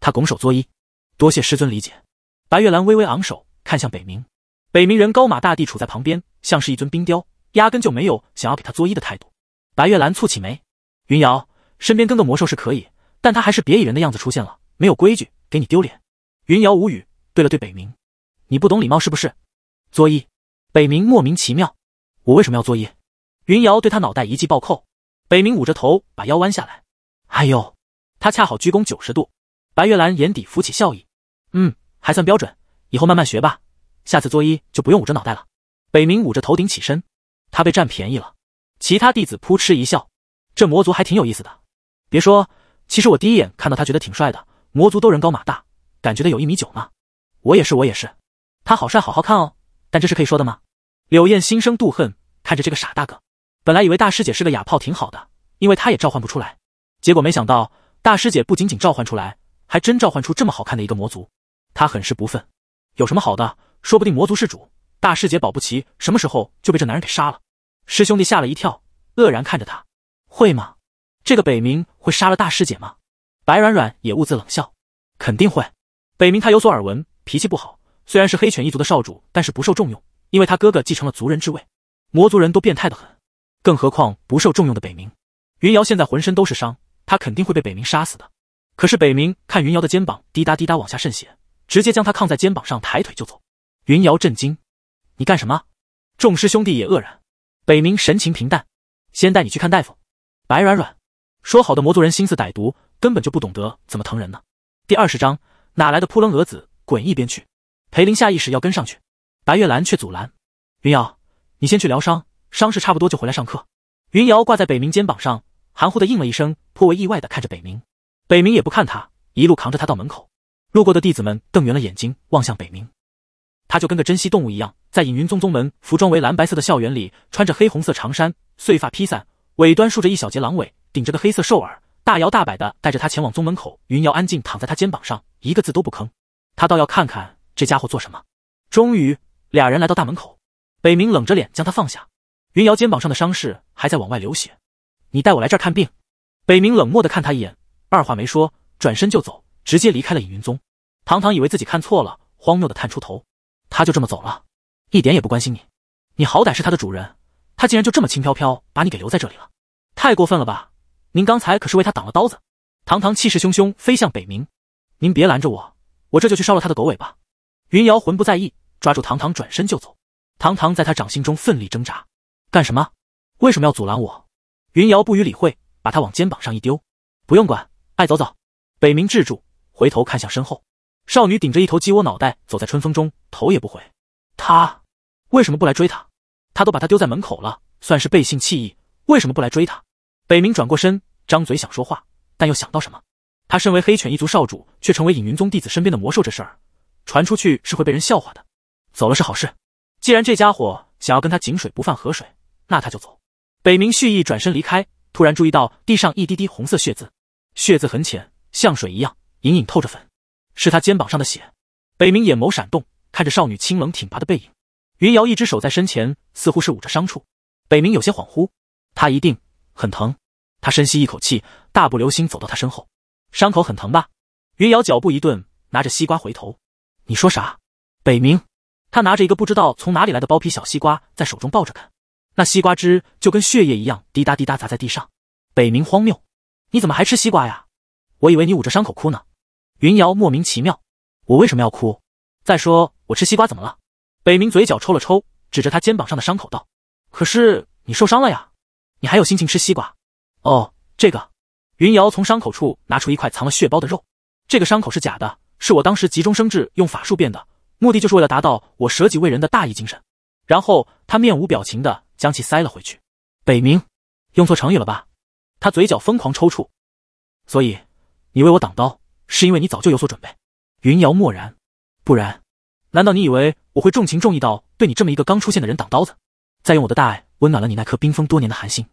他拱手作揖，多谢师尊理解。白月兰微微昂首，看向北冥。北冥人高马大，地处在旁边，像是一尊冰雕，压根就没有想要给他作揖的态度。白月兰蹙起眉，云瑶身边跟个魔兽是可以，但他还是别以人的样子出现了，没有规矩，给你丢脸。云瑶无语。对了，对北冥，你不懂礼貌是不是？作揖。北冥莫名其妙，我为什么要作揖？云瑶对他脑袋一记暴扣，北冥捂着头把腰弯下来，哎呦！他恰好鞠躬九十度。白月兰眼底浮起笑意，嗯，还算标准，以后慢慢学吧。下次作揖就不用捂着脑袋了。北冥捂着头顶起身，他被占便宜了。其他弟子扑哧一笑，这魔族还挺有意思的。别说，其实我第一眼看到他觉得挺帅的。魔族都人高马大，感觉的有一米九呢。我也是，我也是。他好帅，好好看哦。但这是可以说的吗？柳燕心生妒恨，看着这个傻大哥。本来以为大师姐是个哑炮，挺好的，因为她也召唤不出来。结果没想到大师姐不仅仅召唤出来，还真召唤出这么好看的一个魔族。他很是不忿，有什么好的？说不定魔族是主，大师姐保不齐什么时候就被这男人给杀了。师兄弟吓了一跳，愕然看着他，会吗？这个北冥会杀了大师姐吗？白软软也兀自冷笑，肯定会。北冥他有所耳闻，脾气不好，虽然是黑犬一族的少主，但是不受重用，因为他哥哥继承了族人之位。魔族人都变态的很。更何况不受重用的北冥，云瑶现在浑身都是伤，他肯定会被北冥杀死的。可是北冥看云瑶的肩膀滴答滴答往下渗血，直接将他抗在肩膀上，抬腿就走。云瑶震惊：“你干什么？”众师兄弟也愕然。北冥神情平淡：“先带你去看大夫。”白软软说：“好的，魔族人心思歹毒，根本就不懂得怎么疼人呢。”第二十章哪来的扑棱蛾子，滚一边去！裴林下意识要跟上去，白月兰却阻拦：“云瑶，你先去疗伤。”伤势差不多就回来上课。云瑶挂在北明肩膀上，含糊的应了一声，颇为意外的看着北明。北明也不看他，一路扛着他到门口。路过的弟子们瞪圆了眼睛望向北明，他就跟个珍稀动物一样，在隐云宗宗门服装为蓝白色的校园里，穿着黑红色长衫，碎发披散，尾端竖着一小截狼尾，顶着个黑色兽耳，大摇大摆的带着他前往宗门口。云瑶安静躺在他肩膀上，一个字都不吭。他倒要看看这家伙做什么。终于，俩人来到大门口，北明冷着脸将他放下。云瑶肩膀上的伤势还在往外流血，你带我来这儿看病。北冥冷漠的看他一眼，二话没说，转身就走，直接离开了隐云宗。唐唐以为自己看错了，荒谬的探出头，他就这么走了，一点也不关心你。你好歹是他的主人，他竟然就这么轻飘飘把你给留在这里了，太过分了吧！您刚才可是为他挡了刀子。唐唐气势汹汹飞向北冥，您别拦着我，我这就去烧了他的狗尾巴。云瑶浑不在意，抓住唐唐转身就走，唐唐在他掌心中奋力挣扎。干什么？为什么要阻拦我？云瑶不予理会，把他往肩膀上一丢，不用管，爱走走。北冥滞住，回头看向身后，少女顶着一头鸡窝脑袋走在春风中，头也不回。他为什么不来追他？他都把他丢在门口了，算是背信弃义。为什么不来追他？北冥转过身，张嘴想说话，但又想到什么。他身为黑犬一族少主，却成为隐云宗弟子身边的魔兽，这事儿传出去是会被人笑话的。走了是好事，既然这家伙想要跟他井水不犯河水。那他就走。北冥蓄意转身离开，突然注意到地上一滴滴红色血渍，血渍很浅，像水一样，隐隐透着粉，是他肩膀上的血。北冥眼眸闪动，看着少女清冷挺拔的背影。云瑶一只手在身前，似乎是捂着伤处。北冥有些恍惚，他一定很疼。他深吸一口气，大步流星走到他身后，伤口很疼吧？云瑶脚步一顿，拿着西瓜回头：“你说啥？”北冥，他拿着一个不知道从哪里来的剥皮小西瓜在手中抱着啃。那西瓜汁就跟血液一样，滴答滴答砸在地上。北冥荒谬，你怎么还吃西瓜呀？我以为你捂着伤口哭呢。云瑶莫名其妙，我为什么要哭？再说我吃西瓜怎么了？北冥嘴角抽了抽，指着他肩膀上的伤口道：“可是你受伤了呀，你还有心情吃西瓜？”哦，这个。云瑶从伤口处拿出一块藏了血包的肉，这个伤口是假的，是我当时急中生智用法术变的，目的就是为了达到我舍己为人的大义精神。然后他面无表情的。将其塞了回去。北冥，用错成语了吧？他嘴角疯狂抽搐。所以，你为我挡刀，是因为你早就有所准备。云瑶默然。不然，难道你以为我会重情重义到对你这么一个刚出现的人挡刀子，再用我的大爱温暖了你那颗冰封多年的寒心？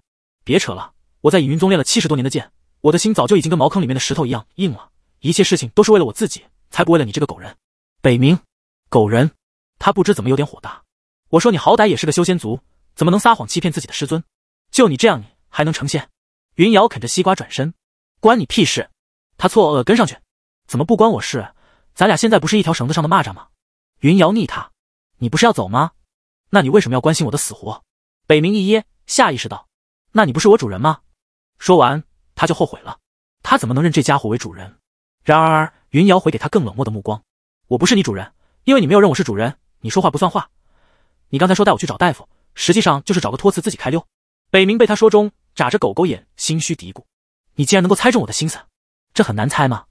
别扯了，我在隐云宗练了七十多年的剑，我的心早就已经跟茅坑里面的石头一样硬了。一切事情都是为了我自己，才不为了你这个狗人。北冥，狗人！他不知怎么有点火大。我说你好歹也是个修仙族。怎么能撒谎欺骗自己的师尊？就你这样，你还能成仙？云瑶啃着西瓜转身，关你屁事！他错愕跟上去，怎么不关我事？咱俩现在不是一条绳子上的蚂蚱吗？云瑶逆他，你不是要走吗？那你为什么要关心我的死活？北冥一噎，下意识道：“那你不是我主人吗？”说完他就后悔了，他怎么能认这家伙为主人？然而云瑶回给他更冷漠的目光：“我不是你主人，因为你没有认我是主人。你说话不算话，你刚才说带我去找大夫。”实际上就是找个托词自己开溜。北冥被他说中，眨着狗狗眼，心虚嘀咕：“你竟然能够猜中我的心思，这很难猜吗？”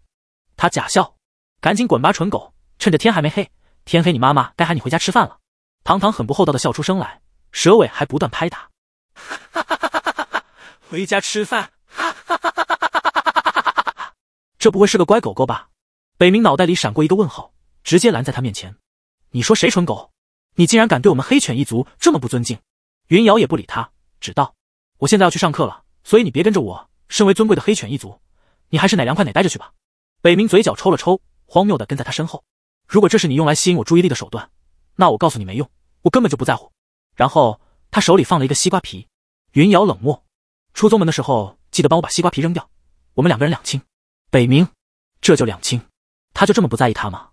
他假笑，赶紧滚吧，蠢狗！趁着天还没黑，天黑你妈妈该喊你回家吃饭了。堂堂很不厚道的笑出声来，蛇尾还不断拍打，哈哈哈哈哈哈！回家吃饭，哈哈哈哈哈哈哈哈哈哈！这不会是个乖狗狗吧？北冥脑袋里闪过一个问号，直接拦在他面前：“你说谁蠢狗？”你竟然敢对我们黑犬一族这么不尊敬！云瑶也不理他，只道：“我现在要去上课了，所以你别跟着我。身为尊贵的黑犬一族，你还是哪凉快哪待着去吧。”北冥嘴角抽了抽，荒谬的跟在他身后。如果这是你用来吸引我注意力的手段，那我告诉你没用，我根本就不在乎。然后他手里放了一个西瓜皮。云瑶冷漠，出宗门的时候记得帮我把西瓜皮扔掉，我们两个人两清。北冥，这就两清？他就这么不在意他吗？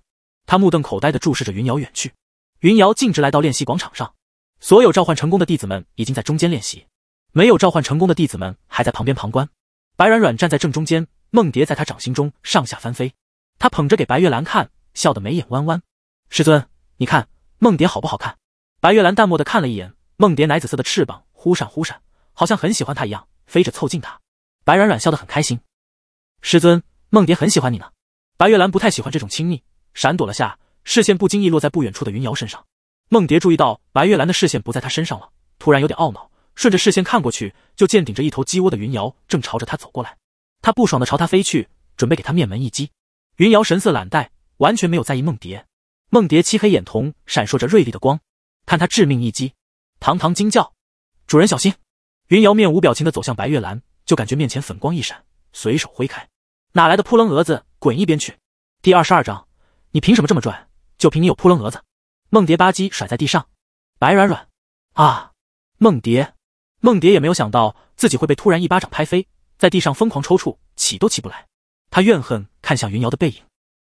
他目瞪口呆的注视着云瑶远去。云瑶径直来到练习广场上，所有召唤成功的弟子们已经在中间练习，没有召唤成功的弟子们还在旁边旁观。白软软站在正中间，梦蝶在她掌心中上下翻飞，她捧着给白月兰看，笑得眉眼弯弯。师尊，你看梦蝶好不好看？白月兰淡漠的看了一眼，梦蝶奶紫色的翅膀忽闪忽闪，好像很喜欢她一样，飞着凑近她。白软软笑得很开心，师尊，梦蝶很喜欢你呢。白月兰不太喜欢这种亲昵，闪躲了下。视线不经意落在不远处的云瑶身上，梦蝶注意到白月兰的视线不在她身上了，突然有点懊恼。顺着视线看过去，就见顶着一头鸡窝的云瑶正朝着他走过来。他不爽的朝他飞去，准备给他面门一击。云瑶神色懒怠，完全没有在意梦蝶。梦蝶漆黑眼瞳闪烁着锐利的光，看他致命一击，堂堂惊叫：“主人小心！”云瑶面无表情的走向白月兰，就感觉面前粉光一闪，随手挥开，哪来的扑棱蛾子，滚一边去。第二十二章，你凭什么这么拽？就凭你有扑棱蛾子，梦蝶吧唧甩在地上，白软软，啊！梦蝶，梦蝶也没有想到自己会被突然一巴掌拍飞，在地上疯狂抽搐，起都起不来。他怨恨看向云瑶的背影，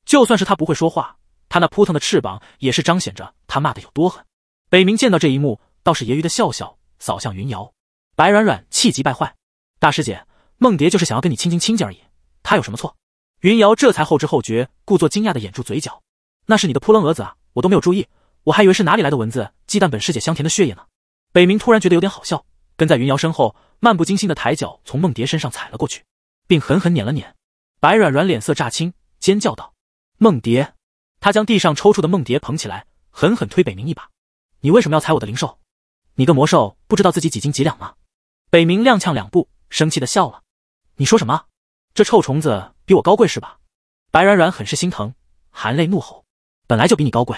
就算是他不会说话，他那扑腾的翅膀也是彰显着他骂的有多狠。北冥见到这一幕，倒是揶揄的笑笑，扫向云瑶。白软软气急败坏，大师姐，梦蝶就是想要跟你亲亲亲近而已，他有什么错？云瑶这才后知后觉，故作惊讶的掩住嘴角。那是你的扑棱蛾子啊，我都没有注意，我还以为是哪里来的蚊子，忌惮本师姐香甜的血液呢。北冥突然觉得有点好笑，跟在云瑶身后，漫不经心的抬脚从梦蝶身上踩了过去，并狠狠碾了碾。白软软脸色乍青，尖叫道：“梦蝶！”他将地上抽搐的梦蝶捧起来，狠狠推北冥一把：“你为什么要踩我的灵兽？你个魔兽，不知道自己几斤几两吗？”北冥踉跄两步，生气的笑了：“你说什么？这臭虫子比我高贵是吧？”白软软很是心疼，含泪怒吼。本来就比你高贵，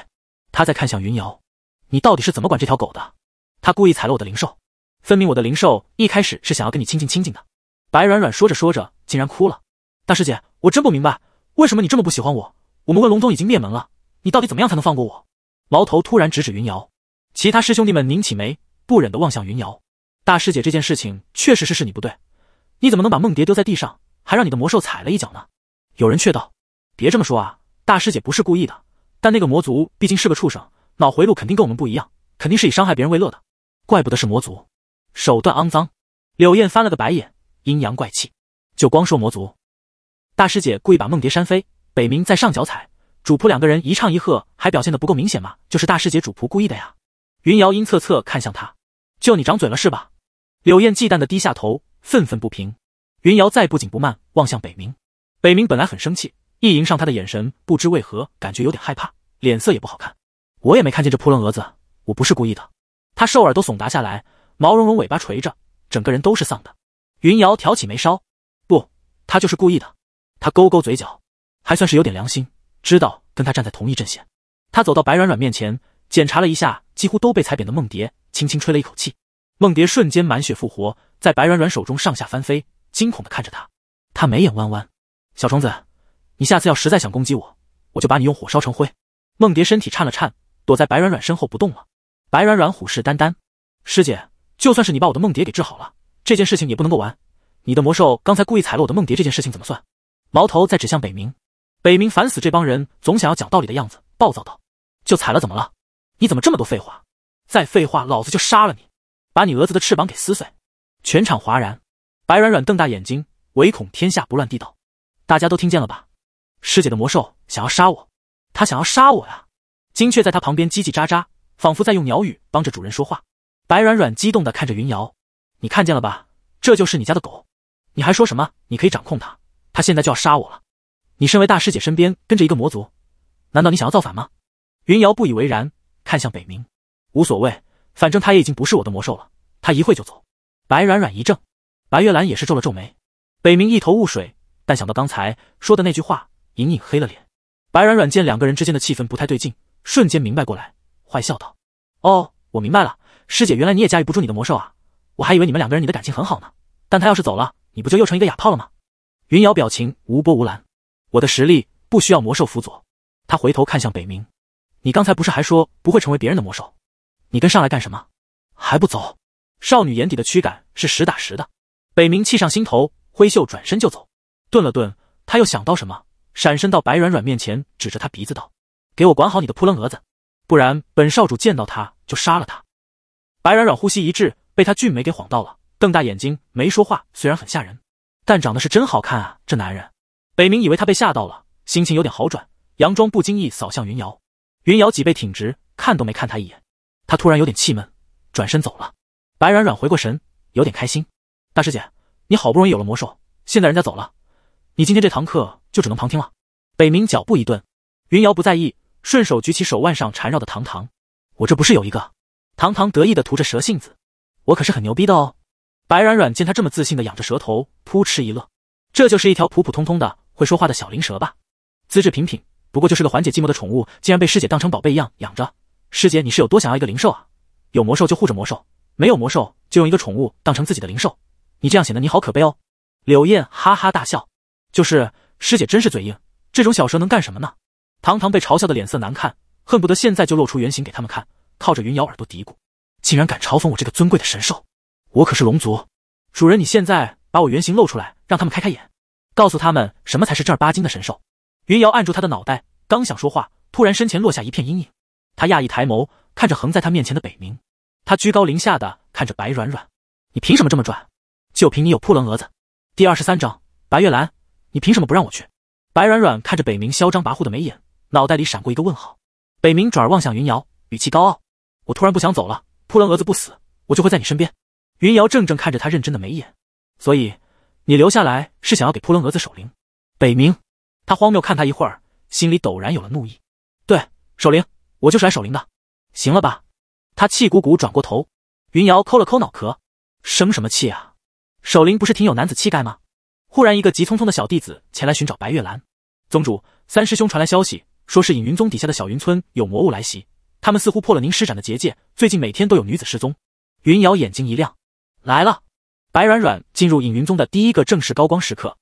他在看向云瑶，你到底是怎么管这条狗的？他故意踩了我的灵兽，分明我的灵兽一开始是想要跟你亲近亲近的。白软软说着说着竟然哭了，大师姐，我真不明白为什么你这么不喜欢我。我们问龙宗已经灭门了，你到底怎么样才能放过我？矛头突然直指云瑶，其他师兄弟们拧起眉，不忍地望向云瑶。大师姐，这件事情确实是是你不对，你怎么能把梦蝶丢在地上，还让你的魔兽踩了一脚呢？有人却道，别这么说啊，大师姐不是故意的。但那个魔族毕竟是个畜生，脑回路肯定跟我们不一样，肯定是以伤害别人为乐的，怪不得是魔族，手段肮脏。柳燕翻了个白眼，阴阳怪气。就光说魔族，大师姐故意把梦蝶扇飞，北冥在上脚踩，主仆两个人一唱一和，还表现的不够明显吗？就是大师姐主仆故意的呀。云瑶阴恻恻看向他，就你长嘴了是吧？柳燕忌惮的低下头，愤愤不平。云瑶再不紧不慢望向北冥，北冥本来很生气。一迎上他的眼神，不知为何感觉有点害怕，脸色也不好看。我也没看见这扑棱蛾子，我不是故意的。他兽耳都耸达下来，毛茸茸尾巴垂着，整个人都是丧的。云瑶挑起眉梢，不，他就是故意的。他勾勾嘴角，还算是有点良心，知道跟他站在同一阵线。他走到白软软面前，检查了一下几乎都被踩扁的梦蝶，轻轻吹了一口气，梦蝶瞬间满血复活，在白软软手中上下翻飞，惊恐的看着他。他眉眼弯弯，小虫子。你下次要实在想攻击我，我就把你用火烧成灰。梦蝶身体颤了颤，躲在白软软身后不动了。白软软虎视眈眈。师姐，就算是你把我的梦蝶给治好了，这件事情也不能够完。你的魔兽刚才故意踩了我的梦蝶，这件事情怎么算？矛头在指向北冥。北冥烦死这帮人总想要讲道理的样子，暴躁道：“就踩了怎么了？你怎么这么多废话？再废话老子就杀了你，把你蛾子的翅膀给撕碎！”全场哗然。白软软瞪大眼睛，唯恐天下不乱地道：“大家都听见了吧？”师姐的魔兽想要杀我，他想要杀我呀！金雀在他旁边叽叽喳喳，仿佛在用鸟语帮着主人说话。白软软激动的看着云瑶：“你看见了吧？这就是你家的狗，你还说什么你可以掌控它？它现在就要杀我了！你身为大师姐，身边跟着一个魔族，难道你想要造反吗？”云瑶不以为然，看向北冥，无所谓，反正他也已经不是我的魔兽了，他一会就走。”白软软一怔，白月兰也是皱了皱眉，北冥一头雾水，但想到刚才说的那句话。隐隐黑了脸，白软软见两个人之间的气氛不太对劲，瞬间明白过来，坏笑道：“哦，我明白了，师姐，原来你也驾驭不住你的魔兽啊！我还以为你们两个人你的感情很好呢。但他要是走了，你不就又成一个哑炮了吗？”云瑶表情无波无澜，我的实力不需要魔兽辅佐。她回头看向北冥：“你刚才不是还说不会成为别人的魔兽？你跟上来干什么？还不走？”少女眼底的驱赶是实打实的。北冥气上心头，挥袖转身就走。顿了顿，他又想到什么。闪身到白软软面前，指着他鼻子道：“给我管好你的扑棱蛾子，不然本少主见到他就杀了他。”白软软呼吸一滞，被他俊美给晃到了，瞪大眼睛没说话。虽然很吓人，但长得是真好看啊，这男人。北冥以为他被吓到了，心情有点好转，佯装不经意扫向云瑶。云瑶脊背挺直，看都没看他一眼。他突然有点气闷，转身走了。白软软回过神，有点开心。大师姐，你好不容易有了魔兽，现在人家走了。你今天这堂课就只能旁听了。北冥脚步一顿，云瑶不在意，顺手举起手腕上缠绕的糖糖，我这不是有一个？糖糖得意的吐着蛇信子，我可是很牛逼的哦。白软软见他这么自信的养着蛇头，扑哧一乐，这就是一条普普通通的会说话的小灵蛇吧？资质平平，不过就是个缓解寂寞的宠物，竟然被师姐当成宝贝一样养着。师姐你是有多想要一个灵兽啊？有魔兽就护着魔兽，没有魔兽就用一个宠物当成自己的灵兽，你这样显得你好可悲哦。柳燕哈哈大笑。就是师姐真是嘴硬，这种小蛇能干什么呢？堂堂被嘲笑的脸色难看，恨不得现在就露出原形给他们看。靠着云瑶耳朵嘀咕：“竟然敢嘲讽我这个尊贵的神兽，我可是龙族主人！你现在把我原形露出来，让他们开开眼，告诉他们什么才是正儿八经的神兽。”云瑶按住他的脑袋，刚想说话，突然身前落下一片阴影。他讶异抬眸，看着横在他面前的北冥，他居高临下的看着白软软：“你凭什么这么拽？就凭你有扑棱蛾子。”第二十三章白月兰。你凭什么不让我去？白软软看着北冥嚣张跋扈的眉眼，脑袋里闪过一个问号。北冥转而望向云瑶，语气高傲：“我突然不想走了，扑棱蛾子不死，我就会在你身边。”云瑶怔怔看着他认真的眉眼，所以你留下来是想要给扑棱蛾子守灵？北冥，他荒谬看他一会儿，心里陡然有了怒意。对，守灵，我就是来守灵的。行了吧？他气鼓鼓转过头，云瑶抠了抠脑壳，生什么气啊？守灵不是挺有男子气概吗？忽然，一个急匆匆的小弟子前来寻找白月兰宗主。三师兄传来消息，说是隐云宗底下的小云村有魔物来袭，他们似乎破了您施展的结界。最近每天都有女子失踪。云瑶眼睛一亮，来了！白软软进入隐云宗的第一个正式高光时刻。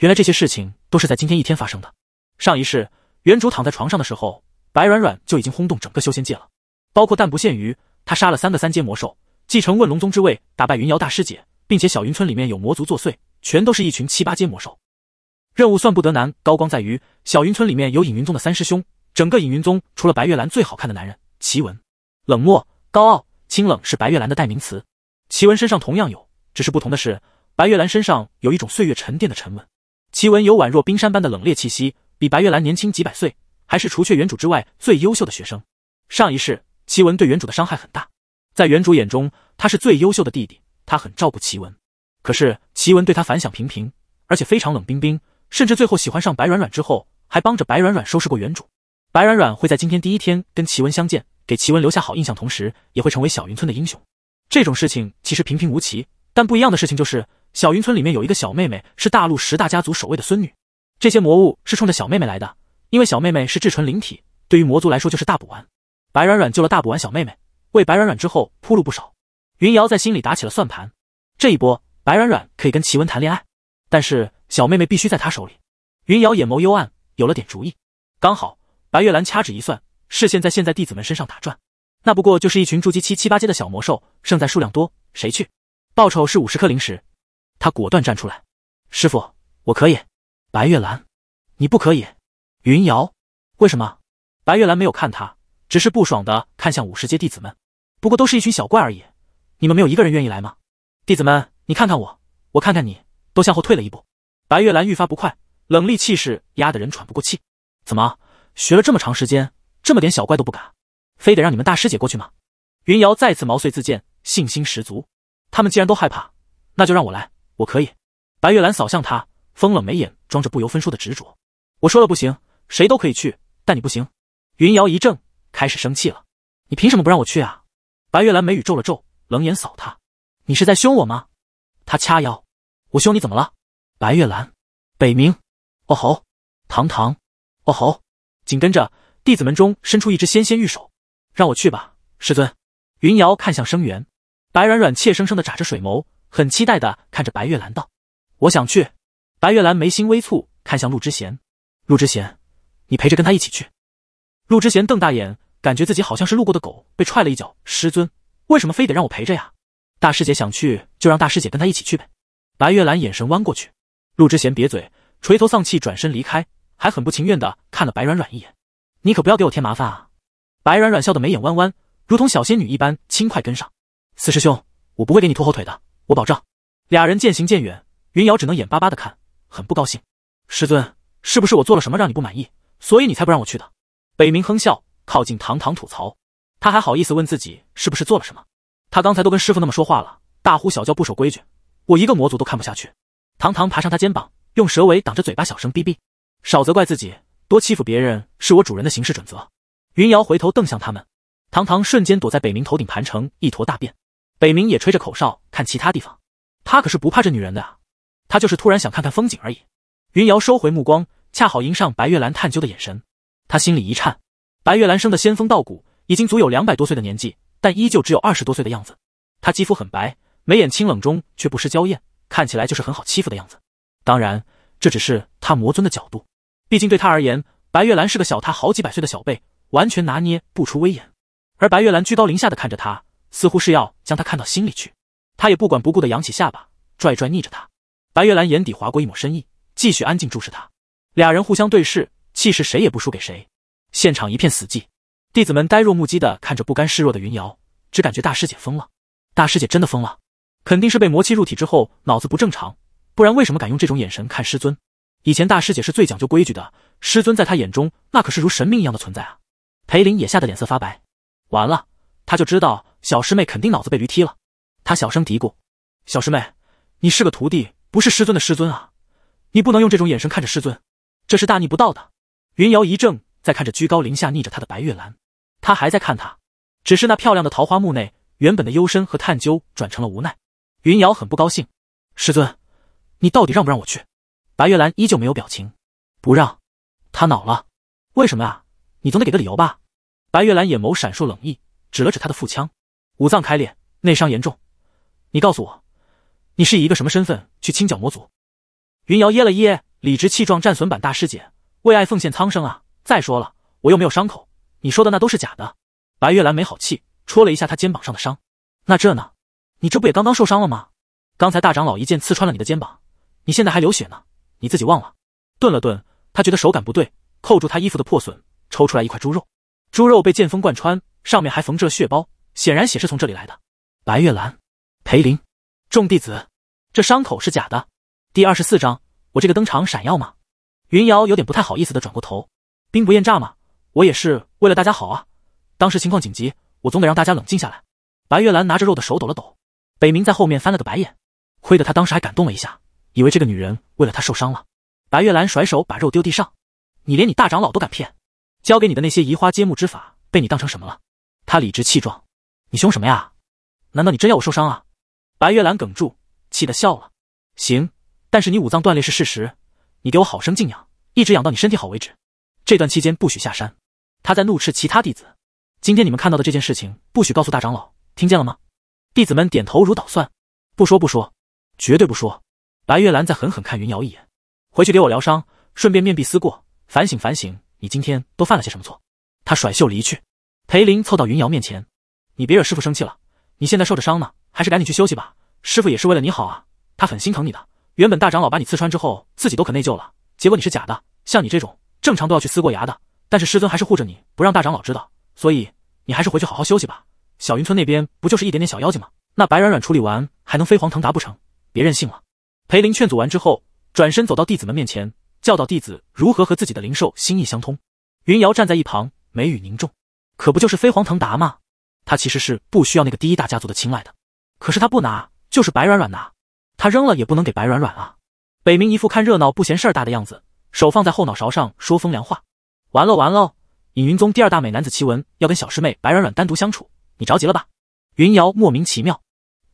原来这些事情都是在今天一天发生的。上一世，原主躺在床上的时候，白软软就已经轰动整个修仙界了，包括但不限于他杀了三个三阶魔兽，继承问龙宗之位，打败云瑶大师姐，并且小云村里面有魔族作祟。全都是一群七八阶魔兽，任务算不得难，高光在于小云村里面有隐云宗的三师兄，整个隐云宗除了白月兰最好看的男人齐文，冷漠、高傲、清冷是白月兰的代名词，齐文身上同样有，只是不同的是，白月兰身上有一种岁月沉淀的沉稳，齐文有宛若冰山般的冷冽气息，比白月兰年轻几百岁，还是除却原主之外最优秀的学生。上一世齐文对原主的伤害很大，在原主眼中他是最优秀的弟弟，他很照顾齐文，可是。奇文对他反响平平，而且非常冷冰冰，甚至最后喜欢上白软软之后，还帮着白软软收拾过原主。白软软会在今天第一天跟奇文相见，给奇文留下好印象，同时也会成为小云村的英雄。这种事情其实平平无奇，但不一样的事情就是小云村里面有一个小妹妹是大陆十大家族守卫的孙女，这些魔物是冲着小妹妹来的，因为小妹妹是至纯灵体，对于魔族来说就是大补丸。白软软救了大补丸小妹妹，为白软软之后铺路不少。云瑶在心里打起了算盘，这一波。白软软可以跟齐文谈恋爱，但是小妹妹必须在他手里。云瑶眼眸幽暗，有了点主意。刚好白月兰掐指一算，视线在现在弟子们身上打转，那不过就是一群筑基期七八阶的小魔兽，胜在数量多，谁去？报酬是五十颗灵石。他果断站出来：“师傅，我可以。”白月兰，你不可以。云瑶，为什么？白月兰没有看他，只是不爽的看向五十阶弟子们。不过都是一群小怪而已，你们没有一个人愿意来吗？弟子们。你看看我，我看看你，都向后退了一步。白月兰愈发不快，冷厉气势压得人喘不过气。怎么学了这么长时间，这么点小怪都不敢？非得让你们大师姐过去吗？云瑶再次毛遂自荐，信心十足。他们既然都害怕，那就让我来，我可以。白月兰扫向他，风冷眉眼装着不由分说的执着。我说了不行，谁都可以去，但你不行。云瑶一怔，开始生气了。你凭什么不让我去啊？白月兰眉宇皱了皱，冷眼扫他。你是在凶我吗？他掐腰，我兄你怎么了？白月兰，北冥，哦吼，堂堂，哦吼，紧跟着弟子们中伸出一只纤纤玉手，让我去吧，师尊。云瑶看向生源，白软软怯生生的眨着水眸，很期待的看着白月兰道：“我想去。”白月兰眉心微蹙，看向陆之贤，陆之贤，你陪着跟他一起去。陆之贤瞪大眼，感觉自己好像是路过的狗被踹了一脚，师尊为什么非得让我陪着呀？大师姐想去。就让大师姐跟他一起去呗。白月兰眼神弯过去，陆之贤瘪嘴，垂头丧气转身离开，还很不情愿的看了白软软一眼：“你可不要给我添麻烦啊！”白软软笑得眉眼弯弯，如同小仙女一般，轻快跟上：“四师兄，我不会给你拖后腿的，我保证。”俩人渐行渐远，云瑶只能眼巴巴的看，很不高兴：“师尊，是不是我做了什么让你不满意，所以你才不让我去的？”北冥哼笑，靠近堂堂吐槽：“他还好意思问自己是不是做了什么？他刚才都跟师傅那么说话了。”大呼小叫不守规矩，我一个魔族都看不下去。堂堂爬上他肩膀，用蛇尾挡着嘴巴，小声逼逼。少责怪自己，多欺负别人是我主人的行事准则。云瑶回头瞪向他们，堂堂瞬间躲在北冥头顶，盘成一坨大便。北冥也吹着口哨看其他地方，他可是不怕这女人的啊，他就是突然想看看风景而已。云瑶收回目光，恰好迎上白月兰探究的眼神，她心里一颤。白月兰生的仙风道骨，已经足有两百多岁的年纪，但依旧只有二十多岁的样子。她肌肤很白。眉眼清冷中却不失娇艳，看起来就是很好欺负的样子。当然，这只是他魔尊的角度。毕竟对他而言，白月兰是个小他好几百岁的小辈，完全拿捏不出威严。而白月兰居高临下的看着他，似乎是要将他看到心里去。他也不管不顾的扬起下巴，拽拽逆着他。白月兰眼底划过一抹深意，继续安静注视他。俩人互相对视，气势谁也不输给谁。现场一片死寂，弟子们呆若木鸡的看着不甘示弱的云瑶，只感觉大师姐疯了，大师姐真的疯了。肯定是被魔气入体之后脑子不正常，不然为什么敢用这种眼神看师尊？以前大师姐是最讲究规矩的，师尊在她眼中那可是如神明一样的存在啊！裴林也吓得脸色发白，完了，他就知道小师妹肯定脑子被驴踢了。他小声嘀咕：“小师妹，你是个徒弟，不是师尊的师尊啊！你不能用这种眼神看着师尊，这是大逆不道的。”云瑶一怔，在看着居高临下逆着她的白月兰，他还在看他，只是那漂亮的桃花木内原本的幽深和探究转成了无奈。云瑶很不高兴，师尊，你到底让不让我去？白月兰依旧没有表情，不让，他恼了，为什么啊？你总得给个理由吧。白月兰眼眸闪烁冷意，指了指他的腹腔，五脏开裂，内伤严重。你告诉我，你是以一个什么身份去清剿魔族？云瑶噎了噎，理直气壮，战损版大师姐，为爱奉献苍生啊！再说了，我又没有伤口，你说的那都是假的。白月兰没好气，戳了一下他肩膀上的伤，那这呢？你这不也刚刚受伤了吗？刚才大长老一剑刺穿了你的肩膀，你现在还流血呢，你自己忘了？顿了顿，他觉得手感不对，扣住他衣服的破损，抽出来一块猪肉。猪肉被剑锋贯穿，上面还缝着血包，显然血是从这里来的。白月兰、裴林、众弟子，这伤口是假的。第二十四章，我这个登场闪耀吗？云瑶有点不太好意思的转过头。兵不厌诈嘛，我也是为了大家好啊。当时情况紧急，我总得让大家冷静下来。白月兰拿着肉的手抖了抖。北冥在后面翻了个白眼，亏得他当时还感动了一下，以为这个女人为了他受伤了。白月兰甩手把肉丢地上：“你连你大长老都敢骗，教给你的那些移花接木之法被你当成什么了？”他理直气壮：“你凶什么呀？难道你真要我受伤啊？”白月兰哽住，气得笑了：“行，但是你五脏断裂是事实，你给我好生静养，一直养到你身体好为止。这段期间不许下山。”他在怒斥其他弟子：“今天你们看到的这件事情，不许告诉大长老，听见了吗？”弟子们点头如捣蒜，不说不说，绝对不说。白月兰再狠狠看云瑶一眼，回去给我疗伤，顺便面壁思过，反省反省，你今天都犯了些什么错？他甩袖离去。裴林凑到云瑶面前，你别惹师傅生气了，你现在受着伤呢，还是赶紧去休息吧。师傅也是为了你好啊，他很心疼你的。原本大长老把你刺穿之后，自己都可内疚了，结果你是假的，像你这种正常都要去撕过牙的，但是师尊还是护着你，不让大长老知道，所以你还是回去好好休息吧。小云村那边不就是一点点小妖精吗？那白软软处理完还能飞黄腾达不成？别任性了！裴林劝阻完之后，转身走到弟子们面前，教导弟子如何和自己的灵兽心意相通。云瑶站在一旁，眉宇凝重，可不就是飞黄腾达吗？他其实是不需要那个第一大家族的青睐的，可是他不拿，就是白软软拿，他扔了也不能给白软软啊！北冥一副看热闹不嫌事儿大的样子，手放在后脑勺上说风凉话：“完了完了，隐云宗第二大美男子齐文要跟小师妹白软软单独相处。”你着急了吧？云瑶莫名其妙。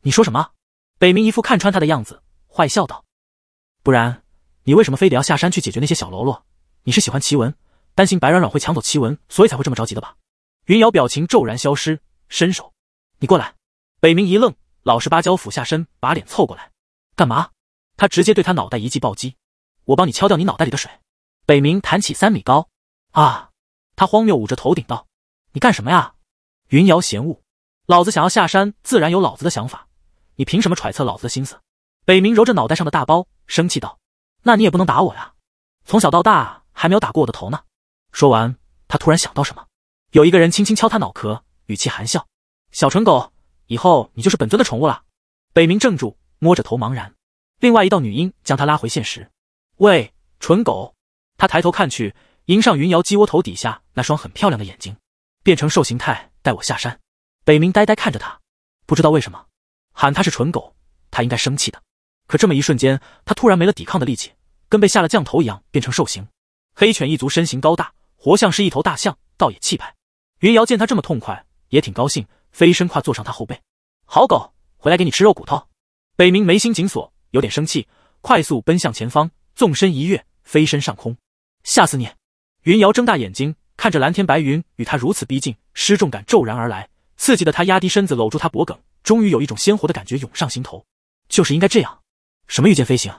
你说什么？北冥一副看穿他的样子，坏笑道：“不然你为什么非得要下山去解决那些小喽啰？你是喜欢奇文，担心白软软会抢走奇文，所以才会这么着急的吧？”云瑶表情骤然消失，伸手：“你过来。”北冥一愣，老实巴交俯下身，把脸凑过来：“干嘛？”他直接对他脑袋一记暴击：“我帮你敲掉你脑袋里的水。”北冥弹起三米高，啊！他荒谬捂着头顶道：“你干什么呀？”云瑶嫌恶，老子想要下山，自然有老子的想法。你凭什么揣测老子的心思？北冥揉着脑袋上的大包，生气道：“那你也不能打我呀！从小到大还没有打过我的头呢。”说完，他突然想到什么，有一个人轻轻敲他脑壳，语气含笑：“小蠢狗，以后你就是本尊的宠物了。”北冥怔住，摸着头茫然。另外一道女音将他拉回现实：“喂，蠢狗！”他抬头看去，迎上云瑶鸡窝头底下那双很漂亮的眼睛，变成兽形态。带我下山，北冥呆呆看着他，不知道为什么喊他是蠢狗，他应该生气的，可这么一瞬间，他突然没了抵抗的力气，跟被下了降头一样，变成兽形。黑犬一族身形高大，活像是一头大象，倒也气派。云瑶见他这么痛快，也挺高兴，飞身跨坐上他后背，好狗，回来给你吃肉骨头。北冥眉心紧锁，有点生气，快速奔向前方，纵身一跃，飞身上空，吓死你！云瑶睁大眼睛。看着蓝天白云，与他如此逼近，失重感骤然而来，刺激的他压低身子搂住他脖颈，终于有一种鲜活的感觉涌上心头，就是应该这样。什么御剑飞行，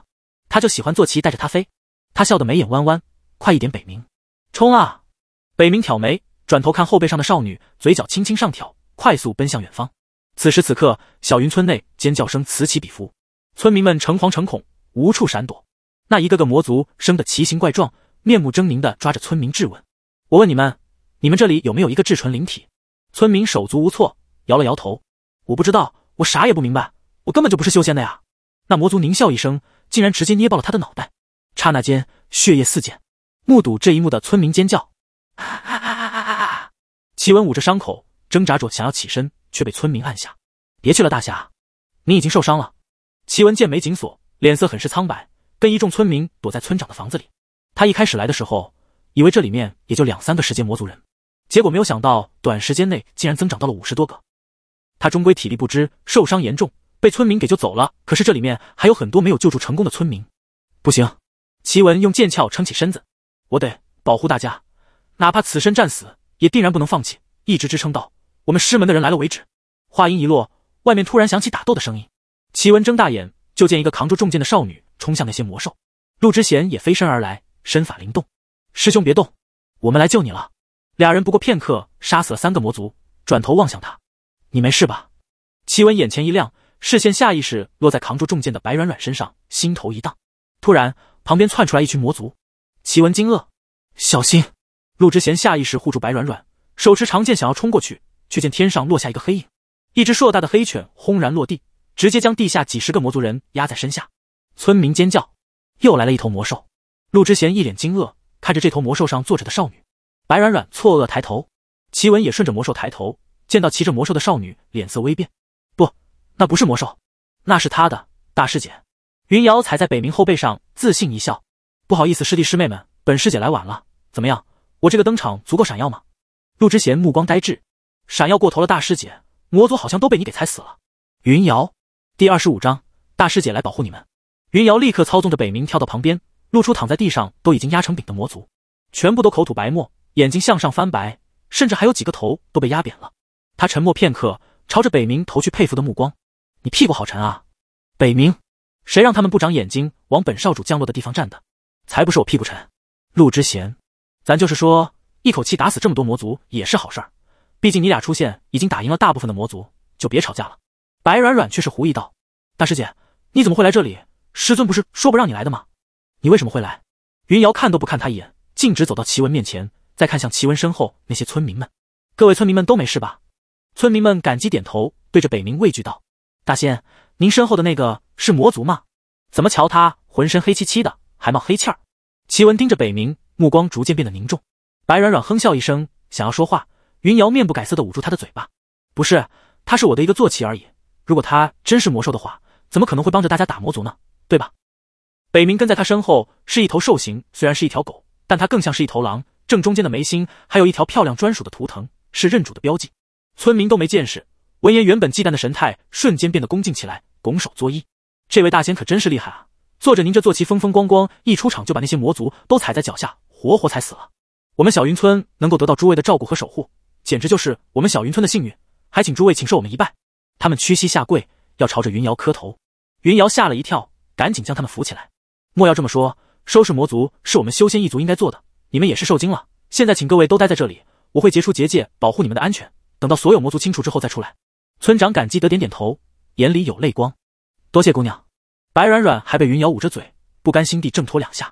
他就喜欢坐骑带着他飞。他笑得眉眼弯弯，快一点，北冥，冲啊！北冥挑眉，转头看后背上的少女，嘴角轻轻上挑，快速奔向远方。此时此刻，小云村内尖叫声此起彼伏，村民们诚惶诚恐，无处闪躲。那一个个魔族生得奇形怪状，面目狰狞的抓着村民质问。我问你们，你们这里有没有一个至纯灵体？村民手足无措，摇了摇头。我不知道，我啥也不明白，我根本就不是修仙的呀！那魔族狞笑一声，竟然直接捏爆了他的脑袋。刹那间，血液四溅。目睹这一幕的村民尖叫。奇文捂着伤口，挣扎着想要起身，却被村民按下。别去了，大侠，你已经受伤了。奇文剑眉紧锁，脸色很是苍白，跟一众村民躲在村长的房子里。他一开始来的时候。以为这里面也就两三个时间魔族人，结果没有想到，短时间内竟然增长到了五十多个。他终归体力不支，受伤严重，被村民给救走了。可是这里面还有很多没有救助成功的村民，不行！齐文用剑鞘撑起身子，我得保护大家，哪怕此身战死，也定然不能放弃，一直支撑到我们师门的人来了为止。话音一落，外面突然响起打斗的声音。齐文睁大眼，就见一个扛着重剑的少女冲向那些魔兽，陆之贤也飞身而来，身法灵动。师兄别动，我们来救你了。俩人不过片刻杀死了三个魔族，转头望向他：“你没事吧？”奇文眼前一亮，视线下意识落在扛住重剑的白软软身上，心头一荡。突然，旁边窜出来一群魔族，奇文惊愕：“小心！”陆之贤下意识护住白软软，手持长剑想要冲过去，却见天上落下一个黑影，一只硕大的黑犬轰然落地，直接将地下几十个魔族人压在身下。村民尖叫：“又来了一头魔兽！”陆之贤一脸惊愕。看着这头魔兽上坐着的少女，白软软错愕抬头，齐文也顺着魔兽抬头，见到骑着魔兽的少女，脸色微变。不，那不是魔兽，那是他的大师姐云瑶踩在北冥后背上，自信一笑。不好意思，师弟师妹们，本师姐来晚了。怎么样，我这个登场足够闪耀吗？陆之贤目光呆滞，闪耀过头了，大师姐，魔族好像都被你给踩死了。云瑶第二十五章，大师姐来保护你们。云瑶立刻操纵着北冥跳到旁边。露出躺在地上都已经压成饼的魔族，全部都口吐白沫，眼睛向上翻白，甚至还有几个头都被压扁了。他沉默片刻，朝着北冥投去佩服的目光：“你屁股好沉啊！”北冥，谁让他们不长眼睛，往本少主降落的地方站的？才不是我屁股沉。陆之贤，咱就是说，一口气打死这么多魔族也是好事儿。毕竟你俩出现已经打赢了大部分的魔族，就别吵架了。白软软却是狐疑道：“大师姐，你怎么会来这里？师尊不是说不让你来的吗？”你为什么会来？云瑶看都不看他一眼，径直走到奇文面前，再看向奇文身后那些村民们。各位村民们都没事吧？村民们感激点头，对着北冥畏惧道：“大仙，您身后的那个是魔族吗？怎么瞧他浑身黑漆漆的，还冒黑气儿？”奇文盯着北冥，目光逐渐变得凝重。白软软哼笑一声，想要说话，云瑶面不改色的捂住他的嘴巴：“不是，他是我的一个坐骑而已。如果他真是魔兽的话，怎么可能会帮着大家打魔族呢？对吧？”北冥跟在他身后是一头兽形，虽然是一条狗，但它更像是一头狼。正中间的眉心还有一条漂亮专属的图腾，是认主的标记。村民都没见识，闻言原本忌惮的神态瞬间变得恭敬起来，拱手作揖。这位大仙可真是厉害啊！坐着您这坐骑，风风光光，一出场就把那些魔族都踩在脚下，活活踩死了。我们小云村能够得到诸位的照顾和守护，简直就是我们小云村的幸运。还请诸位请受我们一拜。他们屈膝下跪，要朝着云瑶磕头。云瑶吓了一跳，赶紧将他们扶起来。莫要这么说，收拾魔族是我们修仙一族应该做的。你们也是受惊了，现在请各位都待在这里，我会结出结界保护你们的安全。等到所有魔族清除之后再出来。村长感激的点点头，眼里有泪光，多谢姑娘。白软软还被云瑶捂着嘴，不甘心地挣脱两下。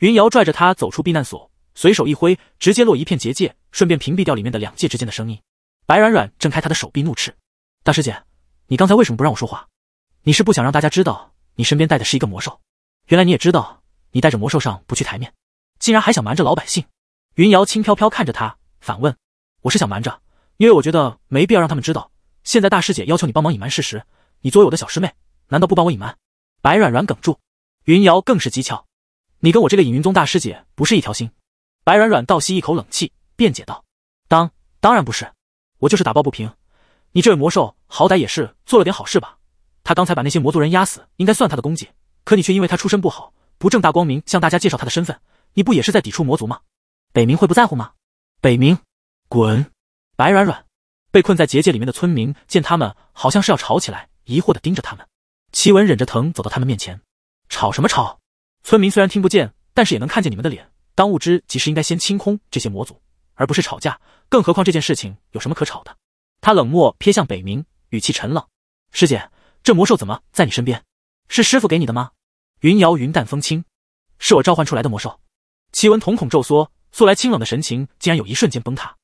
云瑶拽着他走出避难所，随手一挥，直接落一片结界，顺便屏蔽掉里面的两界之间的声音。白软软挣开他的手臂，怒斥：“大师姐，你刚才为什么不让我说话？你是不想让大家知道你身边带的是一个魔兽？”原来你也知道，你带着魔兽上不去台面，竟然还想瞒着老百姓。云瑶轻飘飘看着他，反问：“我是想瞒着，因为我觉得没必要让他们知道。现在大师姐要求你帮忙隐瞒事实，你作为我的小师妹，难道不帮我隐瞒？”白软软哽住，云瑶更是讥诮：“你跟我这个隐云宗大师姐不是一条心？”白软软倒吸一口冷气，辩解道：“当当然不是，我就是打抱不平。你这位魔兽好歹也是做了点好事吧？他刚才把那些魔族人压死，应该算他的功绩。”可你却因为他出身不好，不正大光明向大家介绍他的身份，你不也是在抵触魔族吗？北冥会不在乎吗？北冥，滚！白软软，被困在结界里面的村民见他们好像是要吵起来，疑惑的盯着他们。齐文忍着疼走到他们面前，吵什么吵？村民虽然听不见，但是也能看见你们的脸。当务之急是应该先清空这些魔族，而不是吵架。更何况这件事情有什么可吵的？他冷漠瞥向北冥，语气沉冷：“师姐，这魔兽怎么在你身边？”是师傅给你的吗？云瑶云淡风轻，是我召唤出来的魔兽。齐文瞳孔骤缩，素来清冷的神情竟然有一瞬间崩塌。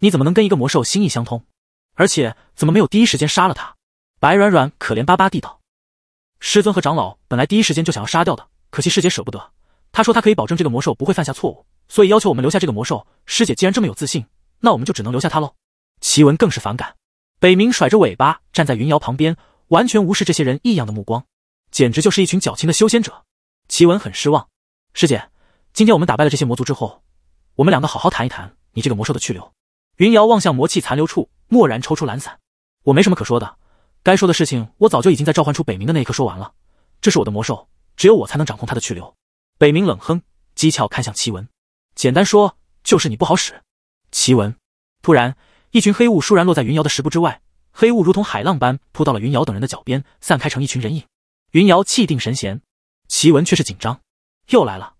你怎么能跟一个魔兽心意相通？而且怎么没有第一时间杀了他？白软软可怜巴巴地道：“师尊和长老本来第一时间就想要杀掉的，可惜师姐舍不得。他说他可以保证这个魔兽不会犯下错误，所以要求我们留下这个魔兽。师姐既然这么有自信，那我们就只能留下他喽。”齐文更是反感。北冥甩着尾巴站在云瑶旁边，完全无视这些人异样的目光。简直就是一群矫情的修仙者，奇文很失望。师姐，今天我们打败了这些魔族之后，我们两个好好谈一谈你这个魔兽的去留。云瑶望向魔气残留处，蓦然抽出蓝伞。我没什么可说的，该说的事情我早就已经在召唤出北冥的那一刻说完了。这是我的魔兽，只有我才能掌控它的去留。北冥冷哼，讥诮看向奇文。简单说，就是你不好使。奇文突然，一群黑雾倏然落在云瑶的十步之外，黑雾如同海浪般扑到了云瑶等人的脚边，散开成一群人影。云瑶气定神闲，奇文却是紧张，又来了，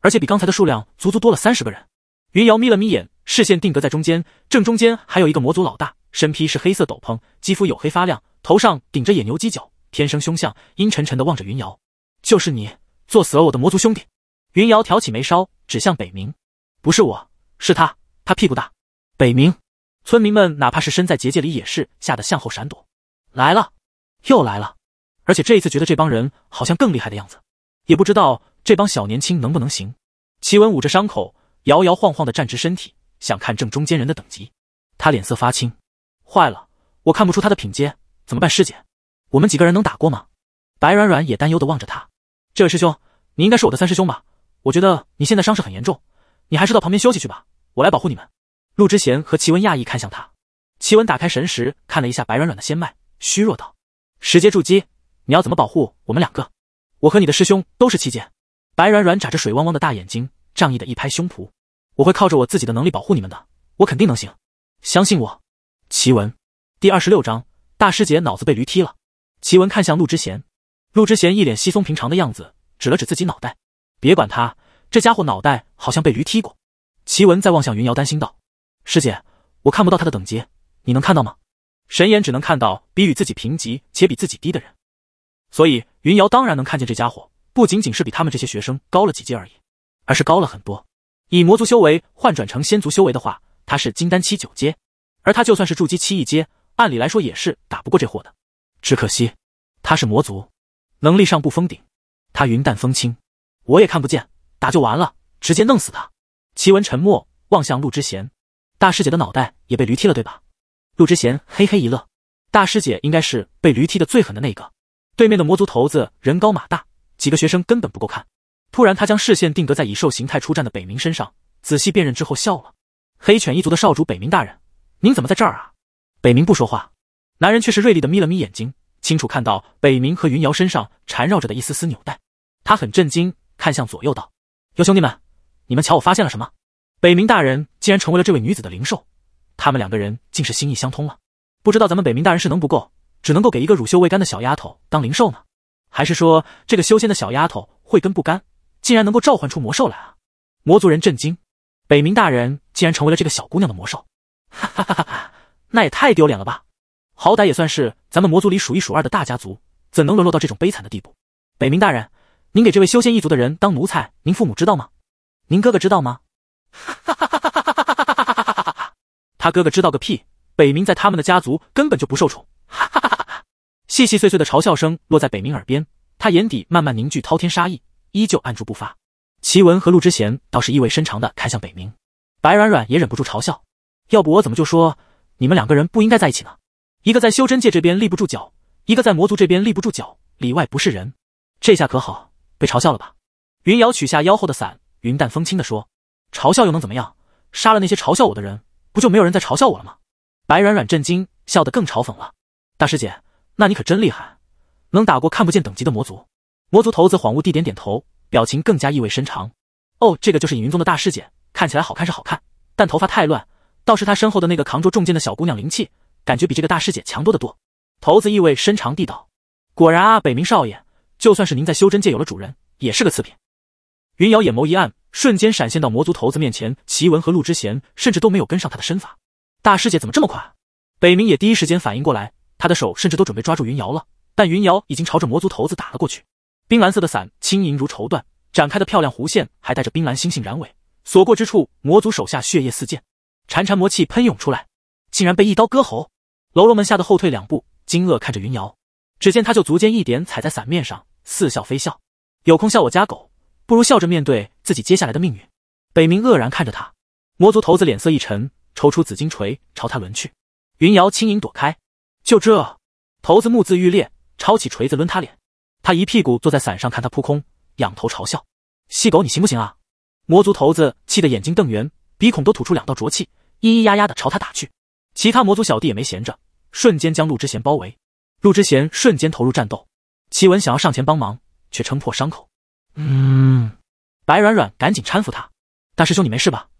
而且比刚才的数量足足多了三十个人。云瑶眯了眯眼，视线定格在中间，正中间还有一个魔族老大，身披是黑色斗篷，肌肤黝黑发亮，头上顶着野牛犄角，天生凶相，阴沉沉的望着云瑶。就是你，作死了我的魔族兄弟！云瑶挑起眉梢，指向北冥，不是我，是他，他屁股大。北冥村民们哪怕是身在结界里，也是吓得向后闪躲。来了，又来了。而且这一次觉得这帮人好像更厉害的样子，也不知道这帮小年轻能不能行。齐文捂着伤口，摇摇晃晃的站直身体，想看正中间人的等级。他脸色发青，坏了，我看不出他的品阶，怎么办？师姐，我们几个人能打过吗？白软软也担忧的望着他。这位师兄，你应该是我的三师兄吧？我觉得你现在伤势很严重，你还是到旁边休息去吧，我来保护你们。陆之贤和齐文讶异看向他，齐文打开神识看了一下白软软的仙脉，虚弱道：“石阶筑基。”你要怎么保护我们两个？我和你的师兄都是七阶。白软软眨着水汪汪的大眼睛，仗义的一拍胸脯：“我会靠着我自己的能力保护你们的，我肯定能行，相信我。”奇文第二十六章大师姐脑子被驴踢了。奇文看向陆之贤，陆之贤一脸稀松平常的样子，指了指自己脑袋：“别管他，这家伙脑袋好像被驴踢过。”奇文再望向云瑶，担心道：“师姐，我看不到他的等级，你能看到吗？”神眼只能看到比与自己平级且比自己低的人。所以云瑶当然能看见这家伙，不仅仅是比他们这些学生高了几阶而已，而是高了很多。以魔族修为换转成仙族修为的话，他是金丹期九阶，而他就算是筑基期一阶，按理来说也是打不过这货的。只可惜他是魔族，能力上不封顶。他云淡风轻，我也看不见，打就完了，直接弄死他。齐文沉默，望向陆之贤，大师姐的脑袋也被驴踢了，对吧？陆之贤嘿嘿一乐，大师姐应该是被驴踢的最狠的那个。对面的魔族头子人高马大，几个学生根本不够看。突然，他将视线定格在以兽形态出战的北冥身上，仔细辨认之后笑了：“黑犬一族的少主北冥大人，您怎么在这儿啊？”北冥不说话，男人却是锐利的眯了眯眼睛，清楚看到北冥和云瑶身上缠绕着的一丝丝纽带。他很震惊，看向左右道：“有兄弟们，你们瞧我发现了什么？北冥大人竟然成为了这位女子的灵兽，他们两个人竟是心意相通了。不知道咱们北冥大人是能不够。”只能够给一个乳臭未干的小丫头当灵兽呢？还是说这个修仙的小丫头慧根不干，竟然能够召唤出魔兽来啊？魔族人震惊，北冥大人竟然成为了这个小姑娘的魔兽！哈哈哈哈！那也太丢脸了吧！好歹也算是咱们魔族里数一数二的大家族，怎能沦落到这种悲惨的地步？北冥大人，您给这位修仙一族的人当奴才，您父母知道吗？您哥哥知道吗？哈哈哈哈哈哈哈哈哈哈哈哈他哥哥知道个屁！北冥在他们的家族根本就不受宠！哈哈哈！细细碎碎的嘲笑声落在北冥耳边，他眼底慢慢凝聚滔天杀意，依旧按住不发。齐文和陆之贤倒是意味深长的看向北冥，白软软也忍不住嘲笑：“要不我怎么就说你们两个人不应该在一起呢？一个在修真界这边立不住脚，一个在魔族这边立不住脚，里外不是人。这下可好，被嘲笑了吧？”云瑶取下腰后的伞，云淡风轻的说：“嘲笑又能怎么样？杀了那些嘲笑我的人，不就没有人在嘲笑我了吗？”白软软震惊，笑得更嘲讽了：“大师姐。”那你可真厉害，能打过看不见等级的魔族。魔族头子恍惚地点点头，表情更加意味深长。哦，这个就是隐云宗的大师姐，看起来好看是好看，但头发太乱。倒是她身后的那个扛着重剑的小姑娘，灵气感觉比这个大师姐强多得多。头子意味深长地道：“果然啊，北冥少爷，就算是您在修真界有了主人，也是个次品。”云瑶眼眸一暗，瞬间闪现到魔族头子面前。奇文和陆之贤甚至都没有跟上他的身法，大师姐怎么这么快？北冥也第一时间反应过来。他的手甚至都准备抓住云瑶了，但云瑶已经朝着魔族头子打了过去。冰蓝色的伞轻盈如绸缎，展开的漂亮弧线还带着冰蓝星星染尾，所过之处魔族手下血液四溅，潺潺魔气喷涌出来，竟然被一刀割喉。喽啰们吓得后退两步，惊愕看着云瑶。只见他就足尖一点踩在伞面上，似笑非笑：“有空笑我家狗，不如笑着面对自己接下来的命运。”北冥愕然看着他，魔族头子脸色一沉，抽出紫金锤朝他抡去。云瑶轻盈躲开。就这，头子目字欲裂，抄起锤子抡他脸。他一屁股坐在伞上，看他扑空，仰头嘲笑：“细狗，你行不行啊？”魔族头子气得眼睛瞪圆，鼻孔都吐出两道浊气，咿咿呀呀的朝他打去。其他魔族小弟也没闲着，瞬间将陆之贤包围。陆之贤瞬间投入战斗。齐文想要上前帮忙，却撑破伤口。嗯，白软软赶紧搀扶他：“大师兄，你没事吧？”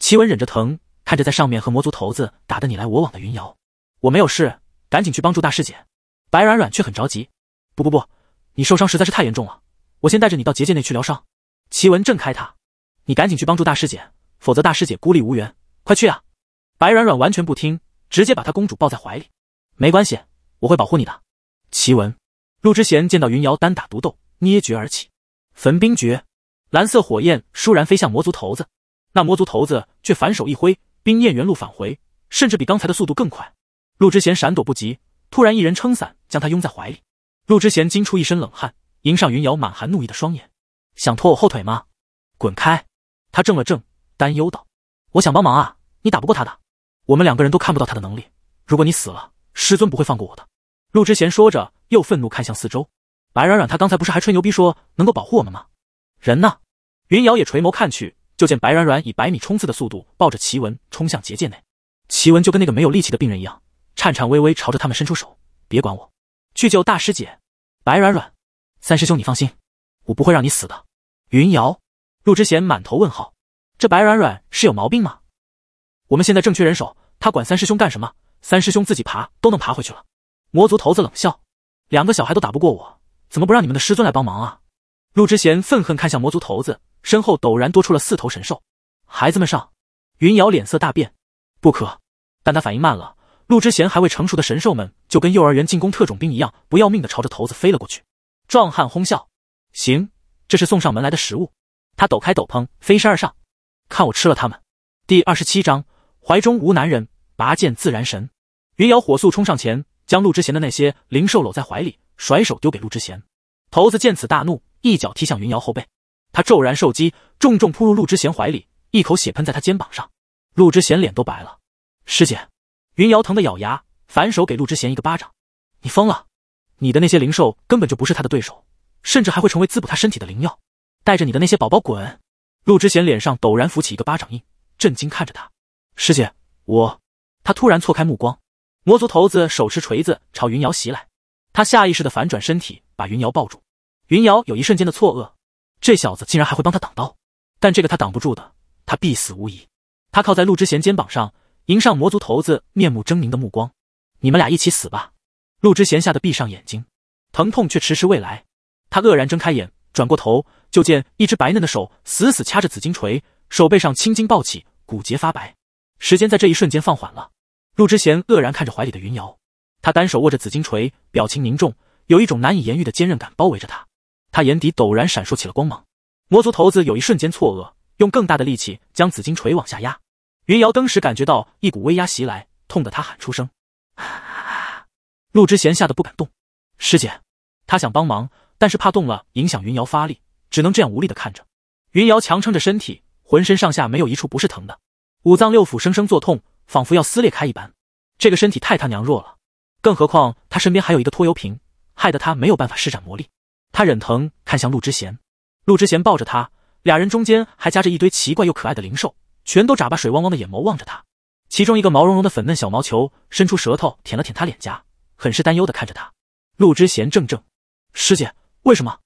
齐文忍着疼，看着在上面和魔族头子打的你来我往的云瑶：“我没有事。”赶紧去帮助大师姐，白软软却很着急。不不不，你受伤实在是太严重了，我先带着你到结界内去疗伤。奇文震开他，你赶紧去帮助大师姐，否则大师姐孤立无援，快去啊！白软软完全不听，直接把她公主抱在怀里。没关系，我会保护你的。奇文陆之贤见到云瑶单打独斗，捏诀而起，焚冰诀，蓝色火焰倏然飞向魔族头子，那魔族头子却反手一挥，冰焰原路返回，甚至比刚才的速度更快。陆之贤闪躲不及，突然一人撑伞将他拥在怀里。陆之贤惊出一身冷汗，迎上云瑶满含怒意的双眼：“想拖我后腿吗？滚开！”他怔了怔，担忧道：“我想帮忙啊，你打不过他的。我们两个人都看不到他的能力。如果你死了，师尊不会放过我的。”陆之贤说着，又愤怒看向四周。白软软，他刚才不是还吹牛逼说能够保护我们吗？人呢？云瑶也垂眸看去，就见白软软以百米冲刺的速度抱着奇文冲向结界内。奇文就跟那个没有力气的病人一样。颤颤巍巍朝着他们伸出手，别管我，去救大师姐，白软软。三师兄，你放心，我不会让你死的。云瑶，陆之贤满头问号，这白软软是有毛病吗？我们现在正缺人手，他管三师兄干什么？三师兄自己爬都能爬回去了。魔族头子冷笑，两个小孩都打不过我，怎么不让你们的师尊来帮忙啊？陆之贤愤恨看向魔族头子，身后陡然多出了四头神兽。孩子们上！云瑶脸色大变，不可！但他反应慢了。陆之贤还未成熟的神兽们就跟幼儿园进攻特种兵一样不要命的朝着头子飞了过去。壮汉哄笑：“行，这是送上门来的食物。”他抖开斗篷，飞身而上，看我吃了他们。第二十七章：怀中无男人，拔剑自然神。云瑶火速冲上前，将陆之贤的那些灵兽搂在怀里，甩手丢给陆之贤。头子见此大怒，一脚踢向云瑶后背。他骤然受击，重重扑入陆之贤怀里，一口血喷在他肩膀上。陆之贤脸都白了：“师姐。”云瑶疼得咬牙，反手给陆之贤一个巴掌：“你疯了！你的那些灵兽根本就不是他的对手，甚至还会成为滋补他身体的灵药。带着你的那些宝宝滚！”陆之贤脸上陡然浮起一个巴掌印，震惊看着他：“师姐，我……”他突然错开目光，魔族头子手持锤子朝云瑶袭来，他下意识的反转身体，把云瑶抱住。云瑶有一瞬间的错愕，这小子竟然还会帮他挡刀，但这个他挡不住的，他必死无疑。他靠在陆之贤肩膀上。迎上魔族头子面目狰狞的目光，你们俩一起死吧！陆之贤吓得闭上眼睛，疼痛却迟迟未来。他愕然睁开眼，转过头，就见一只白嫩的手死死掐着紫金锤，手背上青筋暴起，骨节发白。时间在这一瞬间放缓了。陆之贤愕然看着怀里的云瑶，他单手握着紫金锤，表情凝重，有一种难以言喻的坚韧感包围着他。他眼底陡然闪烁起了光芒。魔族头子有一瞬间错愕，用更大的力气将紫金锤往下压。云瑶登时感觉到一股威压袭来，痛得他喊出声。陆之贤吓得不敢动，师姐，他想帮忙，但是怕动了影响云瑶发力，只能这样无力的看着。云瑶强撑着身体，浑身上下没有一处不是疼的，五脏六腑生生作痛，仿佛要撕裂开一般。这个身体太他娘弱了，更何况他身边还有一个拖油瓶，害得他没有办法施展魔力。他忍疼看向陆之贤，陆之贤抱着他，俩人中间还夹着一堆奇怪又可爱的灵兽。全都眨巴水汪汪的眼眸望着他，其中一个毛茸茸的粉嫩小毛球伸出舌头舔了舔他脸颊，很是担忧的看着他。陆之贤怔怔：“师姐，为什么？”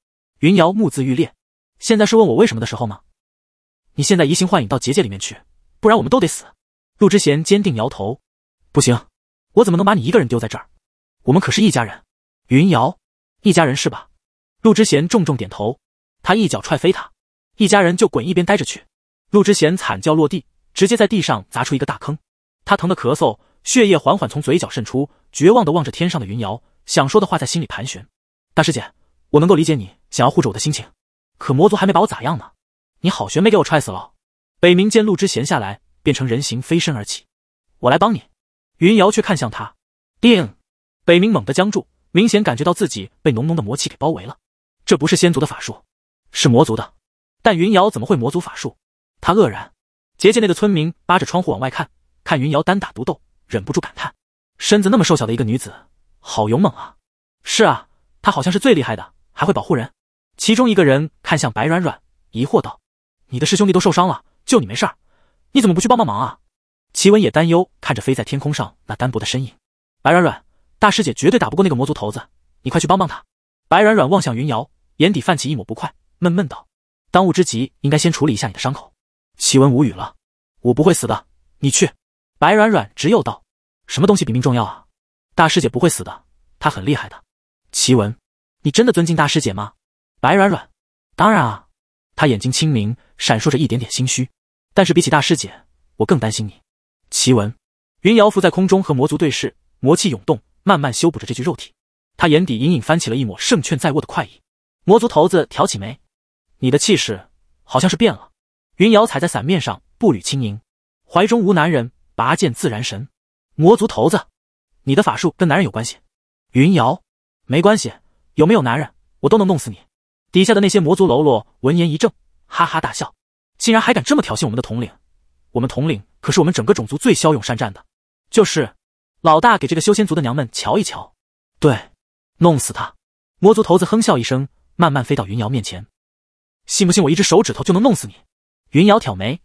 云瑶目眦欲裂：“现在是问我为什么的时候吗？你现在移形换影到结界里面去，不然我们都得死。”陆之贤坚定摇头：“不行，我怎么能把你一个人丢在这儿？我们可是一家人。”云瑶：“一家人是吧？”陆之贤重重点头，他一脚踹飞他：“一家人就滚一边待着去！”陆之贤惨叫落地，直接在地上砸出一个大坑。他疼得咳嗽，血液缓缓从嘴角渗出，绝望地望着天上的云瑶，想说的话在心里盘旋。大师姐，我能够理解你想要护着我的心情，可魔族还没把我咋样呢，你好悬没给我踹死了。北冥见陆之贤下来，变成人形，飞身而起，我来帮你。云瑶却看向他，定。北冥猛地僵住，明显感觉到自己被浓浓的魔气给包围了。这不是仙族的法术，是魔族的。但云瑶怎么会魔族法术？他愕然，结界内的村民扒着窗户往外看，看云瑶单打独斗，忍不住感叹：“身子那么瘦小的一个女子，好勇猛啊！”“是啊，她好像是最厉害的，还会保护人。”其中一个人看向白软软，疑惑道：“你的师兄弟都受伤了，就你没事儿，你怎么不去帮帮忙啊？”齐文也担忧看着飞在天空上那单薄的身影：“白软软，大师姐绝对打不过那个魔族头子，你快去帮帮她。”白软软望向云瑶，眼底泛起一抹不快，闷闷道：“当务之急应该先处理一下你的伤口。”奇文无语了，我不会死的。你去，白软软直又道：“什么东西比命重要啊？大师姐不会死的，她很厉害的。”奇文，你真的尊敬大师姐吗？白软软，当然啊。她眼睛清明，闪烁着一点点心虚。但是比起大师姐，我更担心你。奇文，云瑶浮在空中和魔族对视，魔气涌动，慢慢修补着这具肉体。他眼底隐隐翻起了一抹胜券在握的快意。魔族头子挑起眉：“你的气势好像是变了。”云瑶踩在伞面上，步履轻盈，怀中无男人，拔剑自然神。魔族头子，你的法术跟男人有关系？云瑶，没关系，有没有男人，我都能弄死你。底下的那些魔族喽啰闻言一怔，哈哈大笑，竟然还敢这么挑衅我们的统领！我们统领可是我们整个种族最骁勇善战的。就是，老大给这个修仙族的娘们瞧一瞧。对，弄死他！魔族头子哼笑一声，慢慢飞到云瑶面前，信不信我一只手指头就能弄死你？云瑶挑眉，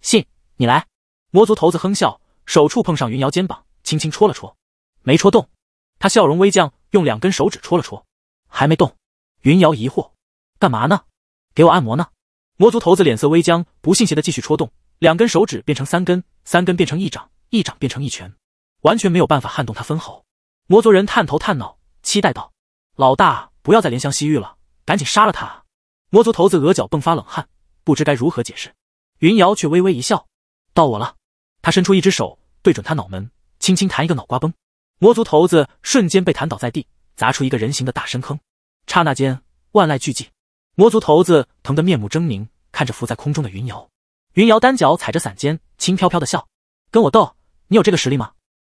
信你来。魔族头子哼笑，手触碰上云瑶肩膀，轻轻戳了戳，没戳动。他笑容微降，用两根手指戳了戳，还没动。云瑶疑惑，干嘛呢？给我按摩呢？魔族头子脸色微僵，不信邪的继续戳动，两根手指变成三根，三根变成一掌，一掌变成一拳，完全没有办法撼动他分毫。魔族人探头探脑，期待道：“老大，不要再怜香惜玉了，赶紧杀了他！”魔族头子额角迸发冷汗。不知该如何解释，云瑶却微微一笑，到我了。她伸出一只手，对准他脑门，轻轻弹一个脑瓜崩。魔族头子瞬间被弹倒在地，砸出一个人形的大深坑。刹那间，万籁俱寂。魔族头子疼得面目狰狞，看着浮在空中的云瑶。云瑶单脚踩着伞尖，轻飘飘的笑：“跟我斗，你有这个实力吗？”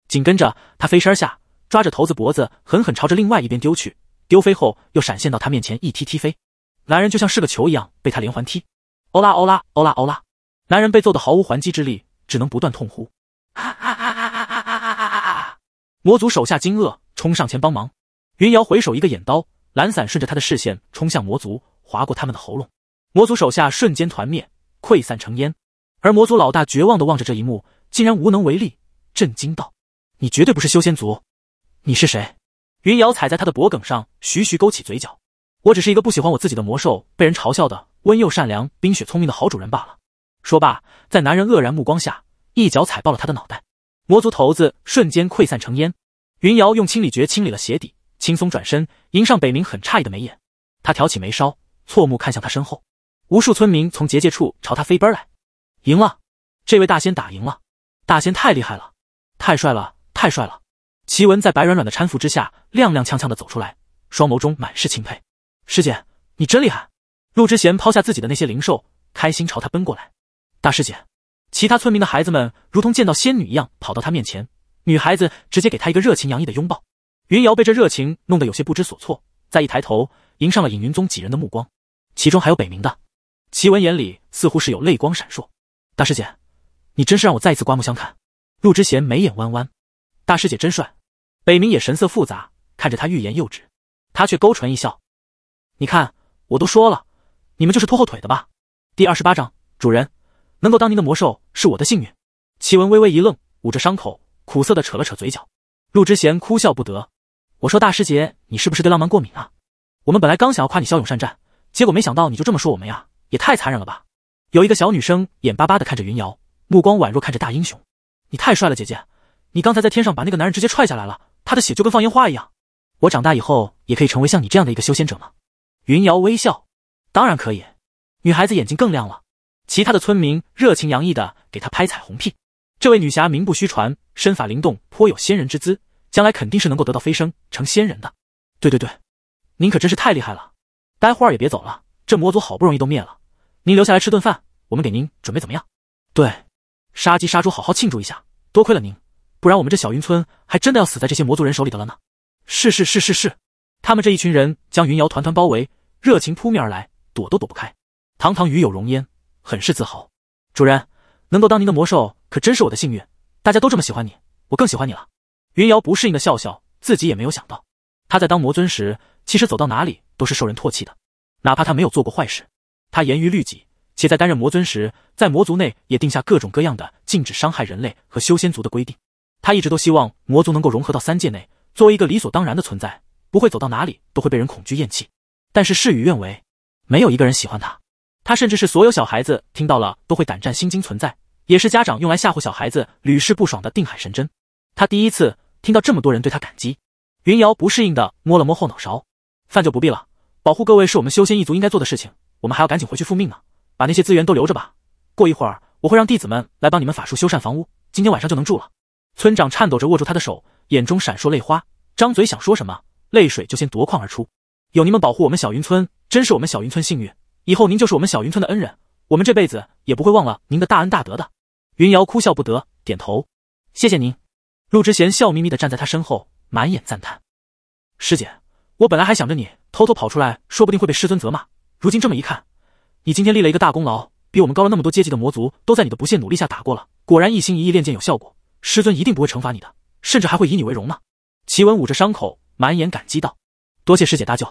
紧跟着，他飞身下，抓着头子脖子，狠狠朝着另外一边丢去。丢飞后，又闪现到他面前一踢，踢飞。男人就像是个球一样，被他连环踢。欧拉欧拉欧拉欧拉！男人被揍得毫无还击之力，只能不断痛呼。啊啊啊啊啊啊啊啊啊啊！魔族手下惊愕，冲上前帮忙。云瑶回首一个眼刀，懒散顺着他的视线冲向魔族，划过他们的喉咙。魔族手下瞬间团灭，溃散成烟。而魔族老大绝望的望着这一幕，竟然无能为力，震惊道：“你绝对不是修仙族，你是谁？”云瑶踩在他的脖颈上，徐徐勾起嘴角：“我只是一个不喜欢我自己的魔兽，被人嘲笑的。”温又善良、冰雪聪明的好主人罢了。说罢，在男人愕然目光下，一脚踩爆了他的脑袋。魔族头子瞬间溃散成烟。云瑶用清理诀清理了鞋底，轻松转身，迎上北冥很诧异的眉眼。他挑起眉梢，错目看向他身后，无数村民从结界处朝他飞奔来。赢了，这位大仙打赢了。大仙太厉害了，太帅了，太帅了。奇文在白软软的搀扶之下，踉踉跄跄的走出来，双眸中满是钦佩。师姐，你真厉害。陆之贤抛下自己的那些灵兽，开心朝他奔过来。大师姐，其他村民的孩子们如同见到仙女一样跑到他面前，女孩子直接给他一个热情洋溢的拥抱。云瑶被这热情弄得有些不知所措，再一抬头，迎上了隐云宗几人的目光，其中还有北冥的齐文，眼里似乎是有泪光闪烁。大师姐，你真是让我再一次刮目相看。陆之贤眉眼弯弯，大师姐真帅。北冥也神色复杂，看着他欲言又止，他却勾唇一笑：“你看，我都说了。”你们就是拖后腿的吧？第二十八章，主人能够当您的魔兽是我的幸运。齐文微微一愣，捂着伤口，苦涩的扯了扯嘴角。陆之贤哭笑不得，我说大师姐，你是不是对浪漫过敏啊？我们本来刚想要夸你骁勇善战，结果没想到你就这么说我们呀，也太残忍了吧！有一个小女生眼巴巴的看着云瑶，目光宛若看着大英雄，你太帅了姐姐，你刚才在天上把那个男人直接踹下来了，他的血就跟放烟花一样。我长大以后也可以成为像你这样的一个修仙者吗？云瑶微笑。当然可以，女孩子眼睛更亮了。其他的村民热情洋溢的给她拍彩虹屁。这位女侠名不虚传，身法灵动，颇有仙人之姿，将来肯定是能够得到飞升成仙人的。对对对，您可真是太厉害了！待会儿也别走了，这魔族好不容易都灭了，您留下来吃顿饭，我们给您准备怎么样？对，杀鸡杀猪好好庆祝一下。多亏了您，不然我们这小云村还真的要死在这些魔族人手里的了呢。是是是是是，他们这一群人将云瑶团团包围，热情扑面而来。躲都躲不开，堂堂与有容焉，很是自豪。主人能够当您的魔兽，可真是我的幸运。大家都这么喜欢你，我更喜欢你了。云瑶不适应的笑笑，自己也没有想到，他在当魔尊时，其实走到哪里都是受人唾弃的。哪怕他没有做过坏事，他严于律己，且在担任魔尊时，在魔族内也定下各种各样的禁止伤害人类和修仙族的规定。他一直都希望魔族能够融合到三界内，作为一个理所当然的存在，不会走到哪里都会被人恐惧厌弃。但是事与愿违。没有一个人喜欢他，他甚至是所有小孩子听到了都会胆战心惊。存在也是家长用来吓唬小孩子、屡试不爽的定海神针。他第一次听到这么多人对他感激，云瑶不适应的摸了摸后脑勺，饭就不必了。保护各位是我们修仙一族应该做的事情，我们还要赶紧回去复命呢。把那些资源都留着吧，过一会儿我会让弟子们来帮你们法术修缮房屋，今天晚上就能住了。村长颤抖着握住他的手，眼中闪烁泪花，张嘴想说什么，泪水就先夺眶而出。有您们保护我们小云村，真是我们小云村幸运。以后您就是我们小云村的恩人，我们这辈子也不会忘了您的大恩大德的。云瑶哭笑不得，点头，谢谢您。陆之贤笑眯眯地站在他身后，满眼赞叹：“师姐，我本来还想着你偷偷跑出来，说不定会被师尊责骂。如今这么一看，你今天立了一个大功劳，比我们高了那么多阶级的魔族都在你的不懈努力下打过了。果然一心一意练剑有效果，师尊一定不会惩罚你的，甚至还会以你为荣呢。”齐文捂着伤口，满眼感激道：“多谢师姐搭救。”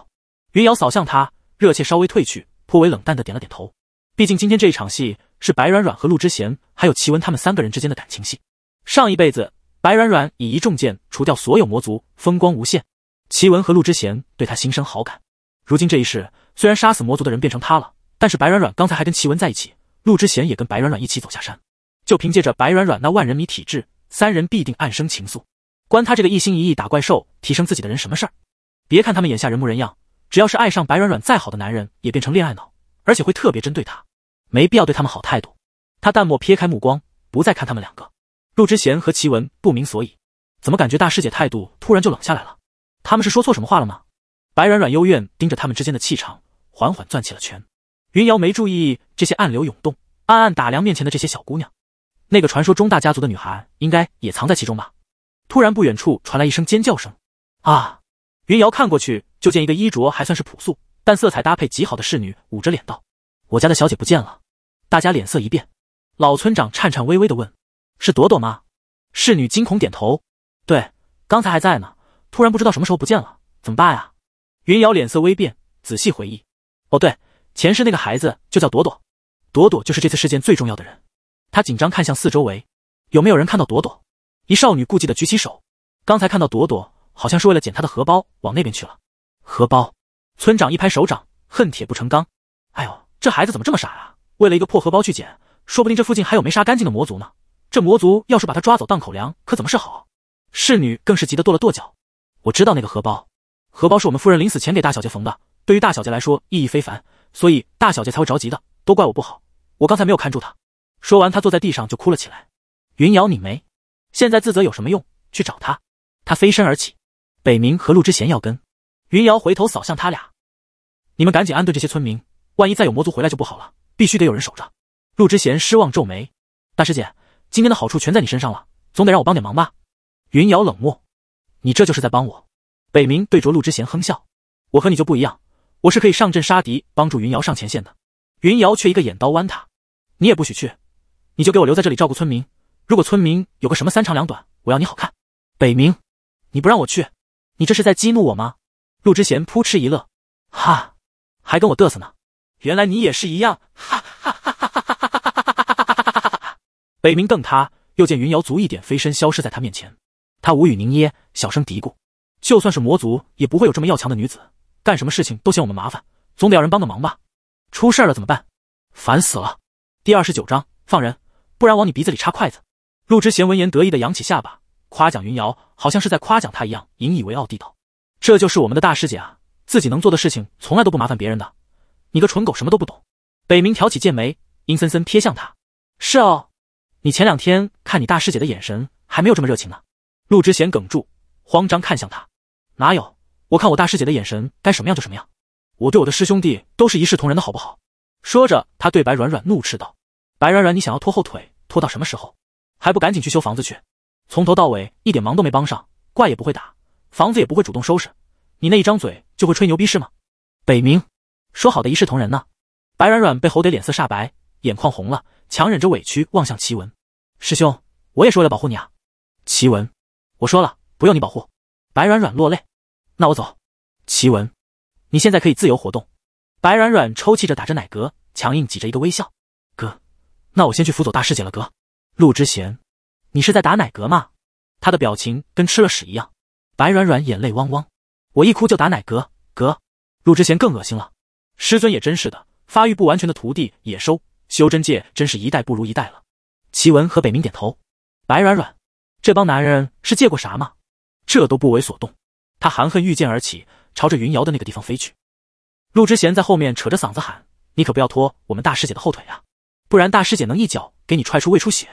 云瑶扫向他，热切稍微褪去，颇为冷淡的点了点头。毕竟今天这一场戏是白软软和陆之贤还有奇文他们三个人之间的感情戏。上一辈子，白软软以一重剑除掉所有魔族，风光无限。奇文和陆之贤对他心生好感。如今这一世，虽然杀死魔族的人变成他了，但是白软软刚才还跟奇文在一起，陆之贤也跟白软软一起走下山。就凭借着白软软那万人迷体质，三人必定暗生情愫。关他这个一心一意打怪兽提升自己的人什么事儿？别看他们眼下人模人样。只要是爱上白软软再好的男人也变成恋爱脑，而且会特别针对她，没必要对他们好态度。他淡漠撇开目光，不再看他们两个。陆之贤和齐文不明所以，怎么感觉大师姐态度突然就冷下来了？他们是说错什么话了吗？白软软幽怨盯着他们之间的气场，缓缓攥起了拳。云瑶没注意这些暗流涌动，暗暗打量面前的这些小姑娘。那个传说中大家族的女孩应该也藏在其中吧？突然，不远处传来一声尖叫声，啊！云瑶看过去。就见一个衣着还算是朴素，但色彩搭配极好的侍女捂着脸道：“我家的小姐不见了。”大家脸色一变，老村长颤颤巍巍的问：“是朵朵吗？”侍女惊恐点头：“对，刚才还在呢，突然不知道什么时候不见了，怎么办呀？”云瑶脸色微变，仔细回忆：“哦，对，前世那个孩子就叫朵朵，朵朵就是这次事件最重要的人。”她紧张看向四周围，有没有人看到朵朵？一少女顾忌的举起手：“刚才看到朵朵，好像是为了捡她的荷包往那边去了。”荷包，村长一拍手掌，恨铁不成钢。哎呦，这孩子怎么这么傻啊？为了一个破荷包去捡，说不定这附近还有没杀干净的魔族呢。这魔族要是把他抓走当口粮，可怎么是好？侍女更是急得跺了跺脚。我知道那个荷包，荷包是我们夫人临死前给大小姐缝的，对于大小姐来说意义非凡，所以大小姐才会着急的。都怪我不好，我刚才没有看住她。说完，她坐在地上就哭了起来。云瑶，你没，现在自责有什么用？去找他。他飞身而起，北冥和陆之贤要跟。云瑶回头扫向他俩：“你们赶紧安顿这些村民，万一再有魔族回来就不好了。必须得有人守着。”陆之贤失望皱眉：“大师姐，今天的好处全在你身上了，总得让我帮点忙吧？”云瑶冷漠：“你这就是在帮我。”北冥对着陆之贤哼笑：“我和你就不一样，我是可以上阵杀敌，帮助云瑶上前线的。”云瑶却一个眼刀剜他：“你也不许去，你就给我留在这里照顾村民。如果村民有个什么三长两短，我要你好看。”北冥：“你不让我去，你这是在激怒我吗？”陆之贤扑哧一乐，哈，还跟我嘚瑟呢，原来你也是一样，哈哈哈哈哈哈哈哈哈哈哈哈哈哈！北冥瞪他，又见云瑶足一点飞身消失在他面前，他无语凝噎，小声嘀咕：“就算是魔族，也不会有这么要强的女子，干什么事情都嫌我们麻烦，总得要人帮个忙吧？出事了怎么办？烦死了。”第二十九章放人，不然往你鼻子里插筷子。陆之贤闻言得意的扬起下巴，夸奖云瑶，好像是在夸奖他一样，引以为傲地道。这就是我们的大师姐啊，自己能做的事情从来都不麻烦别人的。你个蠢狗，什么都不懂。北冥挑起剑眉，阴森森瞥向他。是哦，你前两天看你大师姐的眼神还没有这么热情呢。陆之贤哽住，慌张看向他。哪有？我看我大师姐的眼神该什么样就什么样。我对我的师兄弟都是一视同仁的好不好？说着，他对白软软怒斥道：“白软软，你想要拖后腿拖到什么时候？还不赶紧去修房子去？从头到尾一点忙都没帮上，怪也不会打。”房子也不会主动收拾，你那一张嘴就会吹牛逼是吗？北冥，说好的一视同仁呢？白软软被吼得脸色煞白，眼眶红了，强忍着委屈望向齐文师兄，我也是为了保护你啊。齐文，我说了不用你保护。白软软落泪，那我走。齐文，你现在可以自由活动。白软软抽泣着打着奶嗝，强硬挤着一个微笑。哥，那我先去辅佐大师姐了。哥，陆之贤，你是在打奶嗝吗？他的表情跟吃了屎一样。白软软眼泪汪汪，我一哭就打奶嗝嗝。陆之贤更恶心了，师尊也真是的，发育不完全的徒弟也收，修真界真是一代不如一代了。奇文和北冥点头。白软软，这帮男人是借过啥吗？这都不为所动。他含恨御剑而起，朝着云瑶的那个地方飞去。陆之贤在后面扯着嗓子喊：“你可不要拖我们大师姐的后腿啊，不然大师姐能一脚给你踹出胃出血。”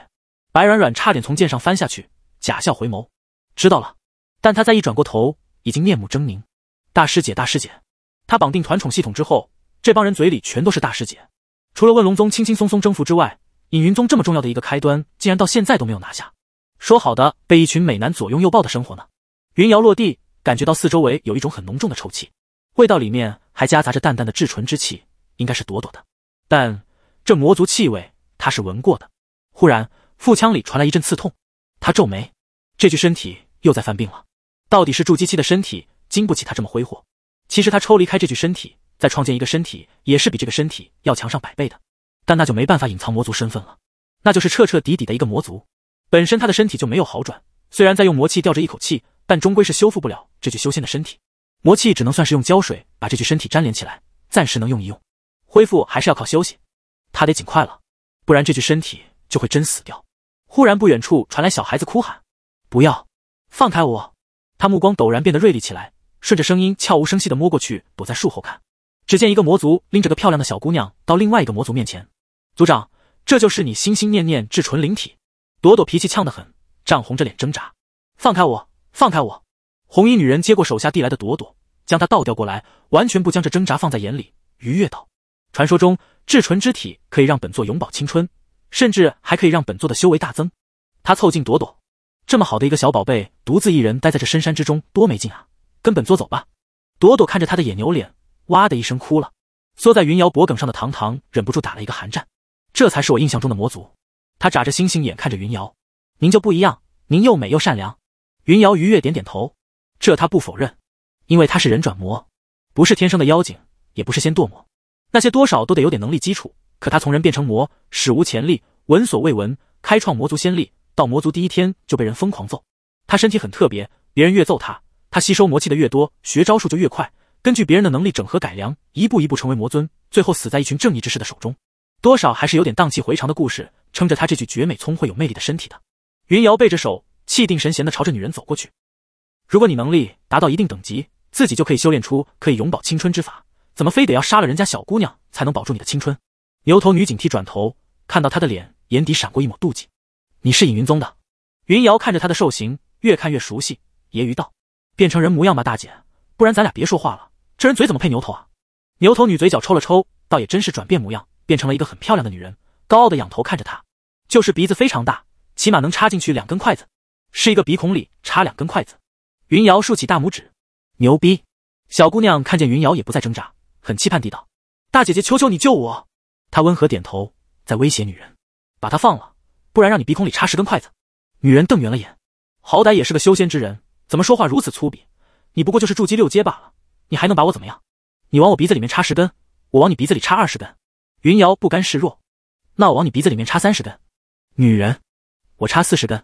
白软软差点从剑上翻下去，假笑回眸，知道了。但他再一转过头，已经面目狰狞。大师姐，大师姐，他绑定团宠系统之后，这帮人嘴里全都是大师姐。除了问龙宗轻轻松松征服之外，隐云宗这么重要的一个开端，竟然到现在都没有拿下。说好的被一群美男左拥右抱的生活呢？云瑶落地，感觉到四周围有一种很浓重的臭气，味道里面还夹杂着淡淡的至纯之气，应该是朵朵的。但这魔族气味，他是闻过的。忽然，腹腔里传来一阵刺痛，他皱眉，这具身体又在犯病了。到底是筑基期的身体经不起他这么挥霍。其实他抽离开这具身体，再创建一个身体，也是比这个身体要强上百倍的。但那就没办法隐藏魔族身份了，那就是彻彻底底的一个魔族。本身他的身体就没有好转，虽然在用魔气吊着一口气，但终归是修复不了这具修仙的身体。魔气只能算是用胶水把这具身体粘连起来，暂时能用一用。恢复还是要靠休息，他得尽快了，不然这具身体就会真死掉。忽然，不远处传来小孩子哭喊：“不要，放开我！”他目光陡然变得锐利起来，顺着声音悄无声息地摸过去，躲在树后看。只见一个魔族拎着个漂亮的小姑娘到另外一个魔族面前。族长，这就是你心心念念至纯灵体，朵朵脾气呛得很，涨红着脸挣扎，放开我，放开我！红衣女人接过手下递来的朵朵，将她倒吊过来，完全不将这挣扎放在眼里，愉悦道：“传说中至纯之体可以让本座永葆青春，甚至还可以让本座的修为大增。”他凑近朵朵。这么好的一个小宝贝，独自一人待在这深山之中，多没劲啊！跟本座走吧。朵朵看着他的野牛脸，哇的一声哭了，缩在云瑶脖梗上的唐唐忍不住打了一个寒战。这才是我印象中的魔族。他眨着星星眼看着云瑶：“您就不一样，您又美又善良。”云瑶愉悦点点头，这他不否认，因为他是人转魔，不是天生的妖精，也不是仙堕魔，那些多少都得有点能力基础。可他从人变成魔，史无前例，闻所未闻，开创魔族先例。到魔族第一天就被人疯狂揍，他身体很特别，别人越揍他，他吸收魔气的越多，学招数就越快，根据别人的能力整合改良，一步一步成为魔尊，最后死在一群正义之士的手中，多少还是有点荡气回肠的故事，撑着他这具绝美、聪慧、有魅力的身体的。云瑶背着手，气定神闲地朝着女人走过去。如果你能力达到一定等级，自己就可以修炼出可以永葆青春之法，怎么非得要杀了人家小姑娘才能保住你的青春？牛头女警惕转头，看到她的脸，眼底闪过一抹妒忌。你是隐云宗的云瑶，看着她的兽形，越看越熟悉，揶揄道：“变成人模样吧，大姐，不然咱俩别说话了。这人嘴怎么配牛头啊？”牛头女嘴角抽了抽，倒也真是转变模样，变成了一个很漂亮的女人，高傲的仰头看着她，就是鼻子非常大，起码能插进去两根筷子，是一个鼻孔里插两根筷子。云瑶竖起大拇指，牛逼！小姑娘看见云瑶也不再挣扎，很期盼地道：“大姐姐，求求你救我！”她温和点头，在威胁女人：“把她放了。”不然让你鼻孔里插十根筷子！女人瞪圆了眼，好歹也是个修仙之人，怎么说话如此粗鄙？你不过就是筑基六阶罢了，你还能把我怎么样？你往我鼻子里面插十根，我往你鼻子里插二十根！云瑶不甘示弱，那我往你鼻子里面插三十根！女人，我插四十根！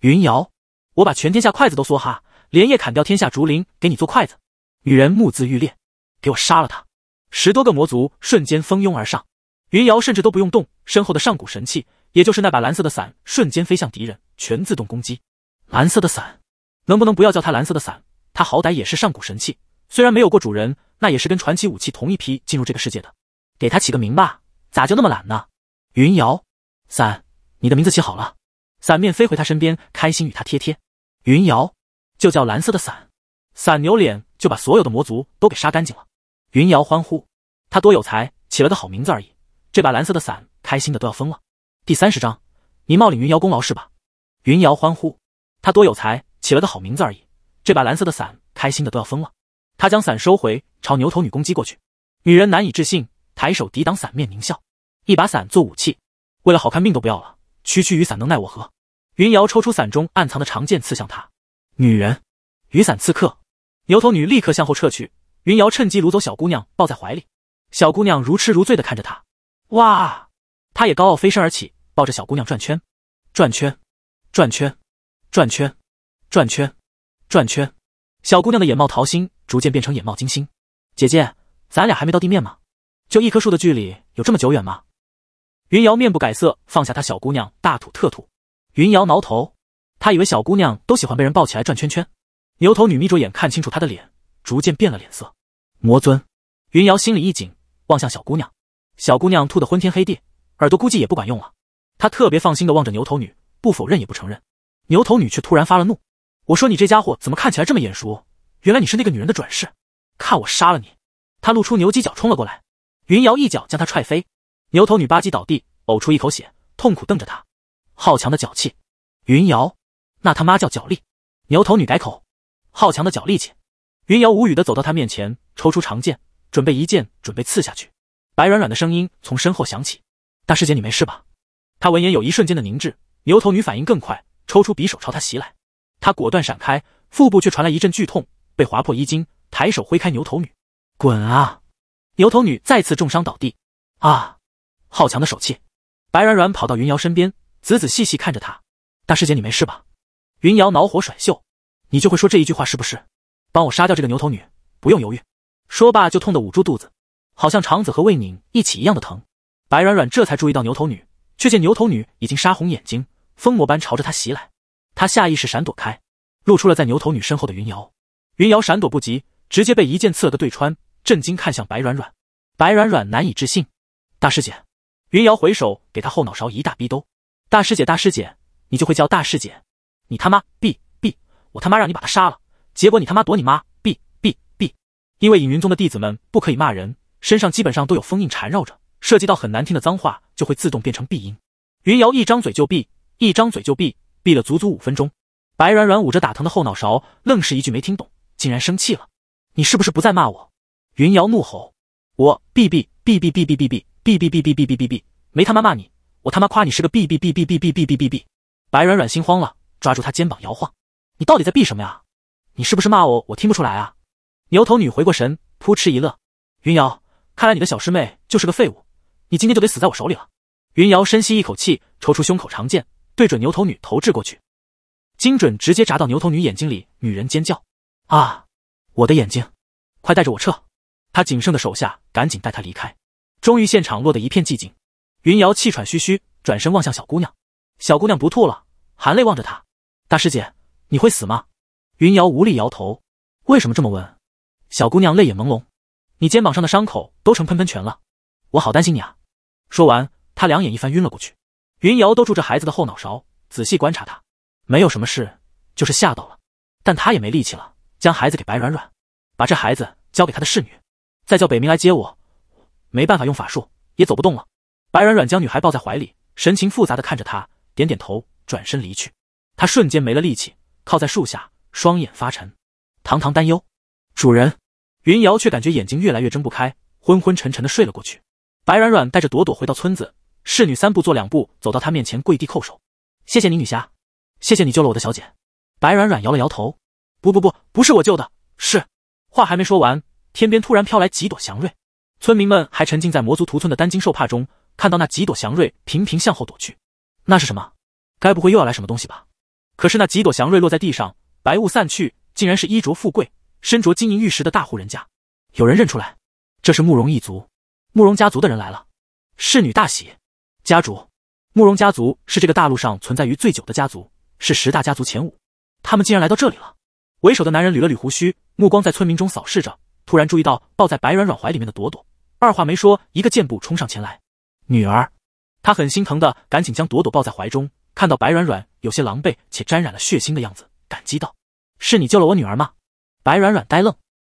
云瑶，我把全天下筷子都梭哈，连夜砍掉天下竹林给你做筷子！女人目眦欲裂，给我杀了他！十多个魔族瞬间蜂拥而上，云瑶甚至都不用动身后的上古神器。也就是那把蓝色的伞，瞬间飞向敌人，全自动攻击。蓝色的伞，能不能不要叫它蓝色的伞？它好歹也是上古神器，虽然没有过主人，那也是跟传奇武器同一批进入这个世界的。给它起个名吧，咋就那么懒呢？云瑶，伞，你的名字起好了。伞面飞回他身边，开心与他贴贴。云瑶就叫蓝色的伞。伞扭脸就把所有的魔族都给杀干净了。云瑶欢呼，他多有才，起了个好名字而已。这把蓝色的伞，开心的都要疯了。第三十章，你冒领云瑶功劳是吧？云瑶欢呼，她多有才，起了个好名字而已。这把蓝色的伞，开心的都要疯了。她将伞收回，朝牛头女攻击过去。女人难以置信，抬手抵挡伞面，狞笑。一把伞做武器，为了好看命都不要了。区区雨伞能奈我何？云瑶抽出伞中暗藏的长剑，刺向她。女人，雨伞刺客。牛头女立刻向后撤去。云瑶趁机掳走小姑娘，抱在怀里。小姑娘如痴如醉地看着她。哇！她也高傲飞身而起。抱着小姑娘转圈，转圈，转圈，转圈，转圈，转圈。小姑娘的眼冒桃心，逐渐变成眼冒金星。姐姐，咱俩还没到地面吗？就一棵树的距离，有这么久远吗？云瑶面不改色，放下她。小姑娘大吐特吐。云瑶挠头，她以为小姑娘都喜欢被人抱起来转圈圈。牛头女眯着眼看清楚她的脸，逐渐变了脸色。魔尊，云瑶心里一紧，望向小姑娘。小姑娘吐得昏天黑地，耳朵估计也不管用了。他特别放心的望着牛头女，不否认也不承认。牛头女却突然发了怒：“我说你这家伙怎么看起来这么眼熟？原来你是那个女人的转世，看我杀了你！”她露出牛犄角冲了过来，云瑶一脚将他踹飞，牛头女吧唧倒地，呕出一口血，痛苦瞪着她：“好强的脚气！”云瑶：“那他妈叫脚力！”牛头女改口：“好强的脚力气！”云瑶无语的走到他面前，抽出长剑，准备一剑准备刺下去。白软软的声音从身后响起：“大师姐，你没事吧？”他闻言有一瞬间的凝滞，牛头女反应更快，抽出匕首朝他袭来，他果断闪开，腹部却传来一阵剧痛，被划破衣襟，抬手挥开牛头女，滚啊！牛头女再次重伤倒地，啊！好强的手气！白软软跑到云瑶身边，仔仔细细看着她，大师姐你没事吧？云瑶恼火甩袖，你就会说这一句话是不是？帮我杀掉这个牛头女，不用犹豫。说罢就痛得捂住肚子，好像肠子和胃拧一起一样的疼。白软软这才注意到牛头女。却见牛头女已经杀红眼睛，疯魔般朝着他袭来，他下意识闪躲开，露出了在牛头女身后的云瑶。云瑶闪躲不及，直接被一剑刺了个对穿，震惊看向白软软。白软软难以置信，大师姐。云瑶回手给他后脑勺一大逼兜。大师姐，大师姐，你就会叫大师姐？你他妈 B B，我他妈让你把他杀了，结果你他妈躲你妈 B B B。因为隐云宗的弟子们不可以骂人，身上基本上都有封印缠绕着。涉及到很难听的脏话，就会自动变成闭音。云瑶一张嘴就闭，一张嘴就闭，闭了足足五分钟。白软软捂着打疼的后脑勺，愣是一句没听懂，竟然生气了：“你是不是不再骂我？”云瑶怒吼：“我闭闭闭闭闭闭闭闭闭闭闭闭闭闭闭没他妈骂你，我他妈夸你是个闭闭闭闭闭闭闭闭闭。”白软软心慌了，抓住他肩膀摇晃：“你到底在闭什么呀？你是不是骂我？我听不出来啊！”牛头女回过神，扑哧一乐：“云瑶，看来你的小师妹就是个废物。”你今天就得死在我手里了！云瑶深吸一口气，抽出胸口长剑，对准牛头女投掷过去，精准直接扎到牛头女眼睛里。女人尖叫：“啊，我的眼睛！快带着我撤！”她仅剩的手下赶紧带她离开。终于，现场落得一片寂静。云瑶气喘吁吁，转身望向小姑娘。小姑娘不吐了，含泪望着她：“大师姐，你会死吗？”云瑶无力摇头：“为什么这么问？”小姑娘泪眼朦胧：“你肩膀上的伤口都成喷喷泉了，我好担心你啊！”说完，他两眼一翻，晕了过去。云瑶兜住这孩子的后脑勺，仔细观察他，没有什么事，就是吓到了。但他也没力气了，将孩子给白软软，把这孩子交给他的侍女，再叫北冥来接我。没办法用法术，也走不动了。白软软将女孩抱在怀里，神情复杂的看着他，点点头，转身离去。他瞬间没了力气，靠在树下，双眼发沉。堂堂担忧，主人，云瑶却感觉眼睛越来越睁不开，昏昏沉沉的睡了过去。白软软带着朵朵回到村子，侍女三步做两步走到她面前，跪地叩首：“谢谢你，女侠，谢谢你救了我的小姐。”白软软摇了摇头：“不不不，不是我救的，是……”话还没说完，天边突然飘来几朵祥瑞，村民们还沉浸在魔族屠村的担惊受怕中，看到那几朵祥瑞，频频向后躲去。那是什么？该不会又要来什么东西吧？可是那几朵祥瑞落在地上，白雾散去，竟然是衣着富贵、身着金银玉石的大户人家。有人认出来，这是慕容一族。慕容家族的人来了，侍女大喜。家主，慕容家族是这个大陆上存在于最久的家族，是十大家族前五。他们竟然来到这里了。为首的男人捋了捋胡须，目光在村民中扫视着，突然注意到抱在白软软怀里面的朵朵，二话没说，一个箭步冲上前来。女儿，他很心疼的赶紧将朵朵抱在怀中，看到白软软有些狼狈且沾染了血腥的样子，感激道：“是你救了我女儿吗？”白软软呆愣：“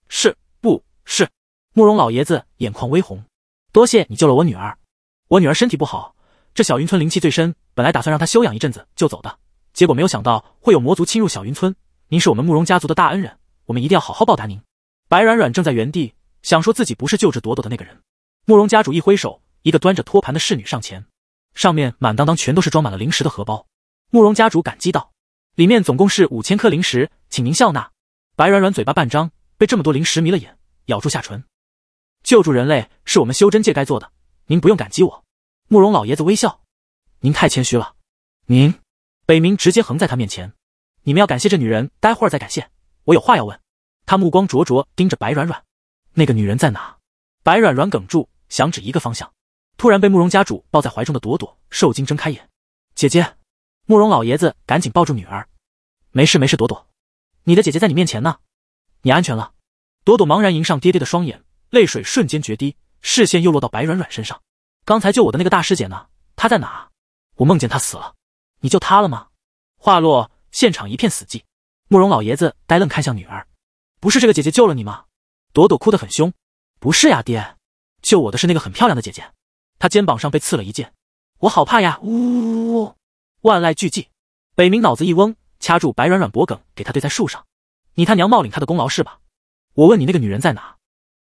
是，不是？”慕容老爷子眼眶微红。多谢你救了我女儿，我女儿身体不好，这小云村灵气最深，本来打算让她休养一阵子就走的，结果没有想到会有魔族侵入小云村。您是我们慕容家族的大恩人，我们一定要好好报答您。白软软正在原地想说自己不是救治朵朵的那个人，慕容家主一挥手，一个端着托盘的侍女上前，上面满当当全都是装满了零食的荷包。慕容家主感激道，里面总共是五千颗零食，请您笑纳。白软软嘴巴半张，被这么多零食迷了眼，咬住下唇。救助人类是我们修真界该做的，您不用感激我。慕容老爷子微笑：“您太谦虚了。”您，北冥直接横在他面前。你们要感谢这女人，待会儿再感谢。我有话要问。他目光灼灼盯着白软软：“那个女人在哪？”白软软哽住，想指一个方向，突然被慕容家主抱在怀中的朵朵受惊睁开眼：“姐姐！”慕容老爷子赶紧抱住女儿：“没事没事，朵朵，你的姐姐在你面前呢，你安全了。”朵朵茫然迎上爹爹的双眼。泪水瞬间决堤，视线又落到白软软身上。刚才救我的那个大师姐呢？她在哪？我梦见她死了，你救她了吗？话落，现场一片死寂。慕容老爷子呆愣看向女儿，不是这个姐姐救了你吗？朵朵哭得很凶，不是呀，爹，救我的是那个很漂亮的姐姐，她肩膀上被刺了一剑，我好怕呀！呜呜呜！万籁俱寂，北冥脑子一嗡，掐住白软软脖梗，给她对在树上。你他娘冒领她的功劳是吧？我问你，那个女人在哪？